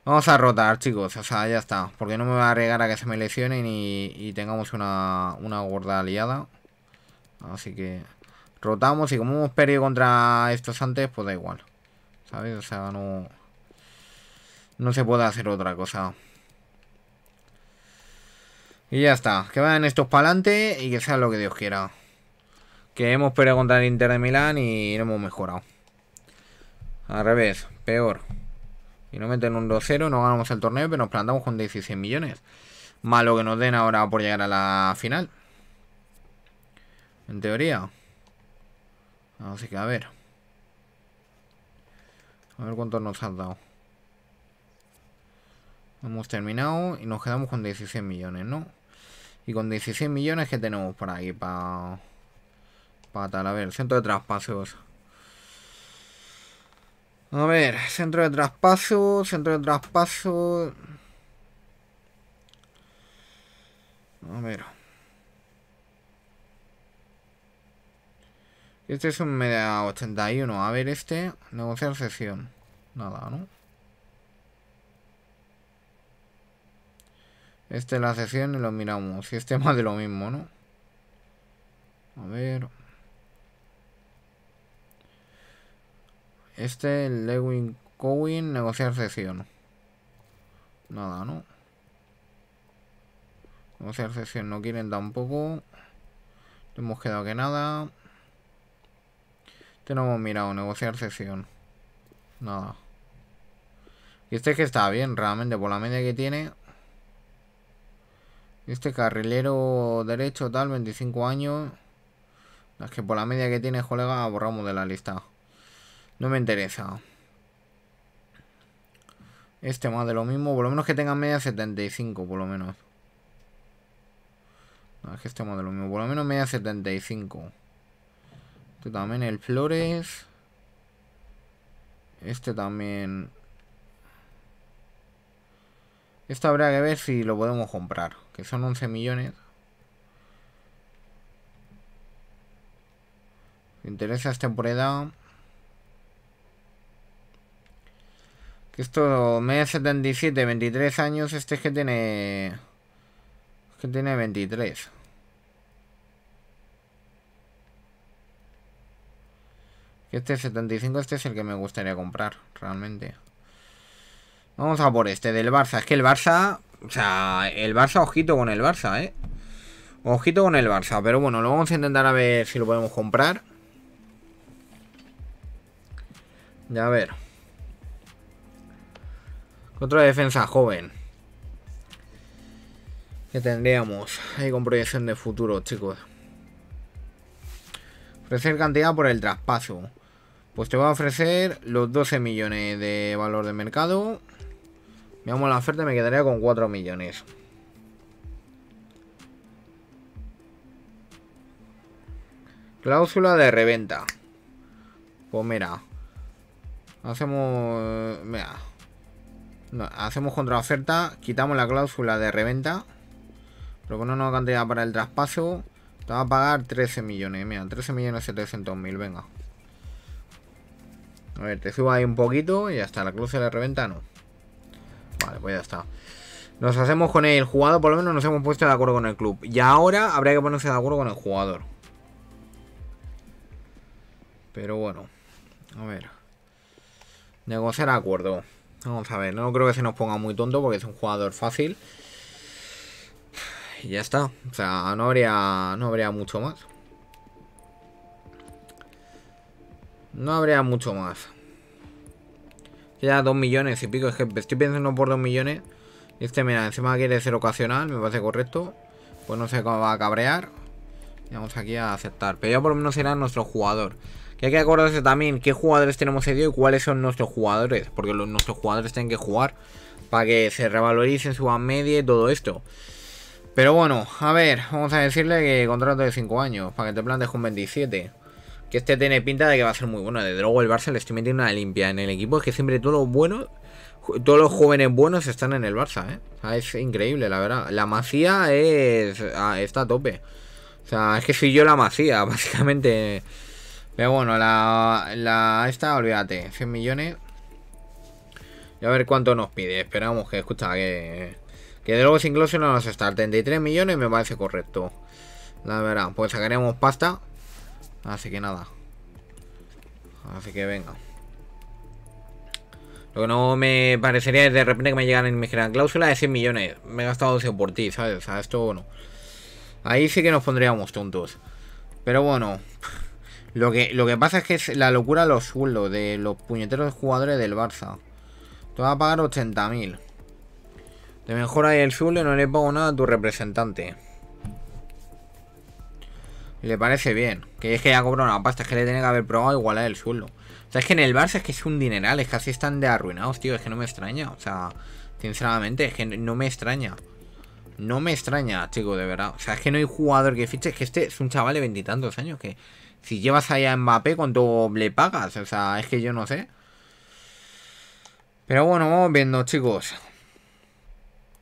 Vamos a rotar, chicos. O sea, ya está. Porque no me va a regar a que se me lesionen y, y tengamos una, una gorda aliada Así que... Rotamos y como hemos perdido contra estos antes, pues da igual. ¿Sabes? O sea, no... No se puede hacer otra cosa. Y ya está. Que vayan estos para adelante y que sea lo que Dios quiera. Que hemos perdido contra el Inter de Milán y no hemos mejorado. Al revés, peor. Y no meten un 2-0, no ganamos el torneo, pero nos plantamos con 16 millones. Malo que nos den ahora por llegar a la final. En teoría. Así que a ver. A ver cuánto nos han dado. Hemos terminado y nos quedamos con 16 millones, ¿no? Y con 16 millones que tenemos por ahí para... Para tal, a ver, centro de traspasos. A ver, centro de traspaso, centro de traspaso. A ver. Este es un media 81. A ver, este. Negociar sesión. Nada, ¿no? Este la sesión y lo miramos. Y este más de lo mismo, ¿no? A ver. Este, el Lewin Cowin, negociar sesión. Nada, ¿no? Negociar sesión no quieren tampoco. Hemos quedado que nada. Este no hemos mirado, negociar sesión. Nada. Y Este que está bien, realmente, por la media que tiene. Este carrilero derecho, tal, 25 años. Es que por la media que tiene, colega, borramos de la lista. No me interesa. Este más de lo mismo. Por lo menos que tenga media 75, por lo menos. No, es que este más de lo mismo. Por lo menos media 75. Este también el Flores. Este también... esto habrá que ver si lo podemos comprar. Que son 11 millones. Si interesa esta temporada. Que esto, me 77, 23 años. Este es que tiene... que tiene 23. Este 75, este es el que me gustaría comprar, realmente. Vamos a por este, del Barça. Es que el Barça, o sea, el Barça, ojito con el Barça, ¿eh? Ojito con el Barça, pero bueno, lo vamos a intentar a ver si lo podemos comprar. Ya a ver. Otra defensa joven. Que tendríamos ahí con proyección de futuro, chicos. Ofrecer cantidad por el traspaso. Pues te voy a ofrecer los 12 millones de valor de mercado. Veamos la oferta, y me quedaría con 4 millones. Cláusula de reventa. Pues mira. Hacemos... Mira. No, hacemos contraoferta, quitamos la cláusula de reventa. Proponemos una cantidad para el traspaso. Te va a pagar 13 millones, mira, 13 millones 700 mil, venga. A ver, te subo ahí un poquito y ya está, la cruz se le reventa no. Vale, pues ya está. Nos hacemos con el jugador, por lo menos nos hemos puesto de acuerdo con el club. Y ahora habría que ponerse de acuerdo con el jugador. Pero bueno, a ver. Negociar acuerdo. Vamos a ver, no creo que se nos ponga muy tonto porque es un jugador fácil. Y ya está. O sea, no habría, no habría mucho más. No habría mucho más. Ya dos millones y pico. Es que estoy pensando por dos millones. Este, mira, encima quiere ser ocasional. Me parece correcto. Pues no sé cómo va a cabrear. vamos aquí a aceptar. Pero ya por lo menos será nuestro jugador. Que hay que acordarse también qué jugadores tenemos el y cuáles son nuestros jugadores. Porque los, nuestros jugadores tienen que jugar para que se revaloricen, su media y todo esto. Pero bueno, a ver, vamos a decirle que contrato de 5 años, para que te plantes con 27. Que este tiene pinta de que va a ser muy bueno. De luego el Barça le estoy metiendo una limpia en el equipo. Es que siempre todos los buenos, todos los jóvenes buenos están en el Barça, ¿eh? O sea, es increíble, la verdad. La Macía es, ah, está a tope. O sea, es que soy yo la Masía, [LAUGHS] básicamente. Pero bueno, la, la esta, olvídate, 100 millones. Y a ver cuánto nos pide. Esperamos que, escucha, que... Que de luego sin no nos está 33 millones me parece correcto. La verdad, pues sacaremos pasta. Así que nada. Así que venga. Lo que no me parecería es de repente que me llegan en mi gran cláusula de 100 millones. Me he gastado 12 por ti, ¿sabes? O sea, esto bueno Ahí sí que nos pondríamos tontos. Pero bueno. [LAUGHS] Lo que, lo que pasa es que es la locura los sueldos de los puñeteros jugadores del Barça. Te vas a pagar 80.000. Te mejora el el y no le pago nada a tu representante. Le parece bien. Que es que ya cobra una pasta, es que le tiene que haber probado igualar el suelo. O sea, es que en el Barça es que es un dineral, es que así están de arruinados, tío. Es que no me extraña. O sea, sinceramente, es que no me extraña. No me extraña, chico, de verdad. O sea, es que no hay jugador que fiche. Es que este es un chaval de veintitantos años que si llevas allá a Mbappé, ¿cuánto le pagas? O sea, es que yo no sé. Pero bueno, vamos viendo, chicos.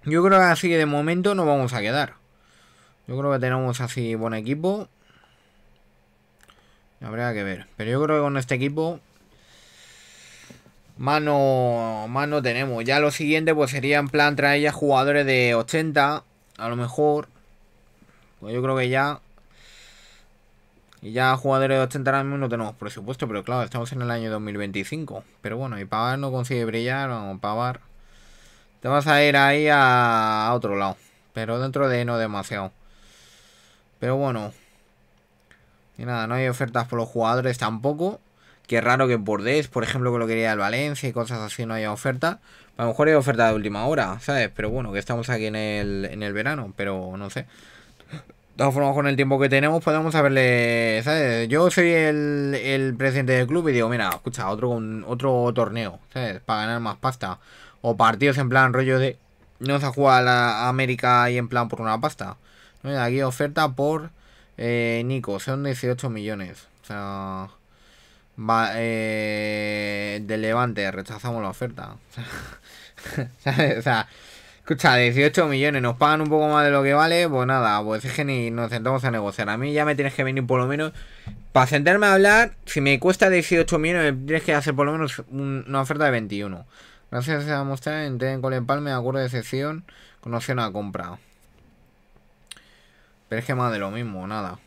Yo creo que así de momento nos vamos a quedar. Yo creo que tenemos así buen equipo. Habría que ver. Pero yo creo que con este equipo... Mano, mano tenemos. Ya lo siguiente pues sería en plan traer ya jugadores de 80. A lo mejor. Pues yo creo que ya... Y ya jugadores de 80 ahora no tenemos presupuesto. Pero claro, estamos en el año 2025. Pero bueno, y pagar no consigue brillar. Vamos, Pavar... Te vas a ir ahí a, otro lado. Pero dentro de no demasiado. Pero bueno. Y nada, no hay ofertas por los jugadores tampoco. Qué raro que por por ejemplo, que lo quería el Valencia y cosas así, no haya oferta. A lo mejor hay oferta de última hora, ¿sabes? Pero bueno, que estamos aquí en el, en el verano, pero no sé. De todas formas, con el tiempo que tenemos, podemos saberle, ¿Sabes? Yo soy el, el presidente del club y digo, mira, escucha, otro, otro torneo, ¿sabes? Para ganar más pasta. O partidos en plan rollo de... No se a la a América y en plan por una pasta. Aquí oferta por eh, Nico. Son 18 millones. O sea... Va, eh, de Levante, rechazamos la oferta. [LAUGHS] o sea, escucha, 18 millones, nos pagan un poco más de lo que vale, pues nada, pues es que ni nos sentamos a negociar. A mí ya me tienes que venir por lo menos, para sentarme a hablar, si me cuesta 18 millones, tienes que hacer por lo menos una oferta de 21. Gracias a mostrar entré en empalme acuerdo de sesión con opción a compra. Pero es que más de lo mismo, nada.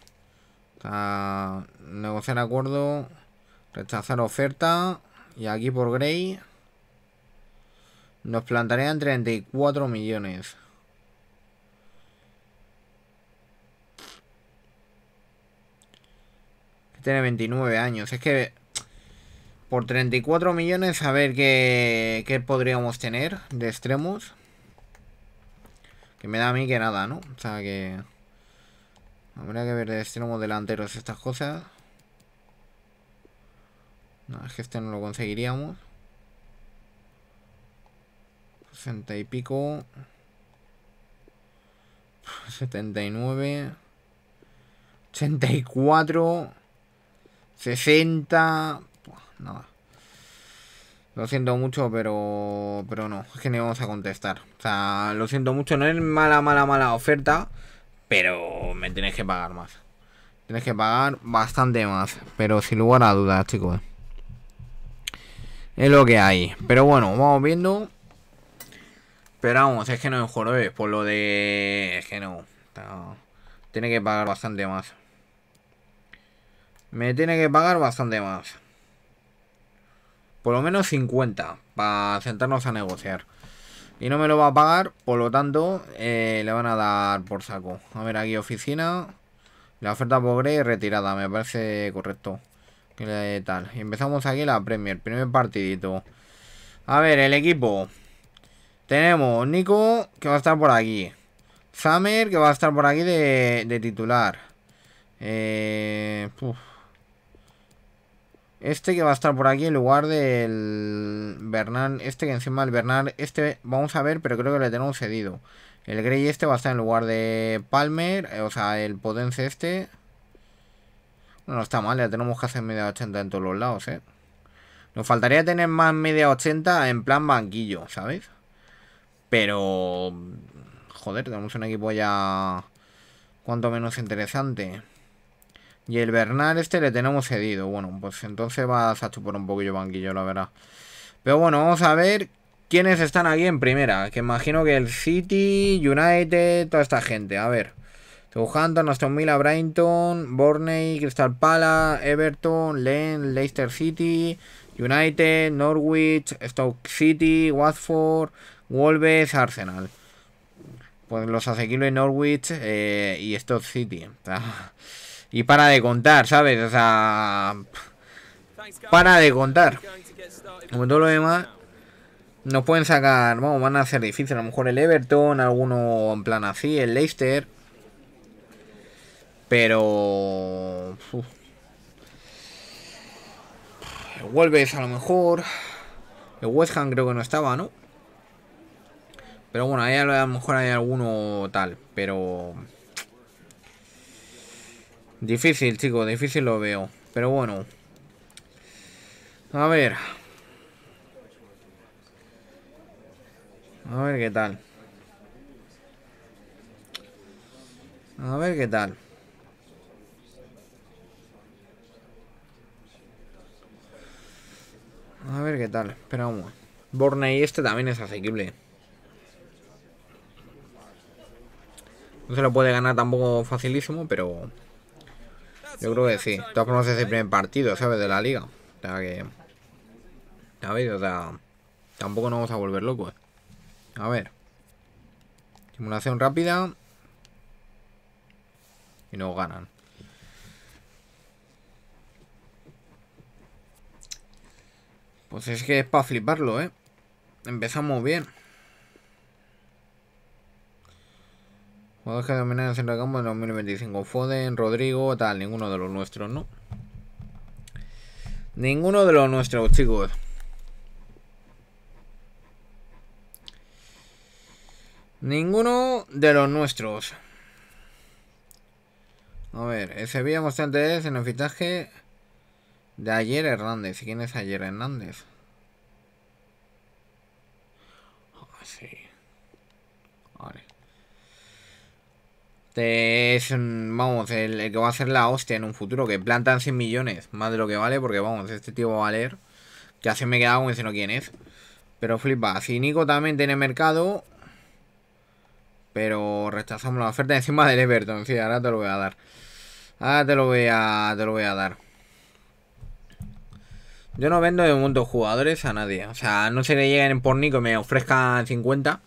negociar acuerdo, rechazar oferta. Y aquí por Grey nos plantarían 34 millones. Tiene 29 años. Es que por 34 millones, a ver qué, podríamos tener de extremos. Que me da a mí que nada, ¿no? O sea que... Habrá que ver de extremos delanteros estas cosas. No, es que este no lo conseguiríamos. 60 y pico. 79. 84. 60 nada. Lo siento mucho, pero pero no, es que no vamos a contestar. O sea, lo siento mucho, no es mala, mala, mala oferta, pero me tienes que pagar más. Tienes que pagar bastante más, pero sin lugar a dudas, chicos. Es lo que hay. Pero bueno, vamos viendo. Pero vamos, es que no es jorobes, por lo de... Es que no. Tiene que pagar bastante más. Me tiene que pagar bastante más. Por lo menos 50 para sentarnos a negociar. Y no me lo va a pagar, por lo tanto, eh, le van a dar por saco. A ver, aquí oficina. La oferta pobre retirada, me parece correcto. tal? Y empezamos aquí la Premier, primer partidito. A ver, el equipo. Tenemos Nico, que va a estar por aquí. Summer, que va a estar por aquí de, titular. Eh, este que va a estar por aquí en lugar del Bernard. Este que encima el Bernard. Este vamos a ver, pero creo que le tenemos cedido. El Grey este va a estar en lugar de Palmer. Eh, o sea, el Potence este. Bueno, está mal, ya tenemos que hacer media 80 en todos los lados, ¿eh? Nos faltaría tener más media 80 en plan banquillo, ¿sabes? Pero... Joder, tenemos un equipo ya... Cuanto menos interesante. Y el Bernal este le tenemos cedido. Bueno, pues entonces vas a chupar un poquillo banquillo, la verdad. Pero bueno, vamos a ver quiénes están aquí en primera. Que imagino que el City, United, toda esta gente. A ver. Southampton, Aston mila Brighton, Borney, Crystal Palace, Everton, Leicester City, United, Norwich, Stoke City, Watford, Wolves, Arsenal. Pues los asequibles Norwich eh, y Stoke City. [LAUGHS] Ah, y para de contar, ¿sabes? O sea... Para de contar. Como todo lo demás, nos pueden sacar, vamos, van a ser difíciles. A lo mejor el Everton, alguno en plan así, el Leicester. Pero... El Wolves a lo mejor. El West Ham creo que no estaba, ¿no? Pero bueno, ahí a lo mejor hay alguno tal, pero... Difícil, chicos, difícil lo veo. Pero bueno. A ver. A ver qué tal. A ver qué tal. A ver qué tal. Esperamos un Bornei este también es asequible. No se lo puede ganar tampoco facilísimo, pero... Yo creo que sí. todos conoces el primer partido, ¿sabes? De la liga. O sea que... O sea... Tampoco nos vamos a volver locos. A ver. Simulación rápida. Y nos ganan. Pues es que es para fliparlo, ¿eh? Empezamos bien. que dominar el centro de campo en 2025. Foden, Rodrigo, tal. Ninguno de los nuestros, ¿no? Ninguno de los nuestros, chicos. Ninguno de los nuestros. A ver, ese ¿ese mostrante antes en el fichaje de ayer Hernández. ¿Y ¿Quién es ayer Hernández? Este es, mm, vamos, el, que va a ser la hostia en un futuro, que plantan 100 millones, más de lo que vale, porque vamos, este tío va a valer. Ya se me queda, quedaba si no, quién es. Pero flipa, si Nico también tiene mercado, pero rechazamos la oferta encima del Everton, sí, ahora te lo voy a dar. Ahora te lo voy a, te lo voy a dar. Yo no vendo de momento jugadores a nadie. O sea, no se le lleguen por Nico y me ofrezcan 50,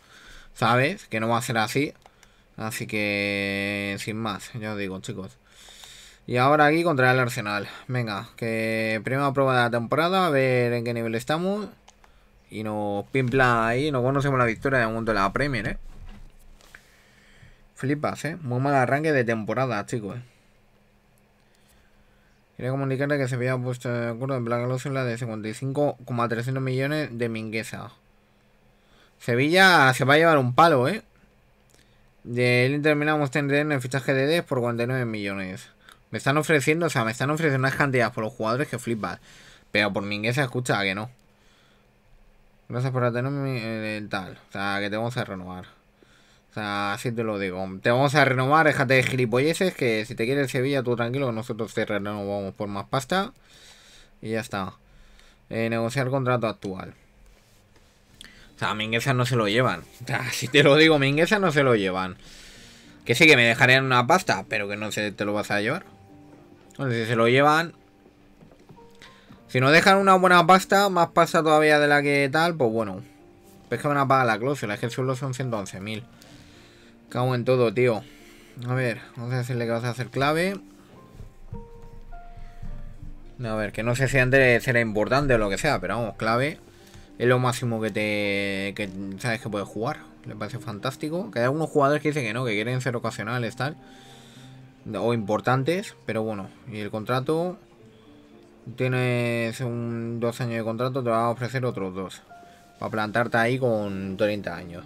¿sabes? Que no va a ser así. Así que, sin más, ya os digo, chicos. Y ahora aquí contra el Arsenal. Venga, que primera prueba de la temporada, a ver en qué nivel estamos. Y nos pimpla ahí, nos conocemos la victoria de mundo de la Premier, ¿eh? Flipas, ¿eh? Muy mal arranque de temporada, chicos. Quería comunicarle que se había puesto de acuerdo en la de 55,300 millones de mingueza. Sevilla se va a llevar un palo, ¿eh? de él Milán en el fichaje de 10 por 49 millones. Me están ofreciendo, o sea, me están ofreciendo unas cantidades por los jugadores que flipas. Pero por ninguém se escucha que no. Gracias por tenerme tal. O sea, que te vamos a renovar. O sea, así te lo digo. Te vamos a renovar, déjate de gilipolleces, que si te quieres Sevilla, tú tranquilo, que nosotros te renovamos por más pasta. Y ya está. Eh, negociar contrato actual. O sea, a Mingueza no se lo llevan. O [LAUGHS] ah, si te lo digo, Mingueza no se lo llevan. Que sí, que me dejarían una pasta, pero que no sé, te lo vas a llevar. Entonces, si se lo llevan... Si no dejan una buena pasta, más pasta todavía de la que tal, pues bueno. es pues que van a pagar la cláusula, es que solo son 111.000. Cago en todo, tío. A ver, vamos a decirle que vas a hacer clave. A ver, que no sé si antes será importante o lo que sea, pero vamos, clave es lo máximo que te sabes que puedes jugar. le parece fantástico. Que hay algunos jugadores que dicen que no, que quieren ser ocasionales, tal. O importantes, pero bueno. Y el contrato. Tienes un dos años de contrato, te va a ofrecer otros dos. Para plantarte ahí con 30 años.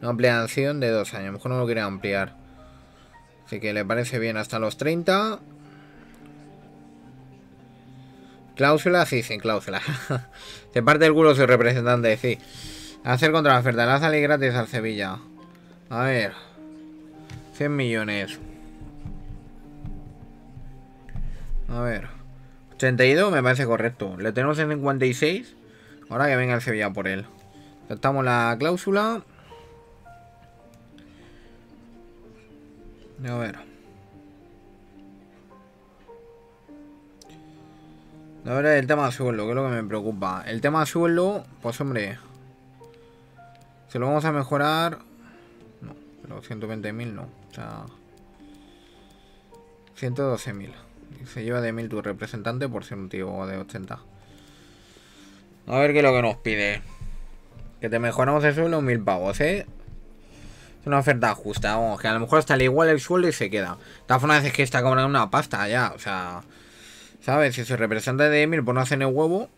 Una ampliación de dos años. A lo mejor no lo quiere ampliar. Así que le parece bien hasta los 30. ¿Cláusula? sí, sin cláusula [LAUGHS] Se parte el culo su representante, sí. Hacer contra la oferta. La sale gratis al Sevilla. A ver. 100 millones. A ver. 82 me parece correcto. Le tenemos en 56. Ahora que venga el Sevilla por él. Aceptamos la cláusula. A ver. Ahora el tema de sueldo, que es lo que me preocupa. El tema de sueldo, pues hombre. Se lo vamos a mejorar. No, los 120.000 no. O sea. 112.000. Se lleva de 1.000 tu representante por ser un tío de 80. A ver qué es lo que nos pide. Que te mejoramos el sueldo 1.000 pavos, ¿eh? Es una oferta justa, vamos, que a lo mejor hasta le igual el sueldo y se queda. De todas formas es que está cobrando una pasta ya, o sea... ¿Sabes? Si se representa de Emir pues no hacen el huevo.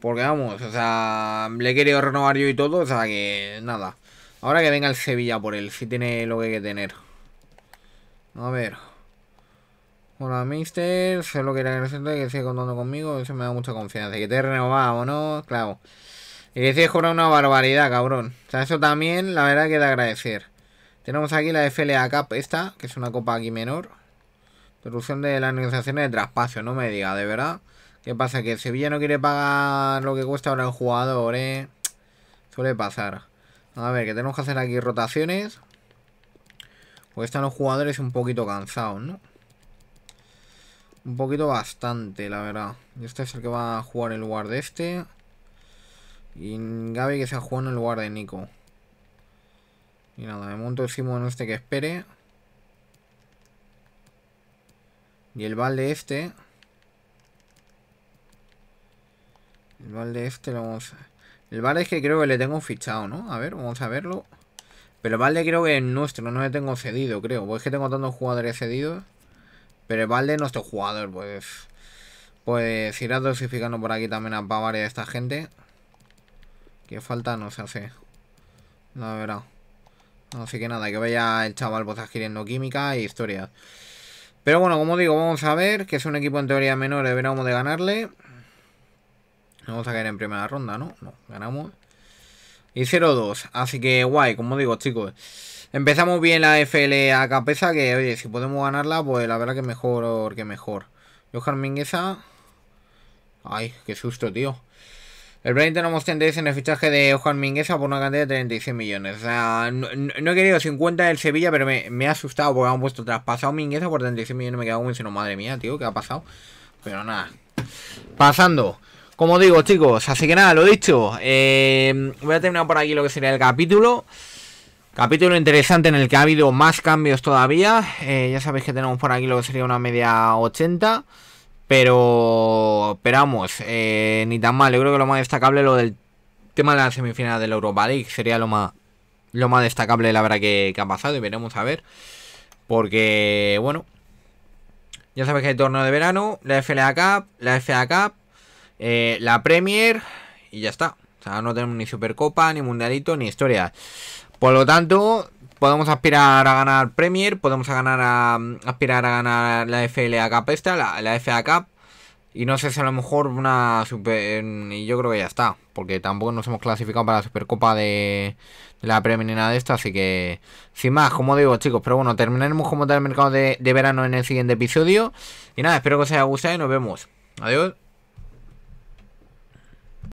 Porque vamos, o sea, le he querido renovar yo y todo, o sea que nada. Ahora que venga el Sevilla por él, si tiene lo que hay que tener. A ver. Hola, mister. Solo quería agradecerte que sigue contando conmigo. Eso me da mucha confianza. Que te he renovado, ¿no? Claro. Y decís cobrar una barbaridad, cabrón. O sea, eso también, la verdad, que de agradecer. Tenemos aquí la FLA Cup, esta, que es una copa aquí menor. Interrupción de las negociaciones de traspaso, no me diga, de verdad. ¿Qué pasa? Que Sevilla no quiere pagar lo que cuesta ahora el jugador, ¿eh? Suele pasar. A ver, que tenemos que hacer aquí rotaciones. Pues están los jugadores un poquito cansados, ¿no? Un poquito bastante, la verdad. Y Este es el que va a jugar en lugar de este. Y Gaby que se ha jugado en el lugar de Nico. Y nada, de momento decimos en este que espere. Y el balde este. El balde este lo vamos a... El balde es que creo que le tengo fichado, ¿no? A ver, vamos a verlo. Pero el balde creo que es nuestro, no le tengo cedido, creo. Pues es que tengo tantos jugadores cedidos. Pero el balde es nuestro jugador, pues... Pues irá dosificando por aquí también a Bavaria esta gente. Que falta no se hace. La verdad. Así que nada, que vaya el chaval pues adquiriendo química y e historias. Pero bueno, como digo, vamos a ver, que es un equipo en teoría menor, deberíamos de ganarle. vamos a caer en primera ronda, ¿no? No, ganamos. Y 0-2, así que guay, como digo, chicos. Empezamos bien la FL a cabeza, que oye, si podemos ganarla, pues la verdad que mejor que mejor. Yo, Johan Mingueza. Ay, qué susto, tío. El Brighton no mostró en el fichaje de Juan Mingueza por una cantidad de 36 millones. O sea, no, he querido 50 del Sevilla, pero me, ha asustado porque han puesto traspasado Mingueza por 36 millones. Me he quedado diciendo, madre mía, tío, ¿qué ha pasado? Pero nada. Pasando. Como digo, chicos, así que nada, lo dicho. Eh, voy a terminar por aquí lo que sería el capítulo. Capítulo interesante en el que ha habido más cambios todavía. Eh, ya sabéis que tenemos por aquí lo que sería una media 80. Pero, esperamos eh, ni tan mal. Yo creo que lo más destacable lo del tema de la semifinal del la Europa League. Sería lo más, lo más destacable, la verdad, que, ha pasado. Y veremos a ver. Porque, bueno, ya sabes que hay torneo de verano, la FLA Cup, la FA Cup, eh, la Premier y ya está. O sea, no tenemos ni Supercopa, ni Mundialito, ni historia. Por lo tanto, Podemos aspirar a ganar Premier, podemos a ganar mm, aspirar a ganar la FLA Cup esta, la, FA Cup. Y no sé si a lo mejor una super... Y yo creo que ya está. Porque tampoco nos hemos clasificado para la Supercopa de, la Premier ni nada de esto. Así que, sin más, como digo, chicos. Pero bueno, terminaremos como tal el mercado de verano en el siguiente episodio. Y nada, espero que os haya gustado y nos vemos. Adiós.